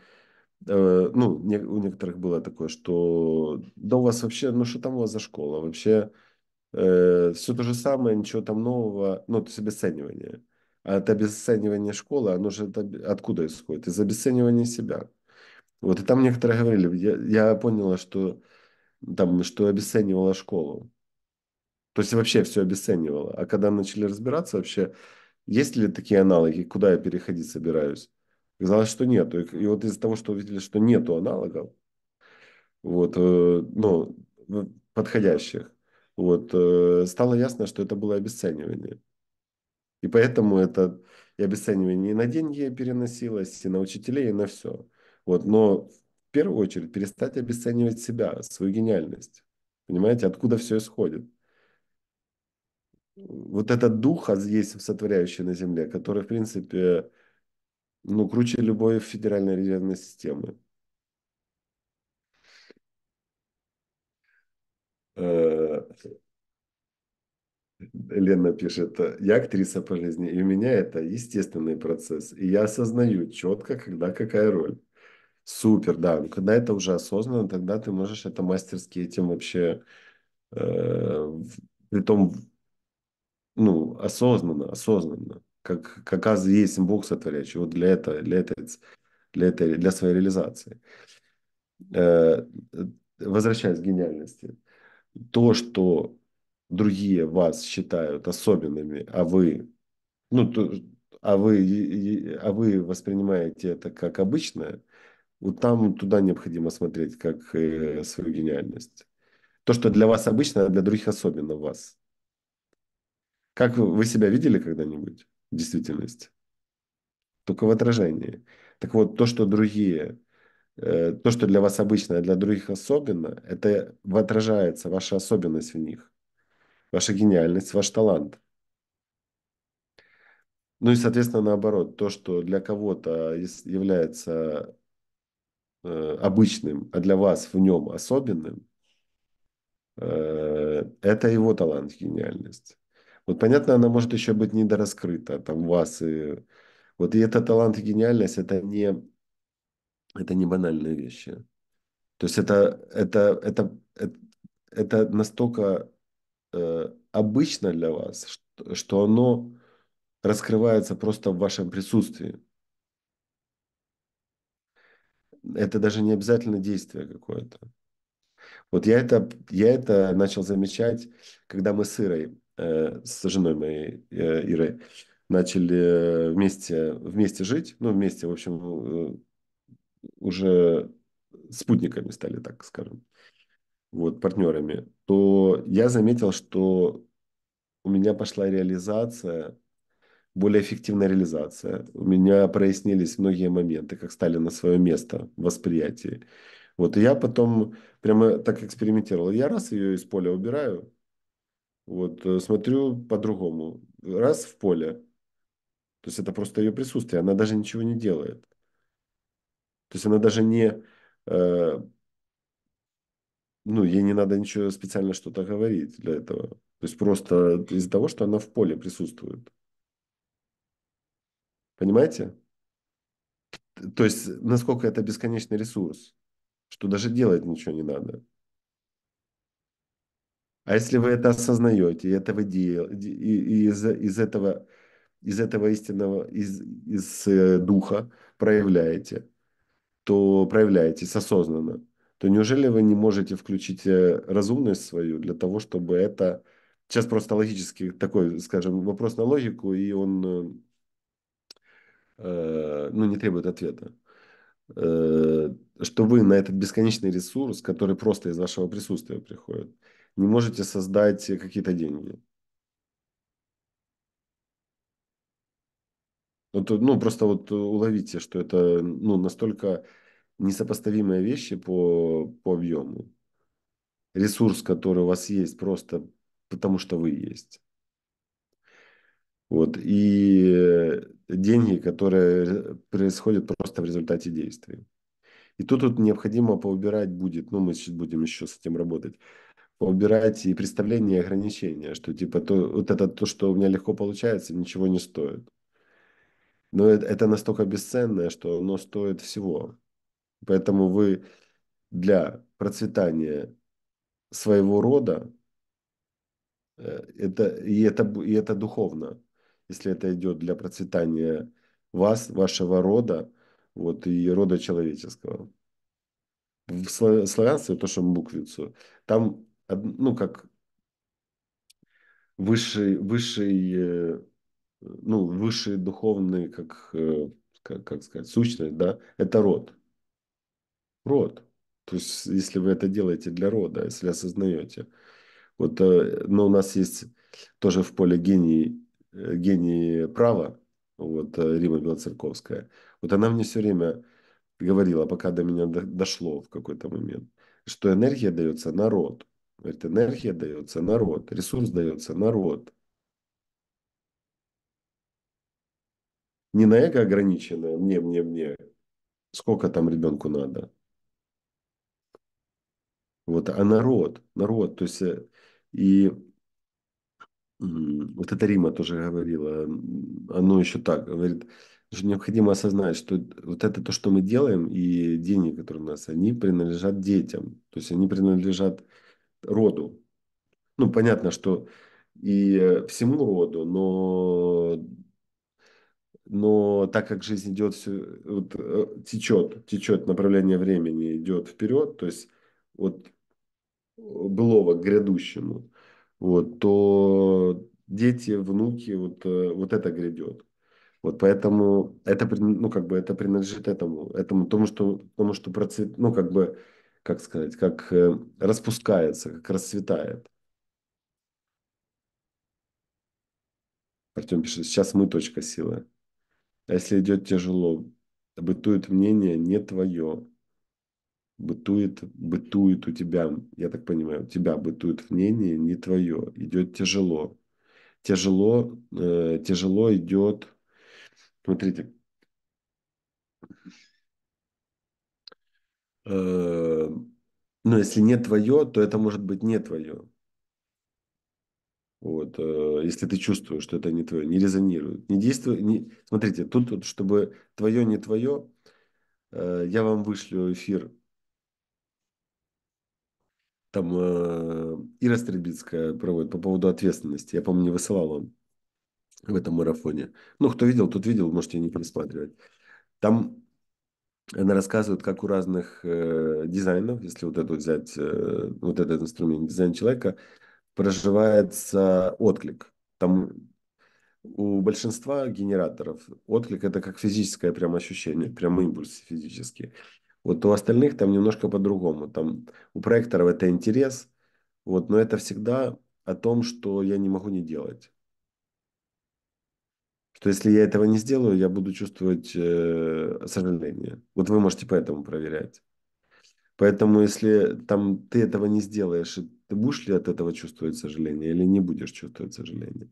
э, ну, не, у некоторых было такое, что да у вас вообще, ну что там у вас за школа, вообще э, все то же самое, ничего там нового, ну то есть обесценивание. А это обесценивание школы, оно же это, откуда исходит? Из обесценивания себя. Вот, и там некоторые говорили, я, я поняла, что там, что обесценивала школу. То есть вообще все обесценивало. А когда начали разбираться вообще, есть ли такие аналоги, куда я переходить собираюсь, казалось, что нет. И, и вот из-за того, что увидели, что нету аналогов, вот, э, ну, подходящих, вот, э, стало ясно, что это было обесценивание. И поэтому это и обесценивание и на деньги переносилось, и на учителей, и на все. Вот, но в первую очередь перестать обесценивать себя, свою гениальность. Понимаете, откуда все исходит? вот этот дух, духа здесь, сотворяющий на земле, который, в принципе, ну, круче любой федеральной резервной системы. Э, Лена пишет, я актриса по жизни, и у меня это естественный процесс, и я осознаю четко, когда какая роль. Супер, да. Но ну, когда это уже осознанно, тогда ты можешь это мастерски этим вообще, э, при том ну, осознанно, осознанно, как, как раз есть Бог сотворяющий, вот для этого, для этого, для, этой, для своей реализации. Э, возвращаясь к гениальности, то, что другие вас считают особенными, а вы, ну, то, а вы, а вы воспринимаете это как обычное, вот там туда необходимо смотреть как э, свою гениальность. То, что для вас обычно, а для других особенно вас. Как вы себя видели когда-нибудь в действительности? Только в отражении. Так вот, то, что другие, э, то, что для вас обычно, а для других особенно, это отражается ваша особенность в них, ваша гениальность, ваш талант – ну и, соответственно, наоборот, то, что для кого-то является э, обычным, а для вас в нем особенным, э, это его талант, гениальность. Вот понятно, она может еще быть недораскрыта, там вас и... Вот и это талант и гениальность, это не, это не банальные вещи. То есть это, это, это, это, это настолько э, обычно для вас, что, что оно раскрывается просто в вашем присутствии. Это даже не обязательно действие какое-то. Вот я это, я это начал замечать, когда мы с Ирой Э, с женой моей э, Ирой, начали э, вместе, вместе жить, ну, вместе, в общем, уже спутниками стали, так скажем, вот, партнерами, то я заметил, что у меня пошла реализация, более эффективная реализация. У меня прояснились многие моменты, как стали на свое место в восприятии. Вот, и я потом прямо так экспериментировал. Я раз ее из поля убираю, вот, э, смотрю по-другому. Раз в поле. То есть это просто ее присутствие. Она даже ничего не делает. То есть она даже не... Э, ну, ей не надо ничего специально что-то говорить для этого. То есть просто из-за того, что она в поле присутствует. Понимаете? То есть насколько это бесконечный ресурс, что даже делать ничего не надо. А если вы это осознаете, и этого дел, и, и из, из этого из этого истинного, из, из э, духа проявляете, то проявляетесь осознанно, то неужели вы не можете включить э, разумность свою для того, чтобы это... Сейчас просто логически такой, скажем, вопрос на логику, и он э, э, ну, не требует ответа. Э, что вы на этот бесконечный ресурс, который просто из вашего присутствия приходит, не можете создать какие-то деньги. Вот, ну, просто вот уловите, что это ну, настолько несопоставимые вещи по, по объему. Ресурс, который у вас есть, просто потому что вы есть. Вот. И деньги, которые происходят просто в результате действий. И тут, вот необходимо поубирать будет, ну, мы сейчас будем еще с этим работать, убирать и представления, и ограничения, что типа то, вот это то, что у меня легко получается, ничего не стоит. Но это, это настолько бесценное, что оно стоит всего. Поэтому вы для процветания своего рода, э, это, и, это, и это духовно, если это идет для процветания вас, вашего рода, вот, и рода человеческого. В славянстве, то, что буквицу, там ну, как высший, высший, э, ну, высший духовный, как, э, как, как сказать, сущность, да, это род. Род. То есть, если вы это делаете для рода, если осознаете. Вот, э, но у нас есть тоже в поле гений, гений права, вот Рима Белоцерковская. Вот она мне все время говорила, пока до меня дошло в какой-то момент, что энергия дается народ. Говорит, энергия дается народ, ресурс дается народ. Не на эго ограниченное, мне, мне, мне. Сколько там ребенку надо? Вот, а народ, народ, то есть э, и вот это Рима тоже говорила, оно еще так, говорит, что необходимо осознать, что вот это то, что мы делаем, и деньги, которые у нас, они принадлежат детям. То есть они принадлежат роду. Ну, понятно, что и э, всему роду, но, но так как жизнь идет, вот, э, течет, течет направление времени, идет вперед, то есть от былого к грядущему, вот, то дети, внуки, вот, э, вот это грядет. Вот поэтому это, ну, как бы это принадлежит этому, этому, тому, что, тому, что процвет, ну, как бы как сказать, как э, распускается, как расцветает. Артем пишет, сейчас мы точка силы. А если идет тяжело, бытует мнение не твое. Бытует, бытует у тебя, я так понимаю, у тебя бытует мнение не твое. Идет тяжело. Тяжело, э, тяжело идет, смотрите, Э, но если не твое, то это может быть не твое. Вот, э, если ты чувствуешь, что это не твое, не резонирует, не действует, не... смотрите, тут, тут чтобы твое не твое, э, я вам вышлю эфир, там Ира Стрельбицкая проводит по поводу ответственности, я помню, не высылал вам в этом марафоне. Ну, кто видел, тот видел, можете не пересматривать. Там она рассказывает, как у разных э, дизайнов, если вот эту взять, э, вот этот инструмент дизайн человека, проживается отклик. Там у большинства генераторов отклик это как физическое прям ощущение, прям импульс физический. Вот у остальных там немножко по-другому. Там у проекторов это интерес, вот, но это всегда о том, что я не могу не делать. Что если я этого не сделаю, я буду чувствовать э, сожаление. Вот вы можете поэтому проверять. Поэтому если там ты этого не сделаешь, ты будешь ли от этого чувствовать сожаление или не будешь чувствовать сожаление?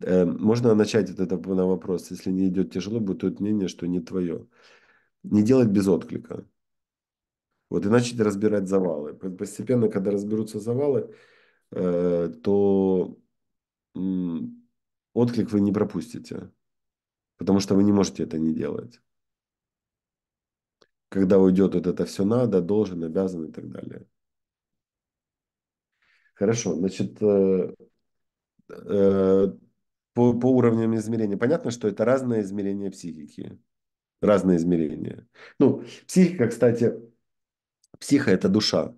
Э, можно начать от этого на вопрос. Если не идет тяжело, будет мнение, что не твое. Не делать без отклика. Вот и начать разбирать завалы. Постепенно, когда разберутся завалы, э, то отклик вы не пропустите, потому что вы не можете это не делать. Когда уйдет вот это все надо, должен, обязан и так далее. Хорошо, значит, э, э, по, по уровням измерения. Понятно, что это разные измерения психики. Разные измерения. Ну, психика, кстати, психа – это душа.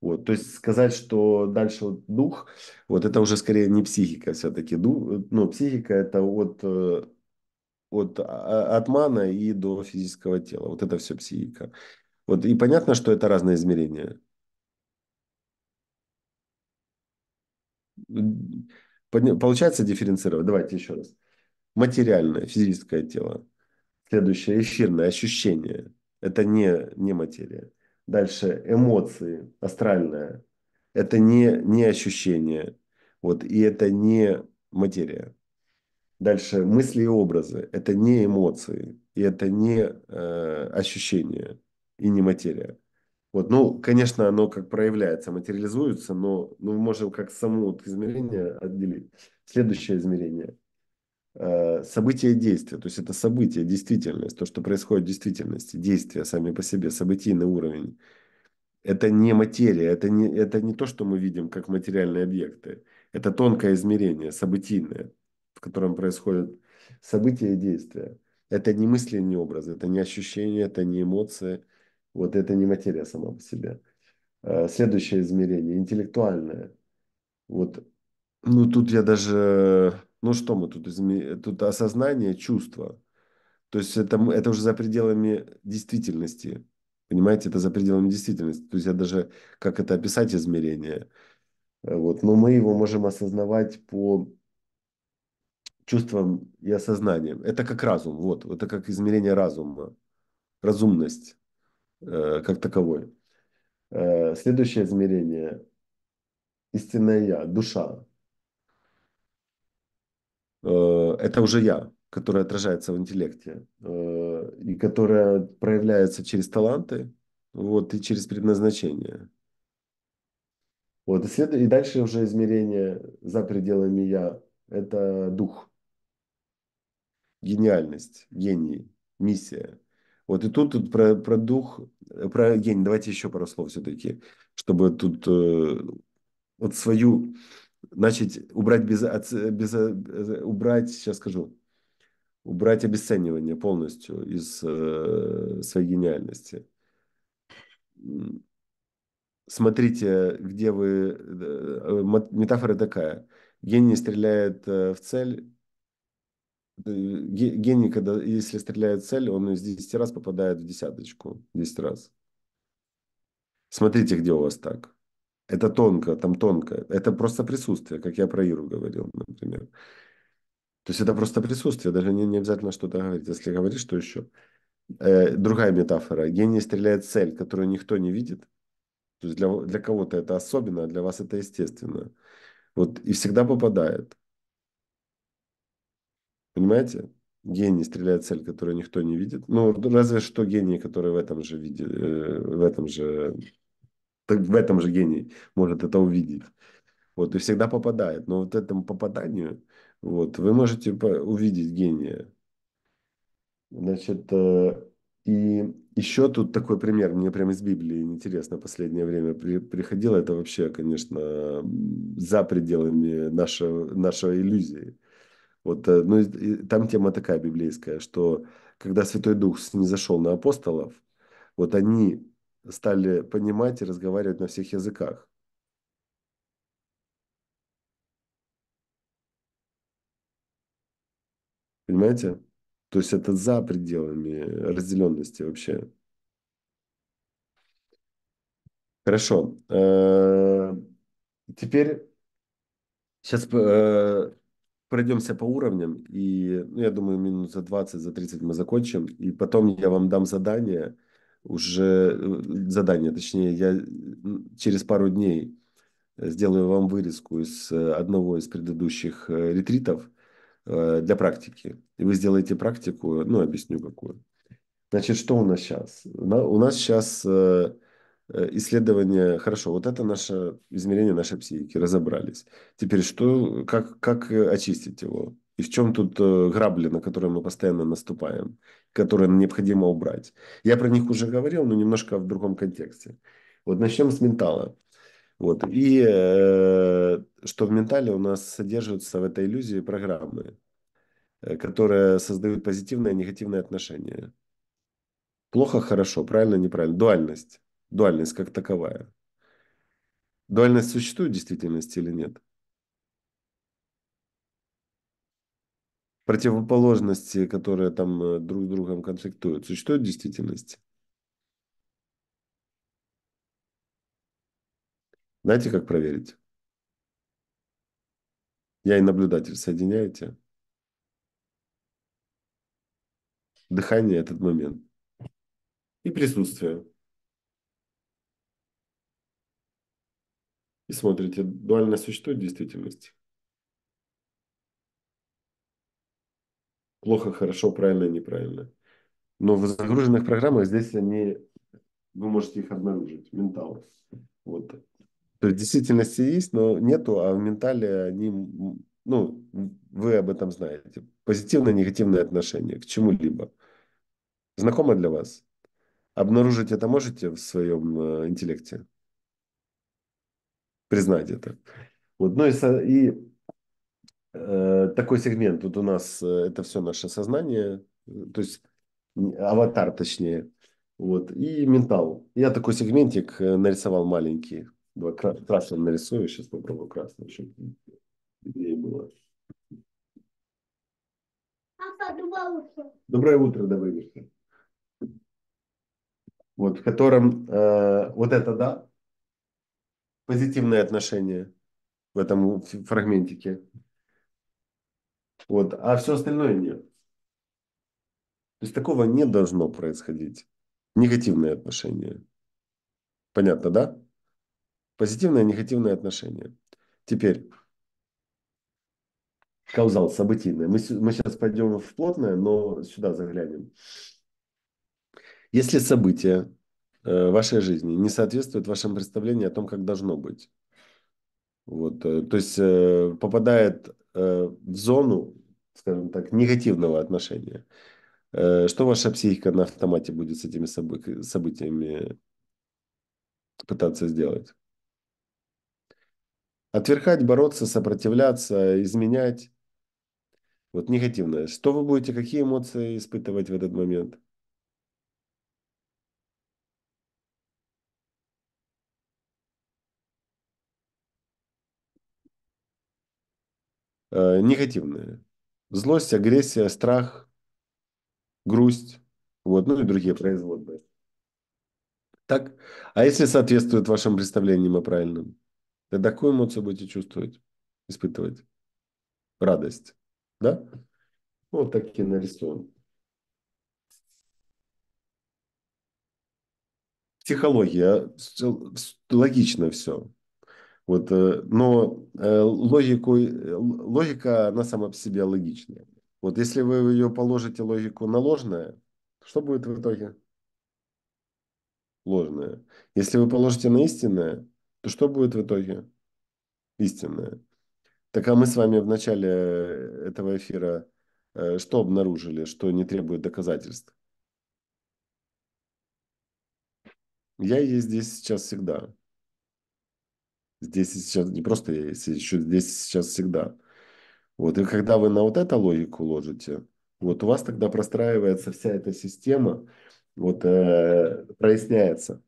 Вот, то есть сказать, что дальше вот дух, вот это уже скорее не психика все-таки. дух, Ну, психика это от, э, от а, атмана и до физического тела. Вот это все психика. Вот, и понятно, что это разные измерения. Получается дифференцировать. Давайте еще раз. Материальное, физическое тело. Следующее, эфирное, ощущение. Это не, не материя. Дальше эмоции, астральное. Это не, не ощущение. Вот, и это не материя. Дальше мысли и образы. Это не эмоции. И это не э, ощущение. И не материя. Вот, ну, конечно, оно как проявляется, материализуется, но ну, мы можем как само вот измерение отделить. Следующее измерение – Э, события действия, то есть это события действительность, то, что происходит в действительности, действия сами по себе, событийный уровень. Это не материя, это не, это не то, что мы видим как материальные объекты. Это тонкое измерение, событийное, в котором происходят события и действия. Это не мысли, не образы, это не ощущения, это не эмоции. Вот это не материя сама по себе. Э, следующее измерение, интеллектуальное. Вот, ну тут я даже ну что мы тут изме... Тут осознание, чувство. То есть это, это уже за пределами действительности. Понимаете, это за пределами действительности. То есть я даже, как это описать измерение. Вот. Но мы его можем осознавать по чувствам и осознанием. Это как разум, вот, это как измерение разума, разумность э, как таковой. Э, следующее измерение – истинное «я», душа. Э, это уже я, которая отражается в интеллекте э, и которая проявляется через таланты вот, и через предназначение. Вот, и, след... и дальше уже измерение за пределами я – это дух, гениальность, гений, миссия. Вот и тут, тут про, про дух, про гений. Давайте еще пару слов все-таки, чтобы тут э, вот свою Значит, убрать, без, без, э, э, убрать сейчас скажу, убрать обесценивание полностью из э, своей гениальности. Смотрите, где вы... Э, метафора такая. Гений стреляет в цель. Гений, когда, если стреляет в цель, он из 10 раз попадает в десяточку. 10 раз. Смотрите, где у вас так. Это тонко, там тонко. Это просто присутствие, как я про Иру говорил, например. То есть это просто присутствие, даже не, не обязательно что-то говорить. Если говоришь, что еще? Э, другая метафора. Гений стреляет цель, которую никто не видит. То есть для, для кого-то это особенно, а для вас это естественно. Вот и всегда попадает. Понимаете? Гений стреляет цель, которую никто не видит. Ну, разве что гении, которые в этом же виде, э, в этом же так в этом же гений может это увидеть. Вот, и всегда попадает. Но вот этому попаданию, вот, вы можете увидеть гения. Значит, э, и еще тут такой пример, мне прям из Библии интересно, последнее время при, приходило, это вообще, конечно, за пределами нашего, нашего иллюзии. Вот, э, ну, и, там тема такая библейская, что когда Святой Дух не зашел на апостолов, вот они стали понимать и разговаривать на всех языках. Понимаете? То есть это за пределами разделенности вообще. Хорошо. Э, теперь сейчас э, пройдемся по уровням. И ну, я думаю, минут за 20, за 30 мы закончим. И потом я вам дам задание – уже э, задание, точнее, я через пару дней э, сделаю вам вырезку из э, одного из предыдущих ретритов для практики. И вы сделаете практику, ну, объясню какую. Значит, что у нас сейчас? У нас сейчас исследование, хорошо, вот это наше измерение нашей психики, разобрались. Теперь что, как, как очистить его? И в чем тут э, грабли, на которые мы постоянно наступаем, которые необходимо убрать? Я про них уже говорил, но немножко в другом контексте. Вот начнем с ментала. Вот. И э, что в ментале у нас содержатся в этой иллюзии программы, э, которые создают позитивные и негативные отношения. Плохо, хорошо, правильно, неправильно. Дуальность. Дуальность как таковая. Дуальность существует в действительности или нет? противоположности, которые там э, друг с другом конфликтуют, существуют в действительности? Знаете, как проверить? Я и наблюдатель соединяете? Дыхание этот момент. И присутствие. И смотрите, дуальность существует в действительности? плохо, хорошо, правильно, неправильно. Но в загруженных программах здесь они, вы можете их обнаружить, ментал. Вот. То есть в действительности есть, но нету, а в ментале они, ну, вы об этом знаете. Позитивно-негативное отношение к чему-либо. Знакомо для вас? Обнаружить это можете в своем э, интеллекте? Признать это. Вот, ну и, и Э, такой сегмент. вот у нас э, это все наше сознание, э, то есть аватар точнее. Вот, и ментал. Я такой сегментик нарисовал маленький. Два красным нарисую, сейчас попробую красным чтобы виднее было. доброе утро. Доброе утро, Вот, в котором э, вот это, да, позитивное отношение в этом фрагментике. Вот, а все остальное нет. То есть такого не должно происходить. Негативные отношения. Понятно, да? Позитивное и негативное отношение. Теперь, каузал, событийное. Мы, мы сейчас пойдем в плотное, но сюда заглянем. Если события э, вашей жизни не соответствуют вашим представлениям о том, как должно быть, вот, э, то есть э, попадает Э, в зону, скажем так, негативного отношения. Э, что ваша психика на автомате будет с этими собы- событиями пытаться сделать? Отверхать, бороться, сопротивляться, изменять. Вот негативное. Что вы будете, какие эмоции испытывать в этот момент? э, негативные. Злость, агрессия, страх, грусть, вот, ну и другие производные. Так? А если соответствует вашим представлениям о правильном, тогда какую эмоцию будете чувствовать, испытывать? Радость. Да? Вот такие нарисуем. Психология. Логично все. Вот, э, но э, логику, э, логика, она сама по себе логичная. Вот если вы ее положите логику на ложное, что будет в итоге? Ложное. Если вы положите на истинное, то что будет в итоге? Истинное. Так а мы с вами в начале этого эфира что обнаружили, что не требует доказательств? Я есть здесь сейчас всегда. Здесь и сейчас, не просто есть, еще здесь и сейчас всегда. Вот, и когда вы на вот эту логику ложите, вот у вас тогда простраивается вся эта система, вот э, проясняется.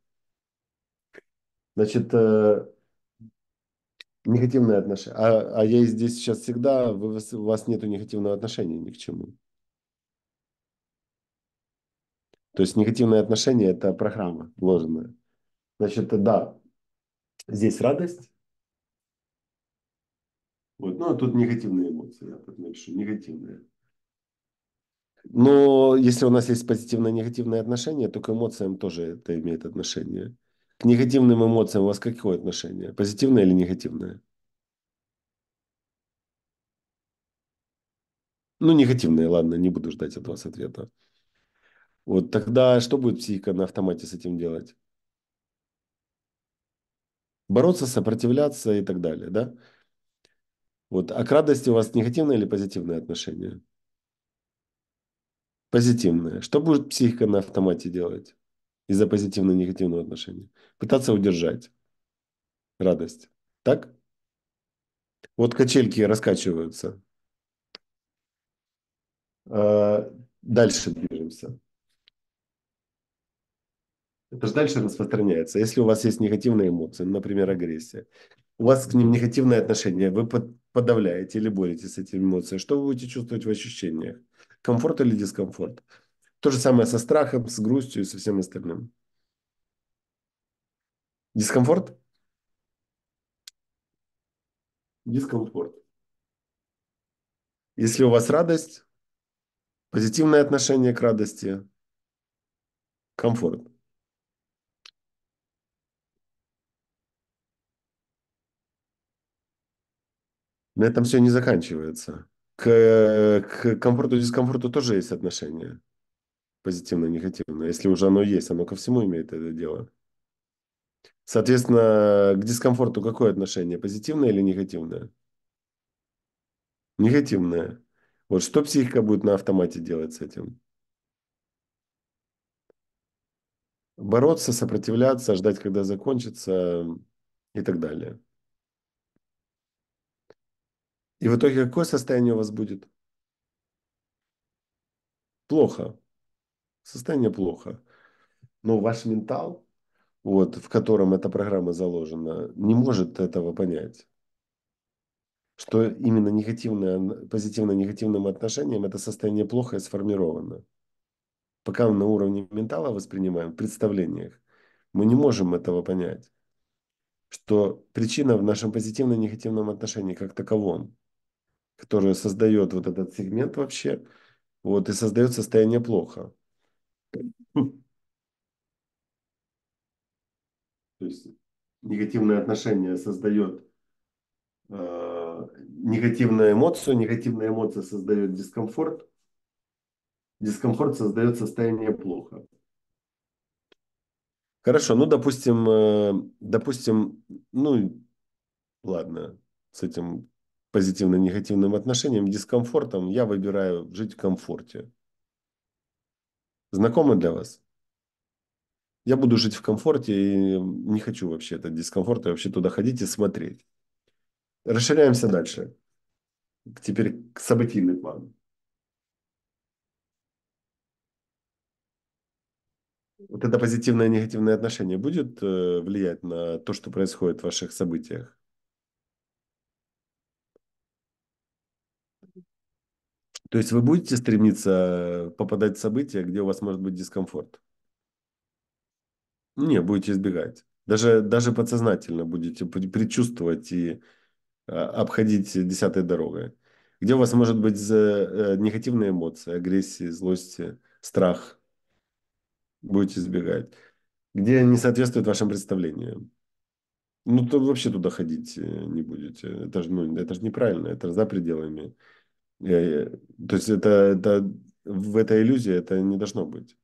Значит, э, негативное отношение. А, а я здесь сейчас всегда, вы, у вас нету негативного отношения ни к чему. То есть негативные отношения это программа вложенная. Значит, э, да, Здесь радость. Вот. Ну, а тут негативные эмоции, я так негативные. Но если у нас есть позитивно-негативные отношения, то к эмоциям тоже это имеет отношение. К негативным эмоциям у вас какое отношение? Позитивное или негативное? Ну, негативное, ладно, не буду ждать от вас ответа. Вот тогда что будет психика на автомате с этим делать? бороться, сопротивляться и так далее, да? Вот. А к радости у вас негативное или позитивное отношение? Позитивное. Что будет психика на автомате делать из-за позитивно-негативного отношения? Пытаться удержать радость. Так? Вот качельки раскачиваются. А, дальше движемся это же дальше распространяется. Если у вас есть негативные эмоции, например, агрессия, у вас к ним негативное отношение, вы подавляете или боретесь с этими эмоциями, что вы будете чувствовать в ощущениях? Комфорт или дискомфорт? То же самое со страхом, с грустью и со всем остальным. Дискомфорт? Дискомфорт. Если у вас радость, позитивное отношение к радости, комфорт. на этом все не заканчивается. К, к комфорту и дискомфорту тоже есть отношение. Позитивное, негативное. Если уже оно есть, оно ко всему имеет это дело. Соответственно, к дискомфорту какое отношение? Позитивное или негативное? Негативное. Вот что психика будет на автомате делать с этим? Бороться, сопротивляться, ждать, когда закончится и так далее. И в итоге какое состояние у вас будет? Плохо. Состояние плохо. Но ваш ментал, вот, в котором эта программа заложена, не может этого понять. Что именно негативное, позитивно-негативным отношением это состояние плохо и сформировано. Пока мы на уровне ментала воспринимаем, в представлениях, мы не можем этого понять что причина в нашем позитивно-негативном отношении как таковом которая создает вот этот сегмент вообще, вот, и создает состояние плохо. То есть негативное отношение создает э, негативную эмоцию, негативная эмоция создает дискомфорт, дискомфорт создает состояние плохо. Хорошо, ну, допустим, э, допустим, ну, ладно, с этим позитивно-негативным отношениям, дискомфортом, я выбираю жить в комфорте. Знакомо для вас? Я буду жить в комфорте и не хочу вообще этот дискомфорт, и вообще туда ходить и смотреть. Расширяемся дальше. Теперь к событийный план. Вот это позитивное и негативное отношение будет э, влиять на то, что происходит в ваших событиях? То есть вы будете стремиться попадать в события, где у вас может быть дискомфорт? Не, будете избегать. Даже, даже подсознательно будете предчувствовать и а, обходить десятой дорогой. Где у вас может быть э, негативные эмоции, агрессия, злость, страх? Будете избегать. Где не соответствует вашим представлениям? Ну, то вообще туда ходить э, не будете. Это же, ну, это же неправильно, это за пределами то есть это, это в этой иллюзии это не должно быть.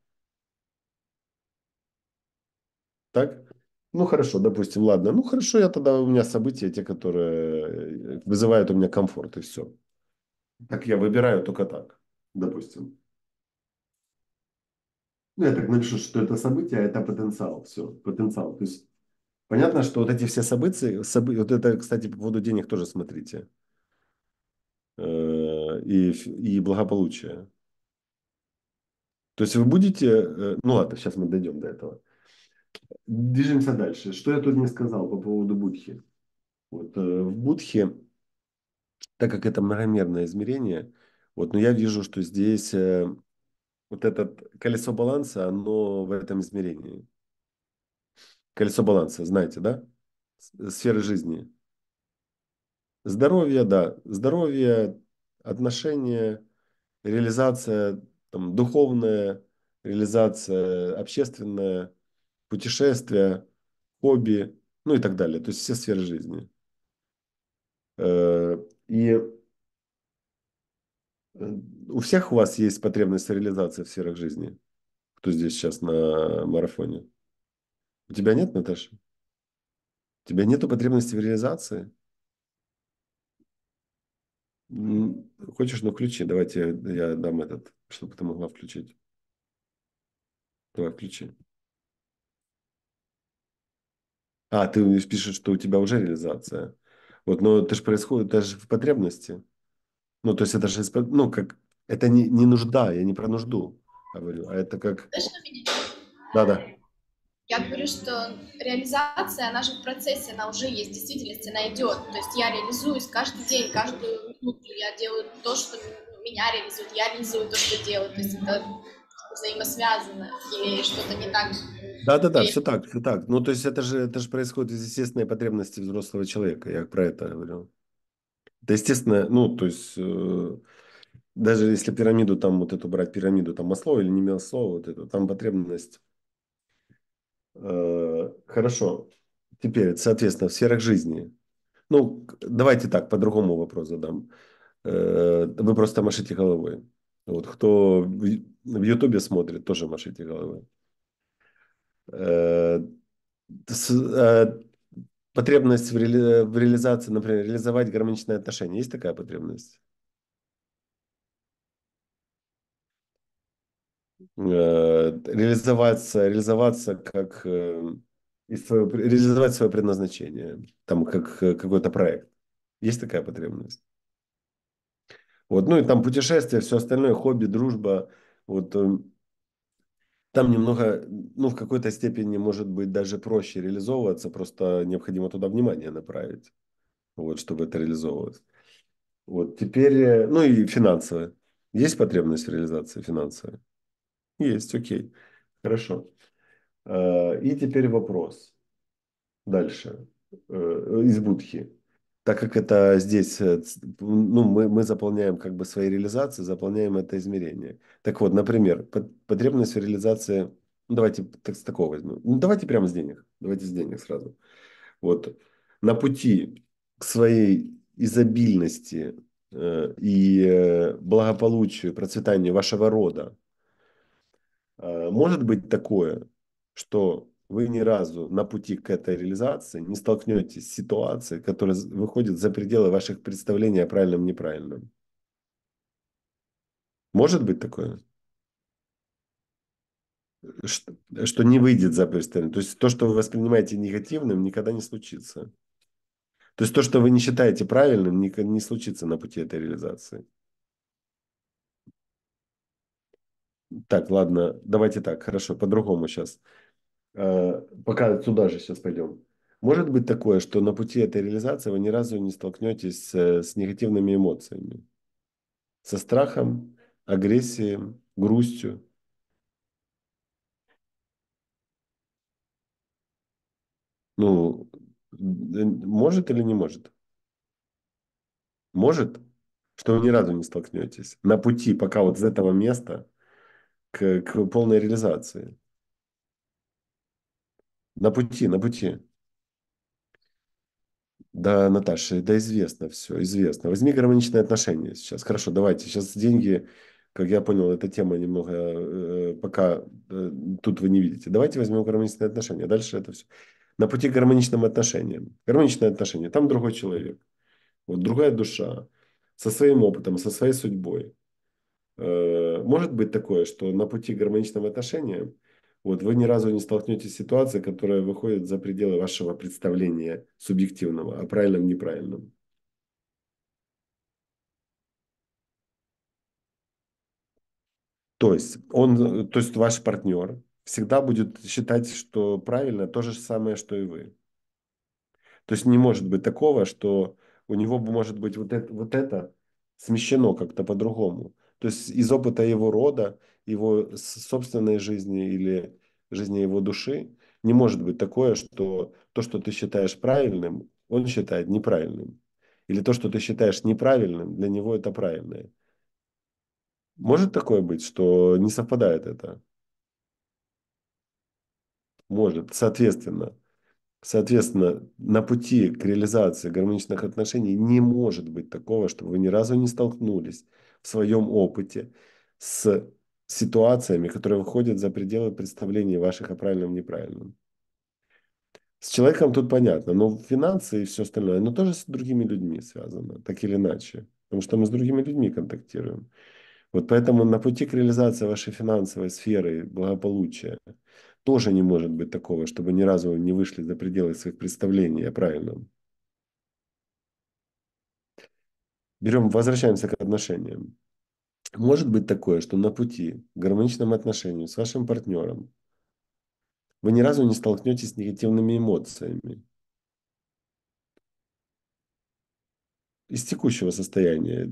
Так? Ну хорошо, допустим, ладно. Ну хорошо, я тогда у меня события те, которые э, вызывают у меня комфорт и все. Так я выбираю только так, допустим. Ну, я так напишу, что это событие, а это потенциал. Все, потенциал. То есть понятно, что вот эти все события, события вот это, кстати, по поводу денег тоже смотрите. Э, и, и благополучия. То есть вы будете... Э, ну ладно, сейчас мы дойдем до этого. Движемся дальше. Что я тут не сказал по поводу будхи? Вот, э, в будхи, так как это многомерное измерение, вот, но я вижу, что здесь э, вот это колесо баланса, оно в этом измерении. Колесо баланса, знаете, да? Сферы жизни. Здоровье, да. Здоровье, отношения, реализация там, духовная, реализация общественная, путешествия, хобби, ну и так далее. То есть все сферы жизни. Э, и э, у всех у вас есть потребность реализации в сферах жизни? Кто здесь сейчас на марафоне? У тебя нет, Наташа? У тебя нету потребности в реализации? Хочешь, ну включи, давайте я, дам этот, чтобы ты могла включить. Давай, включи. А, ты пишешь, что у тебя уже реализация. Вот, но это же происходит, это же в потребности. Ну, то есть это же, ну, как, это не, не нужда, я не про нужду говорю, а это как... Да-да. Я говорю, что реализация, она же в процессе, она уже есть, в действительности она идет. То есть я реализуюсь каждый день, каждую минуту. Я делаю то, что меня реализует, я реализую то, что делаю. То есть это взаимосвязано или что-то не так. Да, да, да, все так, все так. Ну, то есть это же, это же происходит из естественной потребности взрослого человека, я про это говорю. Да, естественно, ну, то есть, э, даже если пирамиду, там, вот эту брать пирамиду, там, масло или не масло, вот это, там потребность Э, хорошо. Теперь, соответственно, в сферах жизни. Ну, давайте так, по-другому вопрос задам. Э, вы просто машите головой. Вот кто в Ютубе смотрит, тоже машите головой. Э, потребность в реализации, например, реализовать гармоничные отношения. Есть такая потребность? Э, реализоваться, реализоваться как э, и свое, реализовать свое предназначение, там как э, какой-то проект. Есть такая потребность. Вот, ну и там путешествия, все остальное, хобби, дружба, вот там немного, ну в какой-то степени может быть даже проще реализовываться, просто необходимо туда внимание направить, вот, чтобы это реализовывалось. Вот теперь, ну и финансовые. Есть потребность в реализации финансовой? Есть, окей. Хорошо. Э, и теперь вопрос. Дальше. Э, из Будхи. Так как это здесь, э, ну, мы, мы заполняем как бы свои реализации, заполняем это измерение. Так вот, например, потребность в реализации, ну, давайте так, с такого возьмем. Ну, давайте прямо с денег. Давайте с денег сразу. Вот. На пути к своей изобильности и благополучию, процветанию вашего рода, Э, может быть такое, что вы ни разу на пути к этой реализации не столкнетесь с ситуацией, которая выходит за пределы ваших представлений о правильном и неправильном. Может быть такое? Что, что не выйдет за представление. То есть то, что вы воспринимаете негативным, никогда не случится. То есть то, что вы не считаете правильным, не, не случится на пути этой реализации. Так, ладно, давайте так, хорошо, по-другому сейчас. Э, пока туда же сейчас пойдем. Может быть такое, что на пути этой реализации вы ни разу не столкнетесь с, э, с негативными эмоциями? Со страхом, агрессией, грустью? Ну, может или не может? Может, что вы ни разу не столкнетесь. На пути, пока вот с этого места к, к полной реализации. На пути, на пути. Да, Наташа, да известно все, известно. Возьми гармоничные отношения сейчас. Хорошо, давайте. Сейчас деньги, как я понял, эта тема немного э, пока э, тут вы не видите. Давайте возьмем гармоничные отношения. Дальше это все. На пути к гармоничным отношениям. Гармоничные отношения. Там другой человек. Вот другая душа. Со своим опытом, со своей судьбой. Э, может быть такое, что на пути к гармоничным отношениям вот вы ни разу не столкнетесь с ситуацией, которая выходит за пределы вашего представления субъективного о правильном неправильном. То есть он, то есть ваш партнер всегда будет считать, что правильно то же самое, что и вы. То есть не может быть такого, что у него может быть вот это, вот это смещено как-то по-другому. То есть из опыта его рода, его собственной жизни или жизни его души не может быть такое, что то, что ты считаешь правильным, он считает неправильным. Или то, что ты считаешь неправильным, для него это правильное. Может такое быть, что не совпадает это? Может, соответственно. Соответственно, на пути к реализации гармоничных отношений не может быть такого, чтобы вы ни разу не столкнулись в своем опыте с ситуациями, которые выходят за пределы представлений ваших о правильном и неправильном. С человеком тут понятно, но финансы и все остальное, но тоже с другими людьми связано, так или иначе, потому что мы с другими людьми контактируем. Вот поэтому на пути к реализации вашей финансовой сферы благополучия тоже не может быть такого, чтобы ни разу вы не вышли за пределы своих представлений о правильном. берем, возвращаемся к отношениям. Может быть такое, что на пути к гармоничному отношению с вашим партнером вы ни разу не столкнетесь с негативными эмоциями. Из текущего состояния.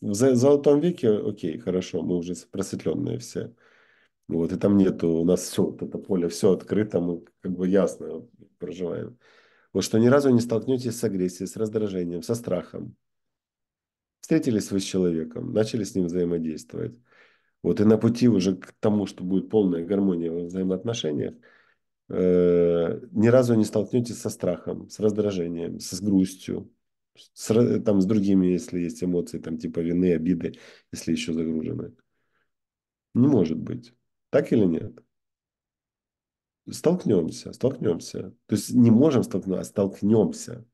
В золотом веке, окей, хорошо, мы уже просветленные все. Вот, и там нету, у нас все, вот это поле, все открыто, мы как бы ясно проживаем. Вот что ни разу не столкнетесь с агрессией, с раздражением, со страхом. Встретились вы с человеком, начали с ним взаимодействовать. Вот и на пути уже к тому, что будет полная гармония в взаимоотношениях, э, ни разу не столкнетесь со страхом, с раздражением, с грустью, с, там, с другими, если есть эмоции, там, типа вины, обиды, если еще загружены. Не может быть. Так или нет? Столкнемся, столкнемся. То есть не можем столкнуться, а столкнемся.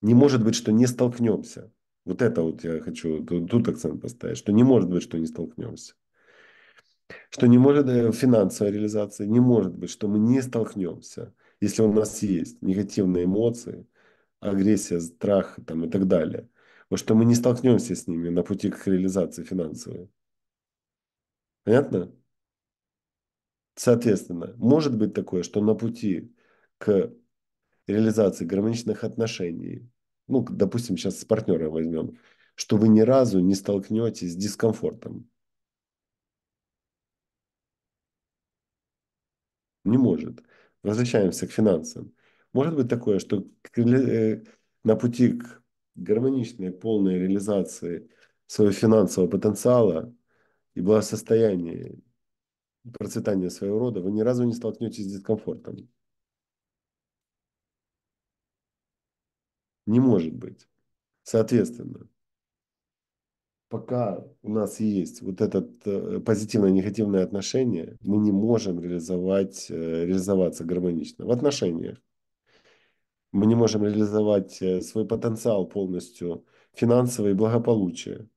Не может быть, что не столкнемся. Вот это вот я хочу, тут, тут акцент поставить, что не может быть, что не столкнемся. Что не может э, финансовая реализация, не может быть, что мы не столкнемся, если у нас есть негативные эмоции, агрессия, страх там, и так далее. Вот что мы не столкнемся с ними на пути к реализации финансовой. Понятно? Соответственно, может быть такое, что на пути к реализации гармоничных отношений ну, допустим, сейчас с партнера возьмем, что вы ни разу не столкнетесь с дискомфортом. Не может. Возвращаемся к финансам. Может быть такое, что э, на пути к гармоничной, полной реализации своего финансового потенциала и благосостояния, процветания своего рода, вы ни разу не столкнетесь с дискомфортом. не может быть. Соответственно, пока у нас есть вот это э, позитивное негативное отношение, мы не можем реализовать, э, реализоваться гармонично в отношениях. Мы не можем реализовать э, свой потенциал полностью финансовое и благополучие.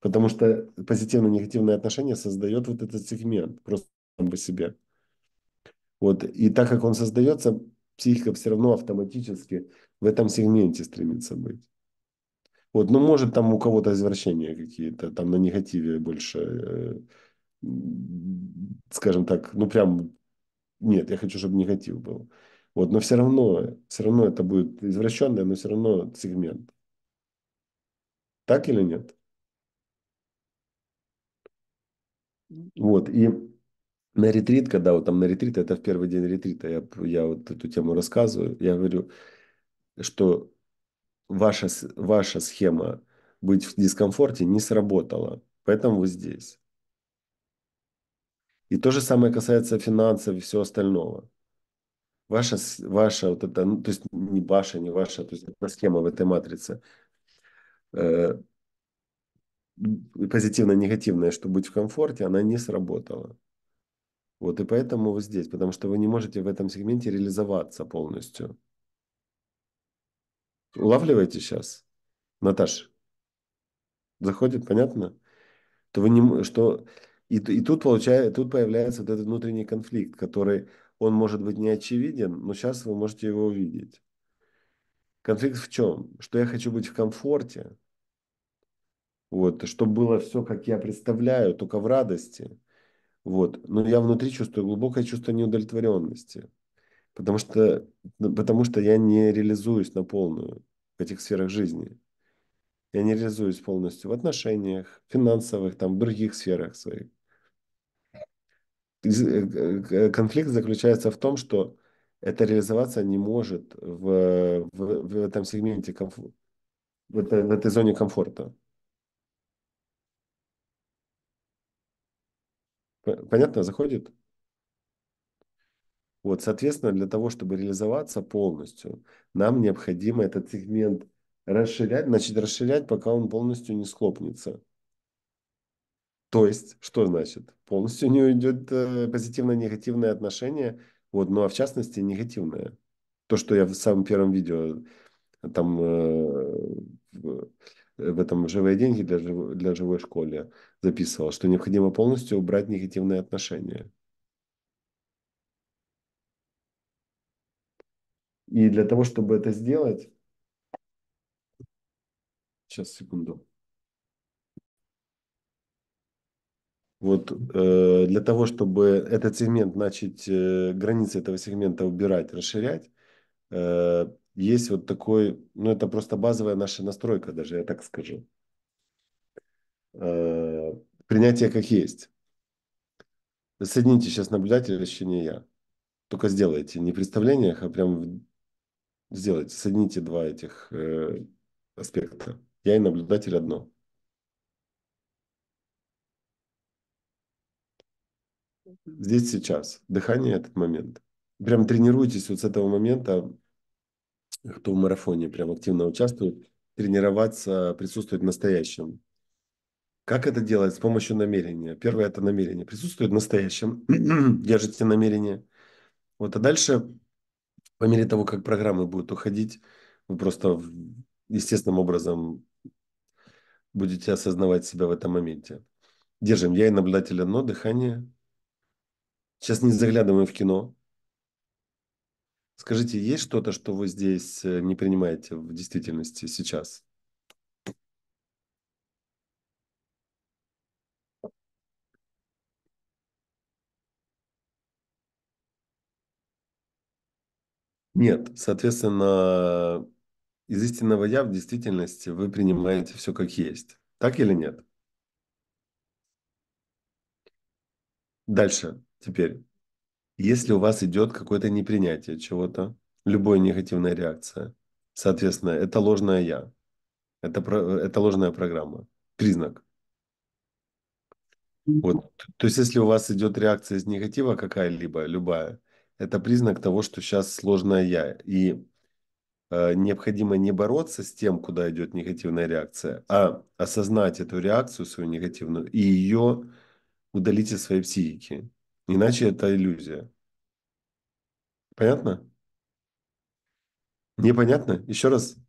Потому что позитивно-негативное отношение создает вот этот сегмент просто сам по себе. Вот. И так как он создается, психика все равно автоматически в этом сегменте стремится быть. Вот, ну, может, там у кого-то извращения какие-то, там на негативе больше, э, скажем так, ну, прям, нет, я хочу, чтобы негатив был. Вот, но все равно, все равно это будет извращенное, но все равно сегмент. Так или нет? Вот, и на ретрит, когда вот там на ретрит, это в первый день ретрита, я, я вот эту тему рассказываю, я говорю, что ваша, ваша схема быть в дискомфорте не сработала. Поэтому вы здесь. И то же самое касается финансов и всего остального. Ваша, ваша вот это, ну, то есть не ваша, не ваша, то есть эта схема в этой матрице э, позитивно-негативная, что быть в комфорте, она не сработала. Вот и поэтому вы здесь, потому что вы не можете в этом сегменте реализоваться полностью. Улавливаете сейчас? Наташ, заходит, понятно? То вы не, что, и, и тут, получается, тут появляется вот этот внутренний конфликт, который, он может быть не очевиден, но сейчас вы можете его увидеть. Конфликт в чем? Что я хочу быть в комфорте, вот, чтобы было все, как я представляю, только в радости. Вот. Но я внутри чувствую глубокое чувство неудовлетворенности потому что, ну, потому что я не реализуюсь на полную в этих сферах жизни. Я не реализуюсь полностью в отношениях, финансовых, там, в других сферах своих. Э, конфликт заключается в том, что это реализоваться не может в, в, в этом сегменте, в, этой, в этой зоне комфорта. Понятно, заходит? Вот, соответственно, для того, чтобы реализоваться полностью, нам необходимо этот сегмент расширять, значит, расширять, пока он полностью не схлопнется. То есть, что значит? Полностью не уйдет э, позитивно-негативное отношение, вот, ну а в частности негативное. То, что я в самом первом видео э, там э, в, э, в этом «Живые деньги» для, для живой школе записывал, что необходимо полностью убрать негативные отношения. И для того, чтобы это сделать... Сейчас, секунду. Вот э, для того, чтобы этот сегмент начать, э, границы этого сегмента убирать, расширять, э, есть вот такой, ну это просто базовая наша настройка даже, я так скажу. Э, принятие как есть. Соедините сейчас наблюдателя, еще не я. Только сделайте не в представлениях, а прям в сделать? Соедините два этих э, аспекта. Я и наблюдатель одно. Здесь сейчас. Дыхание этот момент. Прям тренируйтесь вот с этого момента, кто в марафоне прям активно участвует, тренироваться, присутствовать в настоящем. Как это делать? С помощью намерения. Первое – это намерение. Присутствует в настоящем. Держите намерение. Вот, а дальше по мере того, как программы будут уходить, вы просто естественным образом будете осознавать себя в этом моменте. Держим я и наблюдатель одно, дыхание. Сейчас не заглядываем в кино. Скажите, есть что-то, что вы здесь э, не принимаете в действительности сейчас? Нет, соответственно, из истинного я в действительности вы принимаете все как есть. Так или нет? Дальше, теперь. Если у вас идет какое-то непринятие чего-то, любая негативная реакция, соответственно, это ложное я, это, это ложная программа, признак. Вот. То есть, если у вас идет реакция из негатива какая-либо, любая, это признак того, что сейчас сложное я. И э, необходимо не бороться с тем, куда идет негативная реакция, а осознать эту реакцию свою негативную и ее удалить из своей психики. Иначе это иллюзия. Понятно? Непонятно? Еще раз